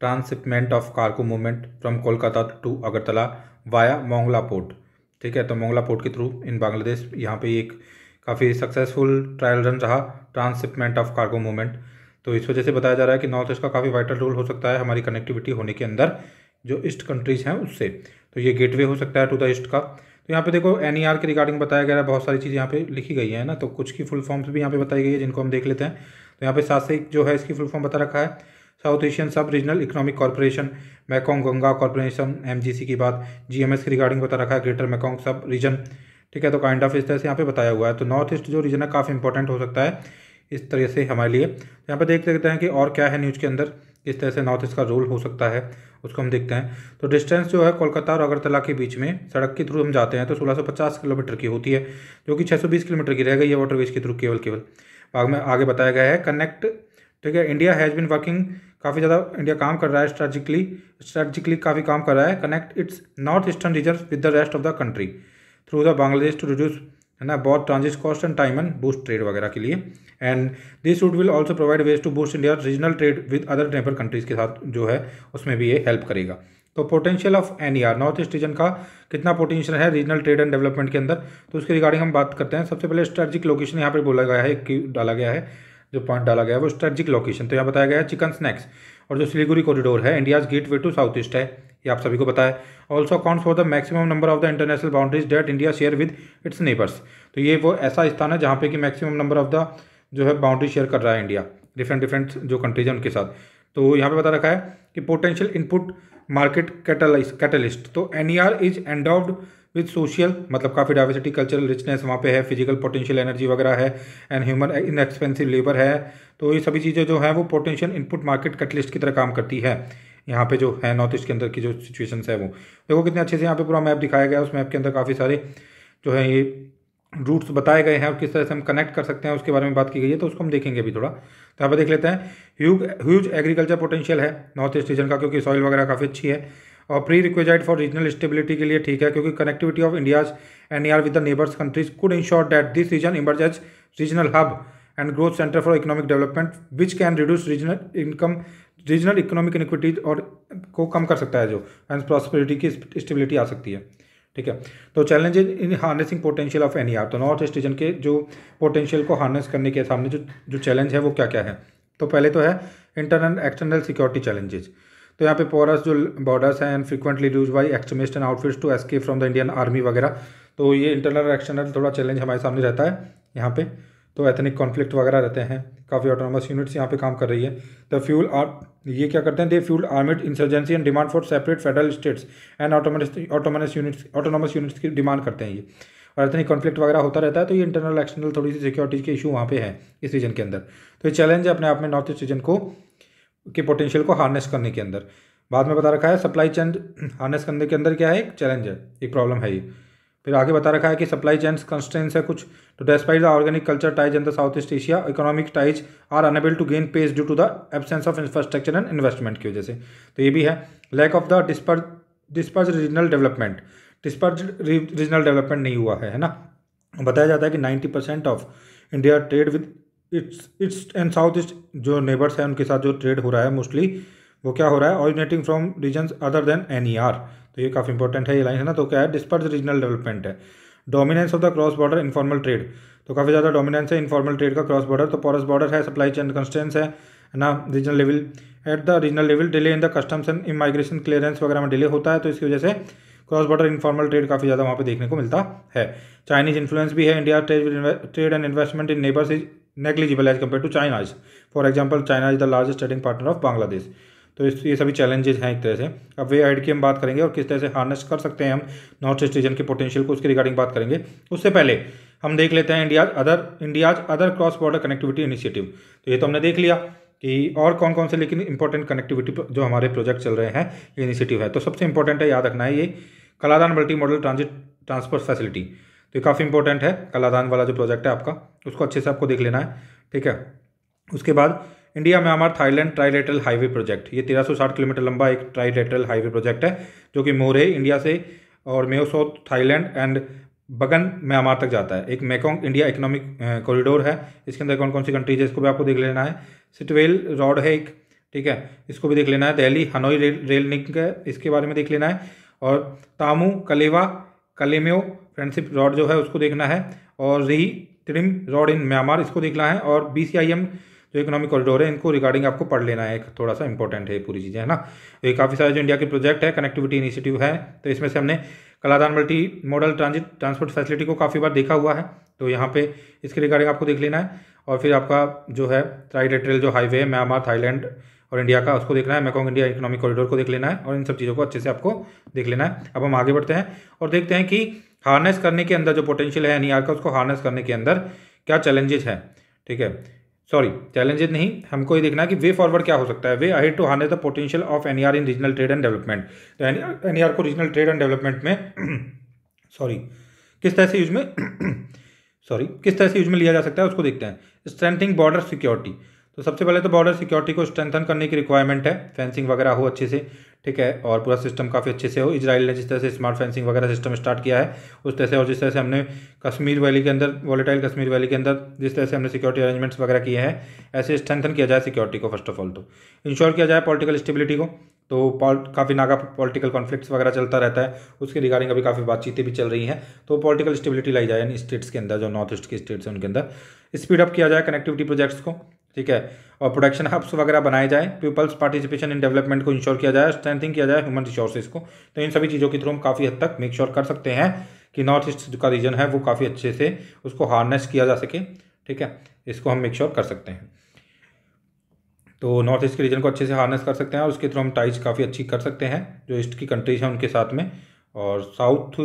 transshipment of cargo movement from Kolkata to Agartala via Mongla port ठीक है तो मोंगला पोर्ट के थ्रू इन बांग्लादेश यहाँ पे एक काफ़ी सक्सेसफुल ट्रायल रन रहा ट्रांसशिपमेंट ऑफ कार्गो मूवमेंट तो इस वजह से बताया जा रहा है कि नॉर्थ ईस्ट का काफ़ी वाइटल रोल हो सकता है हमारी कनेक्टिविटी होने के अंदर जो ईस्ट कंट्रीज़ हैं उससे तो ये गेटवे हो सकता है टू द ईस्ट का तो यहाँ पे देखो एन e के रिगार्डिंग बताया गया है बहुत सारी चीज़ यहाँ पे लिखी गई है ना तो कुछ की फुल फॉर्म्स भी यहाँ पे बताई गई है जिनको हम देख लेते हैं तो यहाँ पे सासिक जो है इसकी फुल फॉर्म बता रखा है South Asian sub regional economic corporation Mekong Ganga corporation M की बात जी की रिगार्डिंग बता रखा है ग्रेटर मैकोंग सब रीजन ठीक है तो काइंड ऑफ इस तरह से यहाँ पे बताया हुआ है तो नॉर्थ ईस्ट जो रीजन है काफ़ी इंपॉर्टेंट हो सकता है इस तरह से हमारे लिए यहाँ पर देख सकते हैं कि और क्या है न्यूज़ के अंदर किस तरह से नॉर्थ ईस्ट का रोल हो सकता है उसको हम देखते हैं तो डिस्टेंस जो है कोलकाता और अगरतला के बीच में सड़क के थ्रू हम जाते हैं तो 1650 किलोमीटर की होती है जो कि 620 किलोमीटर की रह गई है वाटरवेज के थ्रू केवल केवल बाग में आगे बताया गया है कनेक्ट ठीक है इंडिया हैज़ बिन वर्किंग काफ़ी ज़्यादा इंडिया काम कर रहा है स्ट्रेटिकली स्ट्रेटिकली काफ़ी काम कर रहा है connect its north eastern region with the rest of the country through the Bangladesh to reduce है ना बहुत transit cost and time and boost trade वगैरह के लिए and this route will also provide ways to boost India regional trade with other neighbour countries के साथ जो है उसमें भी ये हेल्प करेगा तो potential of N north east region का कितना पोटेंशियल है रीजनल ट्रेड एंड डेवलपमेंट के अंदर तो उसके रिगार्डिंग हम बात करते हैं सबसे पहले स्ट्रेटजिक लोकेशन यहाँ पर बोला गया है कि डाला गया है जो पॉइंट डाला गया है वो स्ट्रेटजिक लोकेशन तो यहाँ बताया गया है चिकन स्नैक्स और जो सिलीगुड़ी कॉरिडोर है India's gateway to south east है ये आप सभी को बताया also accounts for the maximum number of the international boundaries that India share with its neighbours तो ये वो ऐसा स्थान है जहाँ पे कि मैक्सिमम नंबर ऑफ द जो है बाउंड्री शेयर कर रहा है इंडिया डिफरेंट डिफरेंट जो कंट्रीज हैं उनके साथ तो यहाँ पे बता रखा है कि पोटेंशियल इनपुट मार्केट कैटलिस्ट तो N is endowed with social मतलब काफ़ी डाइवर्सिटी कल्चरल रिचनेस वहाँ पे है फिजिकल पोटेंशियल एनर्जी वगैरह है एंड ह्यूमन इनएक्सपेंसिव लेबर है तो ये सभी चीज़ें जो हैं वो पोटेंशियल इनपुट मार्केट कैटलिस्ट की तरह काम करती है यहाँ पे जो है नॉर्थ ईस्ट के अंदर की जो सिचुएशन है वो देखो कितने अच्छे से यहाँ पे पूरा मैप दिखाया गया है उस मैप के अंदर काफ़ी सारे जो है ये रूट्स बताए गए हैं और किस तरह से हम कनेक्ट कर सकते हैं उसके बारे में बात की गई है तो उसको हम देखेंगे अभी थोड़ा तो यहाँ पर देख लेते हैं ह्यूज ह्यूज एग्रीकल्चर पोटेंशियल है नॉर्थ ईस्ट रीजन का क्योंकि सॉइल वगैरह काफ़ी अच्छी है और prerequisite for regional stability के लिए ठीक है क्योंकि connectivity of India's N E R with the neighbours countries could ensure that this region emerge as regional hub and growth centre for economic development which can reduce regional income regional economic inequity और को कम कर सकता है जो एंड प्रॉस्पेरिटी की स्टेबिलिटी आ सकती है ठीक है तो challenges in harnessing potential of N तो नॉर्थ ईस्ट रीजन के जो पोटेंशियल को हार्नेस करने के सामने जो जो चैलेंज है वो क्या क्या है तो पहले तो है इंटरनल एक्सटर्नल सिक्योरिटी चैलेंजेज तो यहाँ पे पोरस जो बॉर्डर्स हैं and frequently use by extremist and outfits to escape from the Indian army वगैरह तो ये इंटरनल एक्सटर्नल थोड़ा चैलेंज हमारे सामने रहता है यहाँ पे तो एथनिक कॉन्फ्लिक्ट वगैरह रहते हैं काफ़ी ऑटोनमस यूनिट्स यहाँ पे काम कर रही है द फ्यूल आर ये क्या करते हैं they fuel armed insurgency and demand for separate federal states and autonomous units autonomous units की डिमांड करते हैं ये और एथनिक कॉन्फ्लिक्ट वगैरह होता रहता है तो ये इंटरनल एक्सटर्नल थोड़ी सी सिक्योरिटी के इशू वहाँ पे है इस रीजन के अंदर तो ये चैलेंज है अपने आप में नॉर्थ ईस्ट रीजन को के पोटेंशियल को हार्नेस करने के अंदर बाद में बता रखा है सप्लाई चैन हार्नेस करने के अंदर क्या है एक चैलेंज है एक प्रॉब्लम है ये फिर आगे बता रखा है कि सप्लाई चैन कंस्टेंस है कुछ तो despite the organic culture ties in the south east Asia economic ties are unable to gain pace due to the absence of infrastructure and investment की वजह से तो ये भी है lack of the disperse disperse regional development disperse regional development नहीं हुआ है है ना बताया जाता है कि ninety percent of India trade with its its and south east जो नेबर्स हैं उनके साथ जो ट्रेड हो रहा है मोस्टली वो क्या हो रहा है originating from region other than N तो ये काफ़ी इंपॉर्टेंट है ये लाइन है ना तो क्या है डिस्पर्स रीजनल डेवलपमेंट है dominance of the cross border informal trade तो काफ़ी ज़्यादा डोमिनेंस है इनफॉर्मल ट्रेड का क्रॉस बॉर्डर तो पॉरस बॉर्डर है सप्लाई चेन कंस्टेंस है ना regional level at the regional level delay in the customs and immigration clearance वगैरह में डिले होता है तो इसकी वजह से क्रॉस बॉर्डर इनफॉर्मल ट्रेड काफ़ी ज़्यादा वहाँ पे देखने को मिलता है चाइनीज इन्फ्लुएंस भी है India trade and investment in neighbours is negligible as compare to China is for example China is the largest trading partner of Bangladesh तो इस ये सभी चैलेंजेस हैं एक तरह से अब वे आइड की हम बात करेंगे और किस तरह से हार्नेस कर सकते हैं हम नॉर्थ ईस्ट रीजन के पोटेंशियल को उसके रिगार्डिंग बात करेंगे उससे पहले हम देख लेते हैं India's other India's other cross border connectivity initiative तो ये तो हमने देख लिया कि और कौन कौन से लेकिन इंपॉर्टेंट कनेक्टिविटी जो हमारे प्रोजेक्ट चल रहे हैं ये इनिशिएटिव है तो सबसे इंपॉर्टेंट है याद रखना है ये Kaladan multi modal transit transport facility तो ये काफ़ी इंपॉर्टेंट है कलादान वाला जो प्रोजेक्ट है आपका उसको अच्छे से आपको देख लेना है ठीक है उसके बाद इंडिया में हमारा थाईलैंड ट्राइलेटरल हाईवे प्रोजेक्ट ये तेरह किलोमीटर लंबा एक ट्राइलेटरल हाईवे प्रोजेक्ट है जो कि मोरे इंडिया से और south Thailand and Bagan Myanmar तक जाता है एक मेकोंग इंडिया इकोनॉमिक कॉरिडोर है इसके अंदर कौन कौन सी कंट्रीज है इसको भी आपको देख लेना है सिटवेल रोड है एक ठीक है इसको भी देख लेना है Delhi Hanoi rail rail link है इसके बारे में देख लेना है और तामू कलेवा कलेम्यो फ्रेंडशिप रोड जो है उसको देखना है और रही त्रिम रोड इन म्यांमार इसको देखना है और बी सी आई एम जो इकोनॉमिक कॉरिडोर है इनको रिगार्डिंग आपको पढ़ लेना है थोड़ा सा इंपॉर्टेंट है पूरी चीज़ें है ना तो ये काफ़ी सारे जो इंडिया के प्रोजेक्ट है कनेक्टिविटी इनिशिएटिव है तो इसमें से हमने Kaladan multi modal transit transport facility को काफ़ी बार देखा हुआ है तो यहाँ पे इसके रिगार्डिंग आपको देख लेना है और फिर आपका जो है ट्राइलेटरल जो हाईवे है म्यांमार थाईलैंड और इंडिया का उसको देखना है मैकॉन्ग इंडिया इकोनॉमिक कॉरिडोर को देख लेना है और इन सब चीज़ों को अच्छे से आपको देख लेना है अब हम आगे बढ़ते हैं और देखते हैं कि हार्नेस करने के अंदर जो पोटेंशियल है एन e का उसको हार्नेस करने के अंदर क्या चैलेंजेस हैं ठीक है सॉरी चैलेंजेज नहीं हमको ये देखना है कि वे फॉरवर्ड क्या हो सकता है way ahead to harness the potential of N in regional trade and development तो एन e e को रीजनल ट्रेड एंड डेवलपमेंट में सॉरी किस तरह से यूज में सॉरी किस तरह से यूज में लिया जा सकता है उसको देखते हैं स्ट्रेंथिंग बॉर्डर सिक्योरिटी तो सबसे पहले तो बॉर्डर सिक्योरिटी को स्ट्रेंथन करने की रिक्वायरमेंट है फेंसिंग वगैरह हो अच्छे से ठीक है और पूरा सिस्टम काफ़ी अच्छे से हो इसराइल ने जिस तरह से स्मार्ट फेंसिंग वगैरह सिस्टम स्टार्ट किया है उस तरह से और जिस तरह से हमने कश्मीर वैली के अंदर वॉलेटाइल कश्मीर वैली के अंदर जिस तरह से हमने सिक्योरिटी अरेंजमेंट्स वगैरह किए हैं ऐसे स्ट्रेंथन किया जाए सिक्योरिटी को फर्स्ट ऑफ ऑल तो इंश्योर किया जाए पॉलिटिकल स्टेबिलिटी को तो काफ़ी नागा पॉलिटिकल कॉन्फ्लिक्ट्स वगैरह चलता रहता है उसके रिगार्डिंग अभी काफ़ी बातचीतें भी चल रही हैं तो पॉलिटिकल स्टेबिलिटी लाई जाए इन स्टेट्स के अंदर जो नॉर्थ ईस्ट के स्टेट्स हैं उनके अंदर स्पीड अप किया जाए कनेक्टिविटी प्रोजेक्ट्स को ठीक है और प्रोडक्शन हब्स वगैरह बनाए जाए पीपल्स पार्टिसिपेशन इन डेवलपमेंट को इंश्योर किया जाए स्ट्रेंथिंग किया जाए ह्यूमन रिसोर्सेज को तो इन सभी चीज़ों के थ्रू हम काफ़ी हद तक मेक श्योर कर सकते हैं कि नॉर्थ ईस्ट का रीजन है वो काफ़ी अच्छे से उसको हार्नेस किया जा सके ठीक है इसको हम मेक श्योर कर सकते हैं तो नॉर्थ ईस्ट के रीजन को अच्छे से हार्नेस कर सकते हैं और उसके थ्रू हम टाइज काफ़ी अच्छी कर सकते हैं जो ईस्ट की कंट्रीज हैं उनके साथ में और साउथ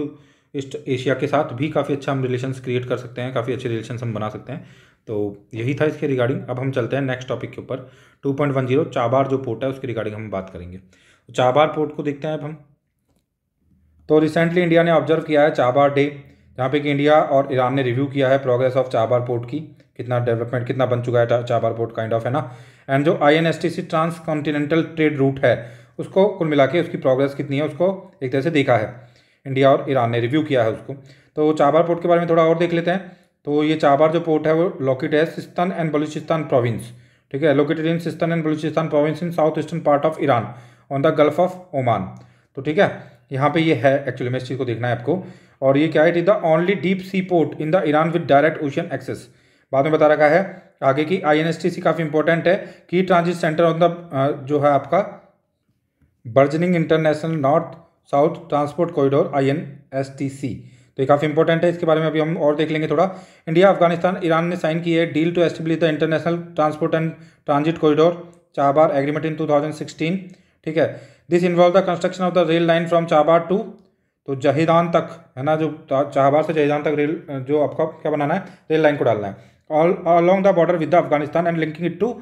ईस्ट एशिया के साथ भी काफ़ी अच्छा हम रिलेशन क्रिएट कर सकते हैं काफ़ी अच्छे रिलेशन हम बना सकते हैं तो यही था इसके रिगार्डिंग अब हम चलते हैं नेक्स्ट टॉपिक के ऊपर two point one zero Chabahar जो पोर्ट है उसके रिगार्डिंग हम बात करेंगे तो चाबार पोर्ट को देखते हैं अब हम तो रिसेंटली इंडिया ने ऑब्जर्व किया है चाबार डे जहाँ पे कि इंडिया और ईरान ने रिव्यू किया है प्रोग्रेस ऑफ चाबार पोर्ट की कितना डेवलपमेंट कितना बन चुका है चाबार पोर्ट काइंड ऑफ है ना एंड जो I N S T C trans continental trade route है उसको कुल मिला के उसकी प्रोग्रेस कितनी है उसको एक तरह से देखा है इंडिया और ईरान ने रिव्यू किया है उसको तो चाबार पोर्ट के बारे में थोड़ा और देख लेते हैं तो ये चाबार जो पोर्ट है वो लोकेट है सिस्तान एंड बलूचिस्तान प्रोविंस ठीक है located in Sistan and Balochistan province in south eastern part of Iran on the gulf of Oman तो ठीक है यहाँ पे ये है एक्चुअली में इस चीज़ को देखना है आपको और ये क्या है it is the only deep sea port in the Iran with direct ocean access बाद में बता रखा है आगे की I N S T C काफ़ी इंपॉर्टेंट है की ट्रांजिट सेंटर ऑन द जो है आपका burgeoning international north south transport corridor I N S T C तो ये काफ़ी इंपॉर्टेंट है इसके बारे में अभी हम और देख लेंगे थोड़ा इंडिया अफगानिस्तान ईरान ने साइन की है deal to establish the international transport and transit corridor Chabahar agreement in 2016 ठीक है this involve the construction of the rail line from Chabahar to तो जहीदान तक है ना जो चाहबार से जहीदान तक रेल जो आपका क्या बनाना है रेल लाइन को डालना है along the border with the Afghanistan and linking it to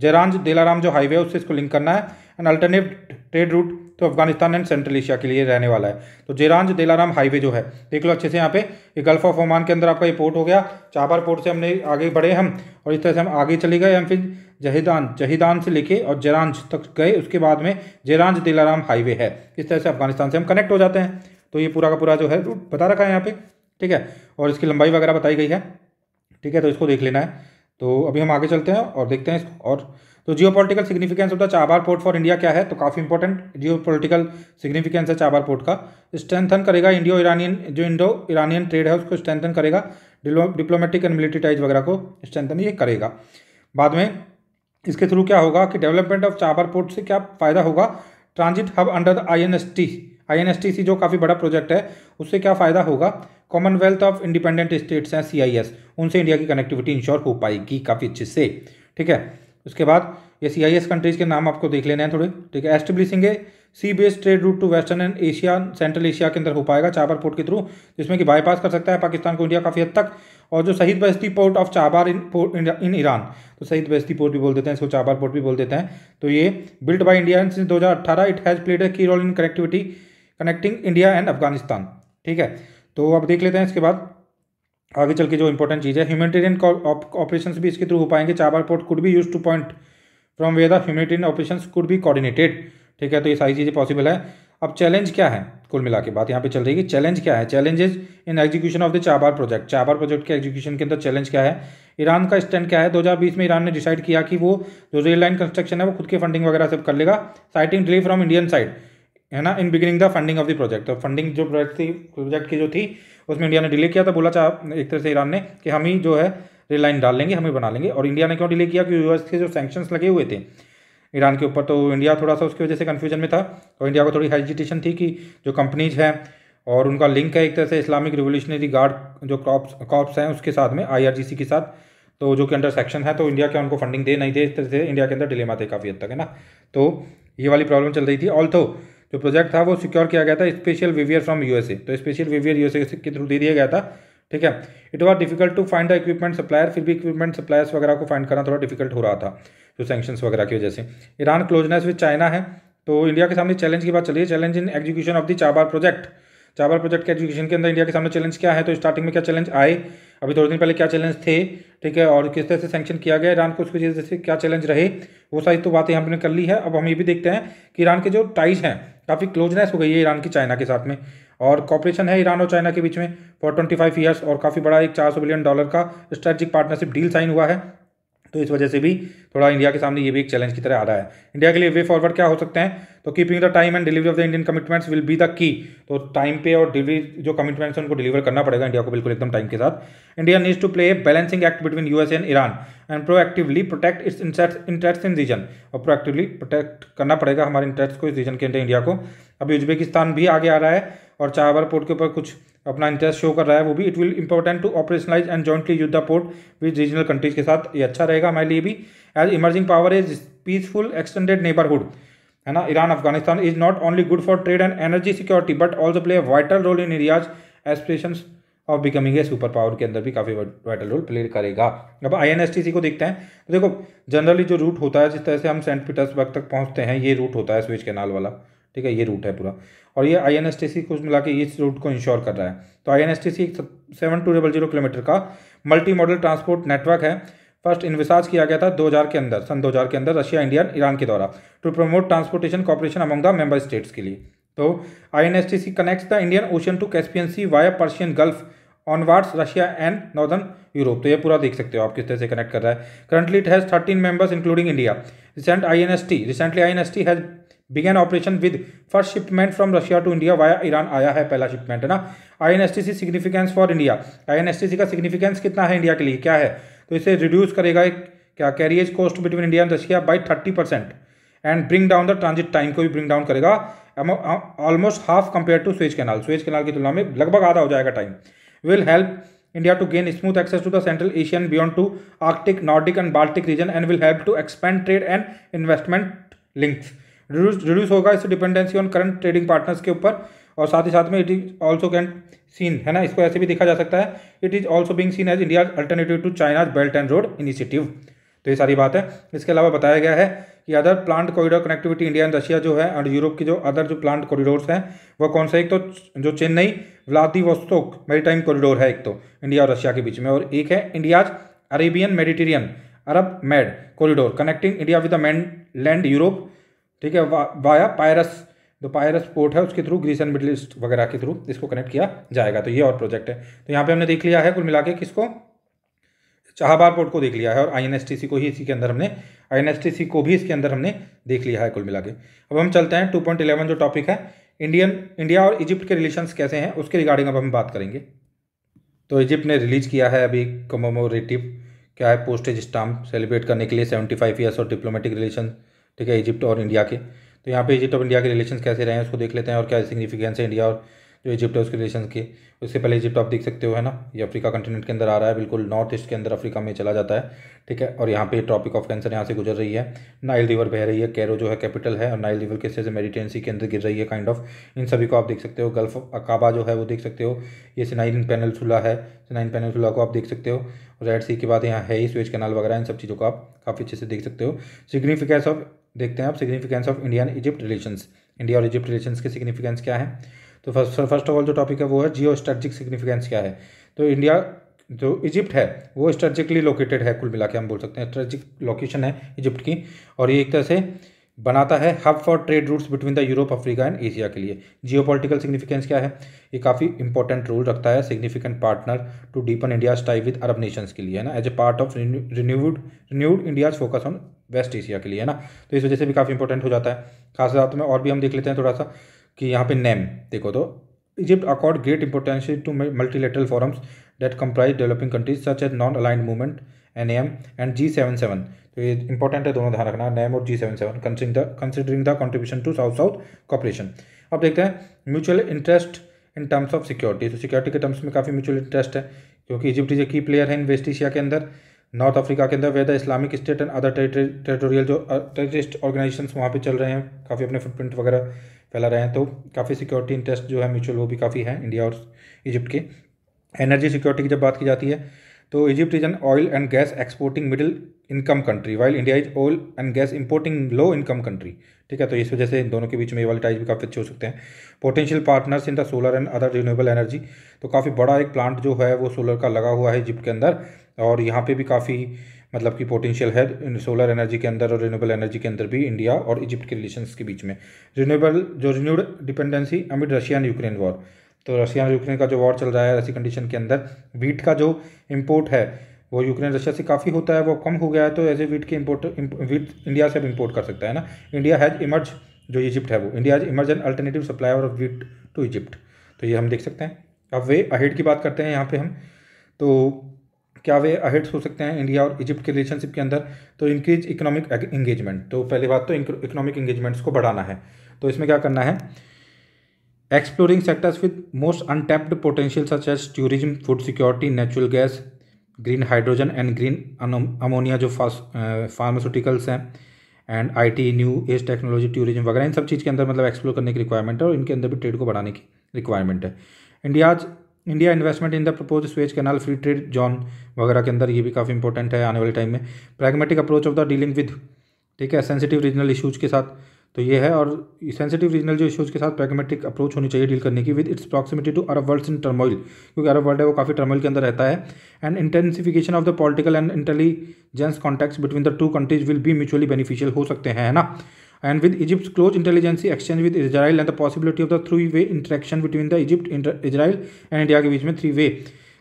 Zaranj Delaram जो हाईवे है उससे इसको लिंक करना है एंड अल्टरनेट ट्रेड रूट तो अफगानिस्तान एंड सेंट्रल एशिया के लिए रहने वाला है तो जेरांज देलाराम हाईवे जो है देख लो अच्छे से यहाँ पे ये गल्फ ऑफ ओमान के अंदर आपका ये पोर्ट हो गया चाबर पोर्ट से हमने आगे बढ़े हम और इस तरह से हम आगे चले गए हम फिर जहीदान जहीदान से लेके और जेरांज तक गए उसके बाद में जेरांज देलाराम हाईवे है इस तरह से अफगानिस्तान से हम कनेक्ट हो जाते हैं तो ये पूरा का पूरा जो है रूट बता रखा है यहाँ पे ठीक है और इसकी लंबाई वगैरह बताई गई है ठीक है तो इसको देख लेना है तो अभी हम आगे चलते हैं और देखते हैं इसको और तो geo political significance of the Chabahar port for India क्या है तो काफ़ी इंपॉर्टेंट जियो पोलिटिकल सिग्निफिकेंस है चाबार पोर्ट का स्ट्रेंथन करेगा इंडियो ईरानियन जो इंडो ईरानियन ट्रेड है उसको स्ट्रेंथन करेगा डिप्लोमेटिक एंड मिलिट्री टाइज वगैरह को स्ट्रेंथन ये करेगा बाद में इसके थ्रू क्या होगा कि डेवलपमेंट ऑफ चाबार पोर्ट से क्या फ़ायदा होगा transit hub under the I N S T I N S T C जो काफ़ी बड़ा प्रोजेक्ट है उससे क्या फ़ायदा होगा कॉमनवेल्थ ऑफ इंडिपेंडेंट स्टेट्स हैं सी आई एस उनसे इंडिया की कनेक्टिविटी इंश्योर हो पाएगी काफ़ी अच्छे से ठीक है उसके बाद ये सी आई एस कंट्रीज़ के नाम आपको देख लेने हैं थोड़े ठीक है establishing a sea based trade route to western and Asia central Asia के अंदर हो पाएगा चाबर पोर्ट के थ्रू जिसमें कि बाईपास कर सकता है पाकिस्तान को इंडिया काफ़ी हद तक और जो Shahid Beheshti port of Chabahar in port in Iran तो शहीद बस्ती पोर्ट भी बोल देते हैं इसको चाबार पोर्ट भी बोल देते हैं तो ये build by India since though it has played a key role in connectivity connecting India and Afghanistan ठीक है तो अब देख लेते हैं इसके बाद आगे चल के जो इंपॉर्टेंट चीज़ है ह्यूमेटेरियन ऑपरेशन भी इसके थ्रू हो पाएंगे Chabahar port could be use to point from way the humanitarian operation could be coordinated ठीक है तो ये सारी चीज़ें पॉसिबल है अब चैलेंज क्या है कुल मिला के बात यहाँ पे चल रही है कि चैलेंज क्या है challenges in execution of the Chabahar project Chabahar project के एग्जीक्यूशन के अंदर चैलेंज क्या है ईरान का स्टैंड क्या है 2020 में ईरान ने डिसाइड किया कि वो जो रेल लाइन कंस्ट्रक्शन है वो खुद की फंडिंग वगैरह सब कर लेगा citing delay from Indian side है ना in beginning the funding of the project funding जो प्रोजेक्ट थी प्रोजेक्ट की जो थी उसमें इंडिया ने डिले किया था बोला चाह एक तरह से ईरान ने कि हम ही जो है रेल लाइन डाल लेंगे हम ही बना लेंगे और इंडिया ने क्यों डिले किया कि यूएस के जो सैक्शन लगे हुए थे ईरान के ऊपर तो इंडिया थोड़ा सा उसकी वजह से कन्फ्यूजन में था और इंडिया को थोड़ी हेजिटेशन थी कि जो कंपनीज हैं और उनका लिंक है एक तरह से इस्लामिक रिवोल्यूशनरी गार्ड जो क्रॉप्स कॉप्स हैं उसके साथ में आईआरजीसी के साथ तो जो कि अंडर सेक्शन है तो इंडिया क्या उनको फंडिंग दे नहीं दे इस तरह से इंडिया के अंदर डिलेमा थे काफ़ी हद तक है ना तो ये वाली प्रॉब्लम चल रही थी ऑल्थो जो प्रोजेक्ट था वो सिक्योर किया गया था स्पेशल वीवियर फ्रॉम यूएसए तो स्पेशल वीवियर यूएसए के थ्रू दे दिया गया था ठीक है it was difficult to find the equipment supplier फिर भी इक्विपमेंट सप्लायर्स वगैरह को फाइंड करना थोड़ा डिफिकल्ट हो रहा था जो सेंक्शन वगैरह की वजह से ईरान क्लोजनेस विद चाइना है तो इंडिया के सामने चैलेंज की बात चलिए challenge in execution of the Chabahar project Chabahar project के एजुकेशन के अंदर इंडिया के सामने चैलेंज क्या है तो स्टार्टिंग में क्या चैलेंज आए अभी थोड़े दिन पहले क्या चैलेंज थे ठीक है और किस तरह से सैक्शन किया गया ईरान को उसकी वजह से क्या चैलेंज रहे वो सारी तो बातें हमने कर ली है अब हम ये भी देखते हैं कि ईरान के जो टाइज हैं काफ़ी क्लोजनेस हो गई है ईरान की चाइना के साथ में और कॉपरेशन है ईरान और चाइना के बीच में फॉर ट्वेंटी फाइव ईयर्स और काफ़ी बड़ा एक चार सौ बिलियन डॉलर का स्ट्रेटजिक पार्टनरशिप डील साइन हुआ है तो इस वजह से भी थोड़ा इंडिया के सामने ये भी एक चैलेंज की तरह आ रहा है इंडिया के लिए वे फॉरवर्ड क्या हो सकते हैं तो keeping the time and delivery of the Indian commitments will be the key तो टाइम पे और डिलीवरी जो कमिटमेंट्स हैं उनको डिलीवर करना पड़ेगा इंडिया को बिल्कुल एकदम टाइम के साथ India needs to play balancing act between US and Iran and proactively protect its interest in region और प्रोएक्टिवली प्रोटेक्ट करना पड़ेगा हमारे इंटरेस्ट को इस रीजन के अंदर इंडिया को अभी उज्बेकिस्तान भी आगे आ रहा है और चाहबर पोर्ट के ऊपर कुछ अपना इंटरेस्ट शो कर रहा है वो भी it will important to operationalise and jointly युद्ध the port with regional countries के साथ ये अच्छा रहेगा हमारे लिए भी as emerging power is peaceful extended neighbourhood है ना Iran Afghanistan is not only good for trade and energy security but also play vital role in India's aspiration of becoming a super power के अंदर भी काफ़ी वाइटल रोल प्ले करेगा अब सी को देखते हैं तो देखो जनरली जो रूट होता है जिस तरह से हम सेंट पीटर्सबर्ग तक पहुंचते हैं ये रूट होता है स्विच कैनाल वाला ठीक है ये रूट है पूरा और ये आई एन कुछ मिला के इस रूट को इंश्योर कर रहा है तो I N S T C seven two double zero kilometre का मल्टी मॉडल ट्रांसपोर्ट नेटवर्क है फर्स्ट इन्विसाज किया गया था 2000 के अंदर सन 2000 के अंदर रशिया इंडिया ईरान के द्वारा to promote transportation cooperation among the member states के लिए तो I N S T C connects the Indian Ocean to Caspian Sea via Persian Gulf onwards Russia and northern Europe तो ये पूरा देख सकते हो आप किस तरह से कनेक्ट कर रहा है currently it has thirteen members including India recent I N S T recently I N S T has began operation with first shipment from Russia to India via Iran आया है पहला शिपमेंट है ना I N S T C significance for India I N S T C का सिग्निफिकेंस कितना है इंडिया के लिए क्या है तो इसे रिड्यूस करेगा एक क्या carriage cost between India and Russia by thirty percent and bring down the transit time को भी ब्रिंग डाउन करेगा almost half compare to Suez Canal Suez Canal की तुलना में लगभग आधा हो जाएगा time will help India to gain smooth access to the Central Asian beyond to Arctic Nordic and Baltic region and will help to expand trade and investment links reduce होगा इस dependency on current trading partners के ऊपर और साथ ही साथ में it is also can seen है ना इसको ऐसे भी देखा जा सकता है it is also being seen as India alternative to China's belt and road Initiative तो ये सारी बात है इसके अलावा बताया गया है कि other plant corridor connectivity India and Russia जो है और यूरोप की जो अदर जो प्लांट कॉरिडोर्स हैं वो कौन सा एक तो जो चेन्नई व्लादिवोस्तोक मेरीटाइम कॉरिडोर है एक तो इंडिया और रशिया के बीच में और एक है India's Arabian Mediterranean Arab Med corridor connecting India with the mainland Europe ठीक है वा, वाया पायरस जो पायरस पोर्ट है उसके through Greece and Middle East वगैरह के थ्रू इसको कनेक्ट किया जाएगा तो ये और प्रोजेक्ट है तो यहाँ पे हमने देख लिया है कुल मिला के किसको चाहबार पोर्ट को देख लिया है और आई को ही इसी के अंदर हमने आई को भी इसके अंदर हमने देख लिया है कुल मिला के अब हम चलते हैं टू पॉइंट इलेवन जो टॉपिक है इंडियन इंडिया और इजिप्ट के रिलेशन कैसे हैं उसके रिगार्डिंग अब हम बात करेंगे तो इजिप्ट ने रिलीज़ किया है अभी कमोमोरेटिव क्या है पोस्टेज स्टाम्प सेलिब्रेट करने के लिए सेवेंटी फाइव ईयर्स और डिप्लोमेटिक रिलेशन ठीक है इजिप्ट और इंडिया के तो यहाँ पे इजिप्ट और इंडिया के रिलेशन कैसे रहे हैं उसको देख लेते हैं और क्या सिग्निफिकेंस है इंडिया और जो इजिप्ट है उसके रिलेशन के उससे पहले इजिप्ट आप देख सकते हो है ना ये अफ्रीका कंटिनेंट के अंदर आ रहा है बिल्कुल नॉर्थ ईस्ट के अंदर अफ्रीका में चला जाता है ठीक है और यहाँ पे ट्रॉपिक ऑफ कैंसर यहाँ से गुजर रही है नाइल रिवर बह रही है कैरो जो है कैपिटल है और नाइल रिवर के से मेडिटेंसी के अंदर गिर रही है काइंड ऑफ इन सभी को आप देख सकते हो गल्फ अकाबा जो है वो देख सकते हो ये सिनाइन पेनलसुला है सिनाइन पेनलसुला को आप देख सकते हो रेड सी के बाद यहाँ है ही स्वेज कैनाल वगैरह इन सब चीज़ों को आप काफ़ी अच्छे से देख सकते हो सिग्निफिकेंस ऑफ देखते हैं आप significance of India and Egypt relations India और इजिप्ट रिलेशंस की सिग्निफिकेंस क्या है तो फर्स्ट फर्स्ट ऑफ ऑल जो टॉपिक है वो है जियो स्ट्रेटजिक सिग्निफिकेंस क्या है तो इंडिया जो इजिप्ट है वो स्ट्रेटजिकली लोकेटेड है कुल मिला के हम बोल सकते हैं स्ट्रेटजिक लोकेशन है इजिप्ट की और ये एक तरह से बनाता है hub for trade routes between the Europe Africa and Asia के लिए पोलिटिकल सिग्निफिकेंस क्या है ये काफ़ी इंपॉर्टेंट रोल रखता है significant partner to deepen India tie with Arab nations के लिए है ना as a part of renewed renewed India's focus on West Asia के लिए है ना तो इस वजह से भी काफ़ी इंपॉर्टेंट हो जाता है खास रात में और भी हम देख लेते हैं थोड़ा सा कि यहाँ पे नेम देखो तो Egypt accord great importance to multilateral forums that comprise developing countries such as non aligned movement N M and G seven seven तो ये इंपॉर्टेंट है दोनों ध्यान रखना नैम और G seven seven considering the contribution to south south cooperation अब देखते हैं mutual interest in terms of security तो सिक्योरिटी के टर्म्स में काफ़ी म्यूचुअल इंटरेस्ट है क्योंकि इजिप्ट इज ए की प्लेयर है इन वेस्ट एशिया के अंदर नॉर्थ अफ्रीका के अंदर whether Islamic State and other territorial जो टेररिस्ट uh, ऑर्गेनाइजेशन वहाँ पर चल रहे हैं काफ़ी अपने फुटप्रिंट वगैरह फैला रहे हैं तो काफ़ी सिक्योरिटी इंटरेस्ट जो है म्यूचुअल वो भी काफ़ी है इंडिया और इजिप्ट के एनर्जी सिक्योरिटी की जब बात की जाती है तो Egypt is an oil and gas exporting middle income country while India is oil and gas importing low income country ठीक है तो इस वजह से इन दोनों के बीच में ये वाले टाइज भी काफ़ी अच्छे हो सकते हैं potential partners in the solar and other renewable energy तो काफ़ी बड़ा एक प्लांट जो है वो सोलर का लगा हुआ है इजिप्ट के अंदर और यहाँ पे भी काफ़ी मतलब कि पोटेंशियल है सोलर एनर्जी के अंदर और रिन्यूएबल एनर्जी के अंदर भी इंडिया और इजिप्ट के रिलेशंस के बीच में रिन्यूएबल जो renewed dependency amid Russia and Ukraine war तो रशिया और यूक्रेन का जो वॉर चल रहा है ऐसी कंडीशन के अंदर वीट का जो इम्पोर्ट है वो यूक्रेन रशिया से काफ़ी होता है वो कम हो गया है तो एज ए वीट के इम्पोर्ट वीट इंडिया से अब इम्पोर्ट कर सकता है ना इंडिया हैज़ इमर्ज जो इजिप्ट है वो India has emerge an alternative supplier of wheat to Egypt तो ये हम देख सकते हैं अब वे अहेड की बात करते हैं यहाँ पे हम तो क्या वे अहेड्स हो सकते हैं इंडिया और इजिप्ट के रिलेशनशिप के अंदर तो इंक्रीज इकोनॉमिक एंगेजमेंट तो पहली बात तो इकोनॉमिक इंगेजमेंट्स को बढ़ाना है तो इसमें क्या करना है exploring sectors with most untapped potential such as tourism food security natural gas green hydrogen and green ammonia जो फार्मास्यूटिकल्स uh, हैं and IT new age technology tourism वगैरह इन सब चीज़ के अंदर मतलब एक्सप्लोर करने की रिक्वायरमेंट है और इनके अंदर भी ट्रेड को बढ़ाने की रिक्वायरमेंट है India India investment in the propose Suez Canal free trade zone वगैरह के अंदर ये भी काफ़ी इंपॉर्टेंट है आने वाले टाइम में pragmatic approach of the dealing with ठीक है सेंसिटिव रीजनल इशूज़ के साथ तो ये है और सेंसिटिव रीजनल जो इश्यूज़ के साथ प्रैग्मेटिक अप्रोच होनी चाहिए डील करने की with its proximity to Arab worlds in turmoil क्योंकि अरब वर्ल्ड है वो काफ़ी टर्मोइल के अंदर रहता है and intensification of the political and intelligence contacts between the two countries will be mutually beneficial हो सकते हैं है ना and with Egypt close intelligence exchange with Israel and the possibility of the three way interaction between the Egypt Israel and India के बीच में थ्री वे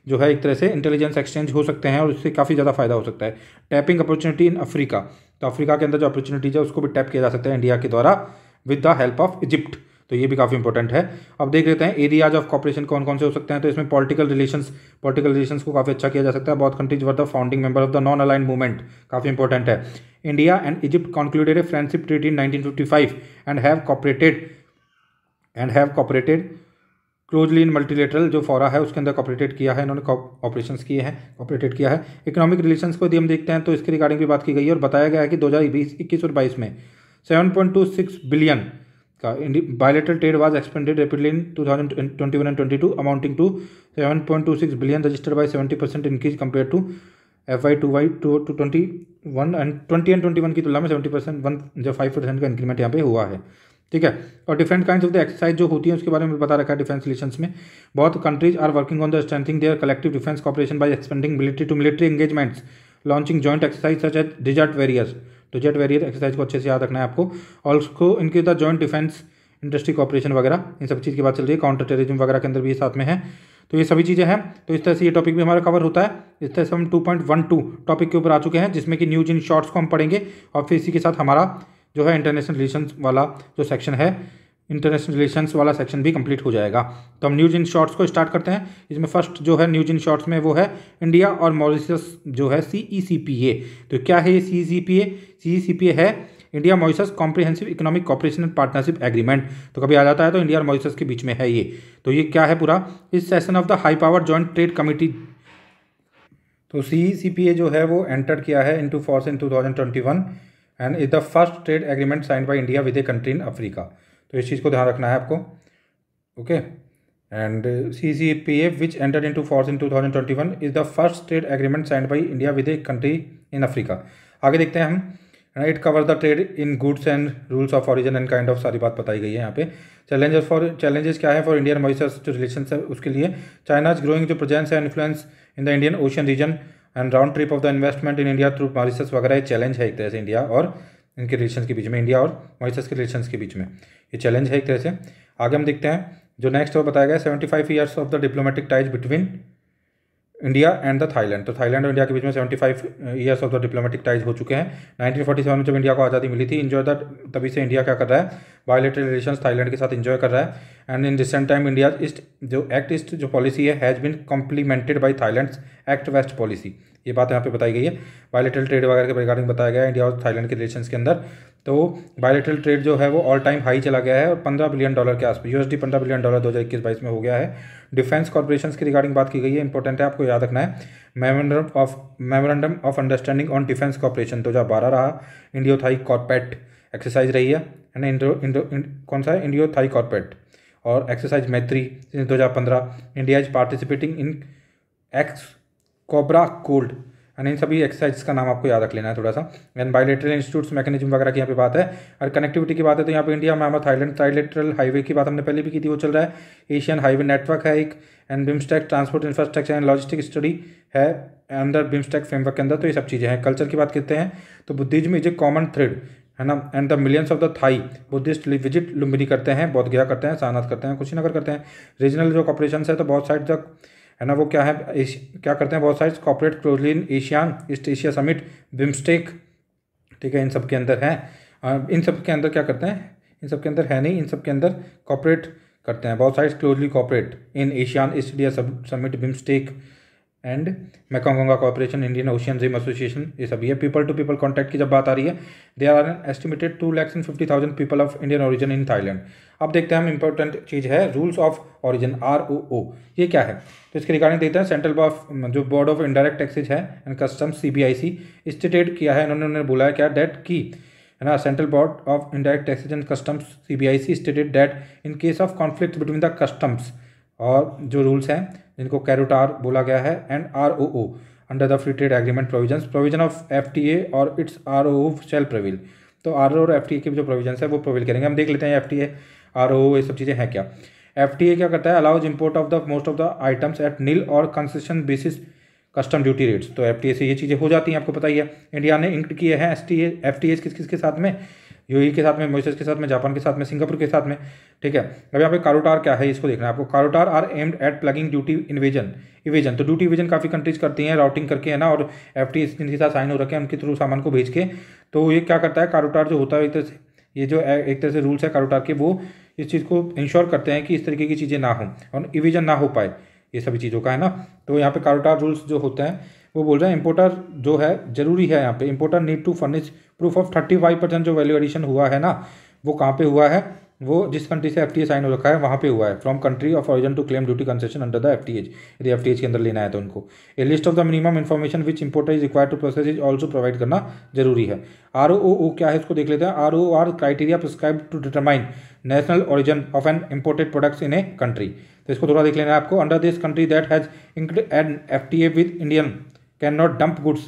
जो है एक तरह से इंटेलिजेंस एक्सचेंज हो सकते हैं और उससे काफ़ी ज़्यादा फायदा हो सकता है टैपिंग अपॉर्चुनिटी इन अफ्रीका तो अफ्रीका के अंदर जो अपॉर्चुनिटीज़ है उसको भी टैप किया जा सकता है इंडिया के द्वारा with the help of Egypt तो ये भी काफ़ी इंपॉर्टेंट है अब देख लेते हैं एरियाज ऑफ कॉपरेशन कौन कौन से हो सकते हैं तो इसमें पॉलिटिकल रिलेशंस पॉलिटिकल रिलेशंस को काफ़ी अच्छा किया जा सकता है बहुत countries were the founding member of the Non Aligned Movement काफ़ी इंपॉर्टेंट है India and Egypt concluded a friendship treaty in five and have cooperated and have cooperated closely in multilateral जो फॉरा है उसके अंदर कॉपरेटेट किया है इन्होंने ऑपरेशन किए हैं ऑपरेटेट किया है इकोनॉमिक रिलेशन को यदि हम देखते हैं तो इसके रिगार्डिंग भी बात की गई है और बताया गया है कि दो हज़ार बीस इक्कीस और बाईस में seven point two six billion का bilateral trade was expanded rapidly in two thousand twenty one and twenty two amounting to seven point two six billion registered by seventy percent increase compare to F I two Y two two twenty one and twenty and twenty one की तुलना में सेवेंटी परसेंट वन जो फाइव परसेंट का इंक्रीमेंट यहाँ पे हुआ है ठीक है और different kind of the exercise जो होती है उसके बारे में बता रखा है डिफेंस रिलेशन में बहुत countries are working on the strengthening their collective defence cooperation by expanding military to military engagements launching joint exercise such as desert various desert warrior exercise को अच्छे से याद रखना है आपको और उसको इनके the joint defence industry cooperation वगैरह इन सब चीज़ की बात चल रही है काउंटर टेररिज्म वगैरह के अंदर भी साथ में है तो ये सभी चीज़ें हैं तो इस तरह से ये टॉपिक भी हमारा कवर होता है इस तरह से हम two point one two topic के ऊपर आ चुके हैं जिसमें कि न्यूज इन शॉर्ट्स को हम पढ़ेंगे और फिर इसी के साथ हमारा जो है इंटरनेशनल रिलेशन वाला जो सेक्शन है इंटरनेशनल रिलेशंस वाला सेक्शन भी कंप्लीट हो जाएगा तो हम न्यूज इन शॉर्ट्स को स्टार्ट करते हैं इसमें फर्स्ट जो है न्यूज इन शॉर्ट्स में वो है इंडिया और मॉरिशस जो है सी ई सी पी ए तो क्या है ये सी C P A C E C P A है India Mauritius comprehensive economic cooperation and partnership agreement तो कभी आ जाता है तो इंडिया और मॉरिशस के बीच में है ये तो ये क्या है पूरा इस session of the high power joint trade committee तो सी ई सी पी ए जो है वो एंटर किया है to force in two thousand twenty one and is the first trade agreement sign by India with a country in Africa तो इस चीज़ को ध्यान रखना है आपको okay and C C P F which enter in into force in two thousand twenty one is the first trade agreement sign by India with a country in Africa आगे देखते हैं हम it cover the trade in goods and rules of origin and kind of सारी बात बताई गई है यहाँ पे चैलेंजेस फॉर चैलेंजेस क्या है फॉर इंडियन मॉइसर जो रिलेशन है उसके लिए चाइनाज ग्रोइंग जो प्रेजेंस है influence in the Indian Ocean region and round trip of the investment in India through Mauritius वगैरह ये चैलेंज है एक तरह से इंडिया और इनके रिलेशन के बीच में इंडिया और मॉरिशस के रिलेशन के बीच में ये चैलेंज है एक तरह से आगे हम देखते हैं जो नेक्स्ट वो बताया गया seventy five years of the diplomatic ties between India and the Thailand तो थाईलैंड और इंडिया के बीच में 75 five years of the diplomatic ties हो चुके हैं 1947 में जब इंडिया को आज़ादी मिली थी इन्जॉय द तभी से इंडिया क्या कर रहा है बायोलेटरी रिलेशन थाईलैंड के साथ इन्जॉय कर रहा है and in recent time India east जो एक्ट ईस्ट जो पॉलिसी है has been complemented by Thailand act west policy ये बात यहाँ पे बताई गई है बायोलेटरल ट्रेड वगैरह के रिगार्डिंग बताया गया है इंडिया और थाईलैंड के रिलेशन के अंदर तो बायोलेटरल ट्रेड जो है वो ऑल टाइम हाई चला गया है और पंद्रह बिलियन डॉलर के आसपास यूएसडी पंद्रह बिलियन डॉलर दो हज़ार इक्कीस बाईस में हो गया है डिफेंस कॉरपोरेशन की रिगार्डिंग बात की गई है इंपॉर्टेंट है आपको याद रखना है memorandum of memorandum of understanding on defence corporation दो हज़ार बारह रहा इंडियो थाई कॉरपेट एक्सरसाइज रही है ना इंडो इंडो कौन सा है इंडियो थाई कॉरपेट और एक्सरसाइज मैत्री दो हज़ार पंद्रह India is participating in ex Cobra Gold यानी इन सभी एक्सरसाइज का नाम आपको याद रख लेना है थोड़ा सा एंड बायोलेटरल इंस्टीट्यूट्स मैकेनिज्म वगैरह की यहाँ पे बात है और कनेक्टिविटी की बात है तो यहाँ पे India Myanmar Thailand trilateral highway की बात हमने पहले भी की थी वो चल रहा है एशियन हाईवे नेटवर्क है एक and BIMSTEC transport infrastructure and logistic study है अंदर बिम्स्टेक फ्रेमवर्क के अंदर तो ये सब चीज़ें हैं कल्चर की बात करते हैं तो Buddhism is a common thread है ना and the millions of the Thai Buddhist visit Lumbini करते हैं बौद्ध गया करते हैं सानाथ करते हैं कुशीनगर करते हैं रीजनल जो कॉपरेशन है तो बहुत साइड तक है ना वो क्या है क्या करते हैं बहुत सारे cooperate closely in ASEAN East Asia summit BIMSTEC ठीक है इन सब के अंदर है इन सब के अंदर क्या करते हैं इन सब के अंदर है नहीं इन सब के अंदर कॉपरेट करते हैं बहुत सारे closely cooperate in ASEAN East India summit BIMSTEC and Mekong cooperation Indian Ocean rim association ये सभी है पीपल टू पीपल कॉन्टैक्ट की जब बात आ रही है they are an estimated two lakhs and fifty thousand people of Indian origin in Thailand अब देखते हैं हम इंपॉर्टेंट चीज़ है rules of origin R O O ये क्या है तो इसके रिगार्डिंग देखते हैं सेंट्रल ऑफ जो बोर्ड ऑफ इंडायरेक्ट टैक्सेज है and customs C B I C stated किया है इन्होंने बोला है क्या डेट की है ना central board of indirect taxes and customs C B I C stated that in case of conflict between the customs और जो रूल्स हैं जिनको कैरोटार बोला गया है and R O O under the free trade agreement provision provision of F T A और its R O shall prevail तो आर ओ और एफ टी ए के जो प्रोविजन है वो प्रोविल करेंगे हम देख लेते हैं F T A R O ये सब चीज़ें हैं क्या एफ टी ए क्या करता है allows import of the most of the items at nil और concession basis custom duty rates तो एफ टी ए से ये चीज़ें हो जाती हैं आपको पता ही है इंडिया ने इंक्ट किए हैं S T F T S किस किस के साथ में यूई के साथ में मोइसेस के साथ में जापान के साथ में सिंगापुर के साथ में ठीक है अब यहाँ पे कारोटार क्या है इसको देखना है आपको CAROTAR are aimed at plugging duty invasion evasion तो ड्यूटी इवेजन काफ़ी कंट्रीज करती हैं राउटिंग करके है ना और एफ टी जिनके साथ साइन हो रखे हैं उनके थ्रू सामान को भेज के तो ये क्या करता है कारोटार जो होता है एक तरह से ये जो एक तरह से रूल्स है कारोटार के वो इस चीज़ को इंश्योर करते हैं कि इस तरीके की चीज़ें ना हों और इविजन ना हो पाए ये सभी चीज़ों का है ना तो यहाँ पे कारोटार रूल्स जो होते हैं वो बोल रहे हैं इम्पोर्टर जो है जरूरी है यहाँ पे importer need to furnish proof of thirty five percent जो वैल्यू एडिशन हुआ है ना वो कहाँ पे हुआ है वो जिस कंट्री से एफ साइन हो रखा है वहाँ पे हुआ है from country of origin to claim duty concession under the F T H यदि एफ के अंदर लेना है तो उनको a list of the minimum information which importer is require to process is also provide करना जरूरी है आर ओ ओ क्या है इसको देख लेते हैं R O R criteria prescribe to determine national origin of an imported products in a country तो इसको थोड़ा देख लेना है आपको under this country that has include an F T A with Indian can not dump goods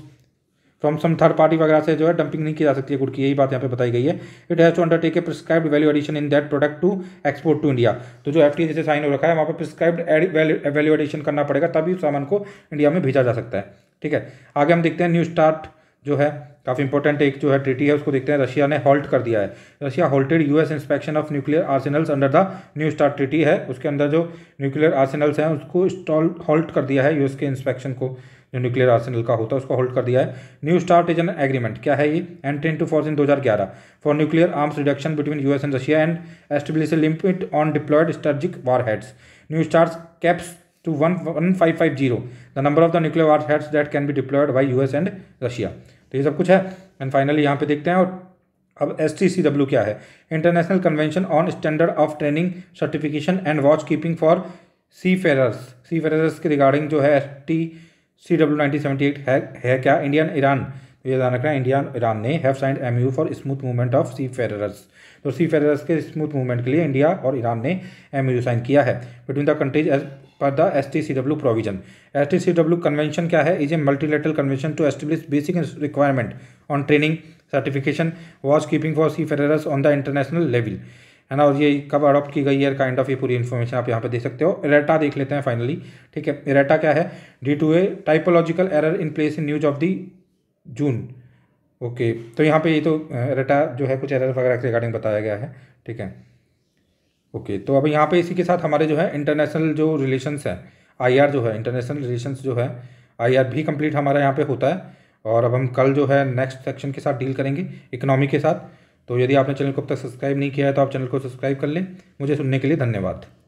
from some third party वगैरह से जो है डंपिंग नहीं की जा सकती है गुड की यही बात यहाँ पे बताई गई है it has to undertake a prescribed value addition in that product to export to India तो जो एफ टी जैसे साइन हो रखा है वहाँ पर प्रिस्क्राइब्ड वैल्यू एडिशन करना पड़ेगा तभी उस सामान को इंडिया में भेजा जा सकता है ठीक है आगे हम देखते हैं न्यू स्टार्ट जो है काफ़ी इंपॉर्टेंट एक जो है ट्रीटी है उसको देखते हैं रशिया ने हॉल्ट कर दिया है Russia halted US inspection of nuclear arsenals under the New START treaty है उसके अंदर जो न्यूक्लियर आर्सेनल्स हैं उसको स्टॉल हॉल्ट कर दिया है यूएस के इंस्पेक्शन को जो न्यूक्लियर आर्सेनल का होता है उसको होल्ड कर दिया है New START is an agreement क्या है ये एंट्री टू फोर्स इन दो हज़ार ग्यारह for nuclear arms reduction between US and Russia and establish limit on deployed strategic warheads New START caps to one one five five to 11550 the number of the nuclear warheads that can be deployed by US and Russia तो ये सब कुछ है एंड फाइनली यहाँ पे देखते हैं और अब एस टी सी डब्ल्यू क्या है international convention on standard of training certification and watch keeping for seafarers seafarers के रिगार्डिंग जो है S T C W nineteen seventy eight है है क्या इंडियन ईरान तो ये ध्यान रखना इंडिया ईरान ने have signed M for smooth movement of seafarers तो सी फेररस के स्मूथ मूवमेंट के लिए इंडिया और ईरान ने एम साइन किया है between the countries as per the S T C W provision S T C W convention क्या है is a multilateral convention to establish basic requirement on training certification watch keeping for seafarers on the international level है ना और ये कब अडॉप्ट की गई है काइंड ऑफ ये पूरी इन्फॉर्मेशन आप यहाँ पे देख सकते हो रेटा देख लेते हैं फाइनली ठीक है रेटा क्या है due to a typological error in place in news of the June okay तो यहाँ पे ये तो रेटा जो है कुछ एरर वगैरह के रिगार्डिंग बताया गया है ठीक है ओके तो अब यहाँ पे इसी के साथ हमारे जो है इंटरनेशनल जो रिलेशंस हैं आई जो है इंटरनेशनल रिलेशंस जो है आई भी कंप्लीट हमारा यहाँ पे होता है और अब हम कल जो है नेक्स्ट सेक्शन के साथ डील करेंगे इकोनॉमी के साथ तो यदि आपने चैनल को अब तक सब्सक्राइब नहीं किया है तो आप चैनल को सब्सक्राइब कर लें मुझे सुनने के लिए धन्यवाद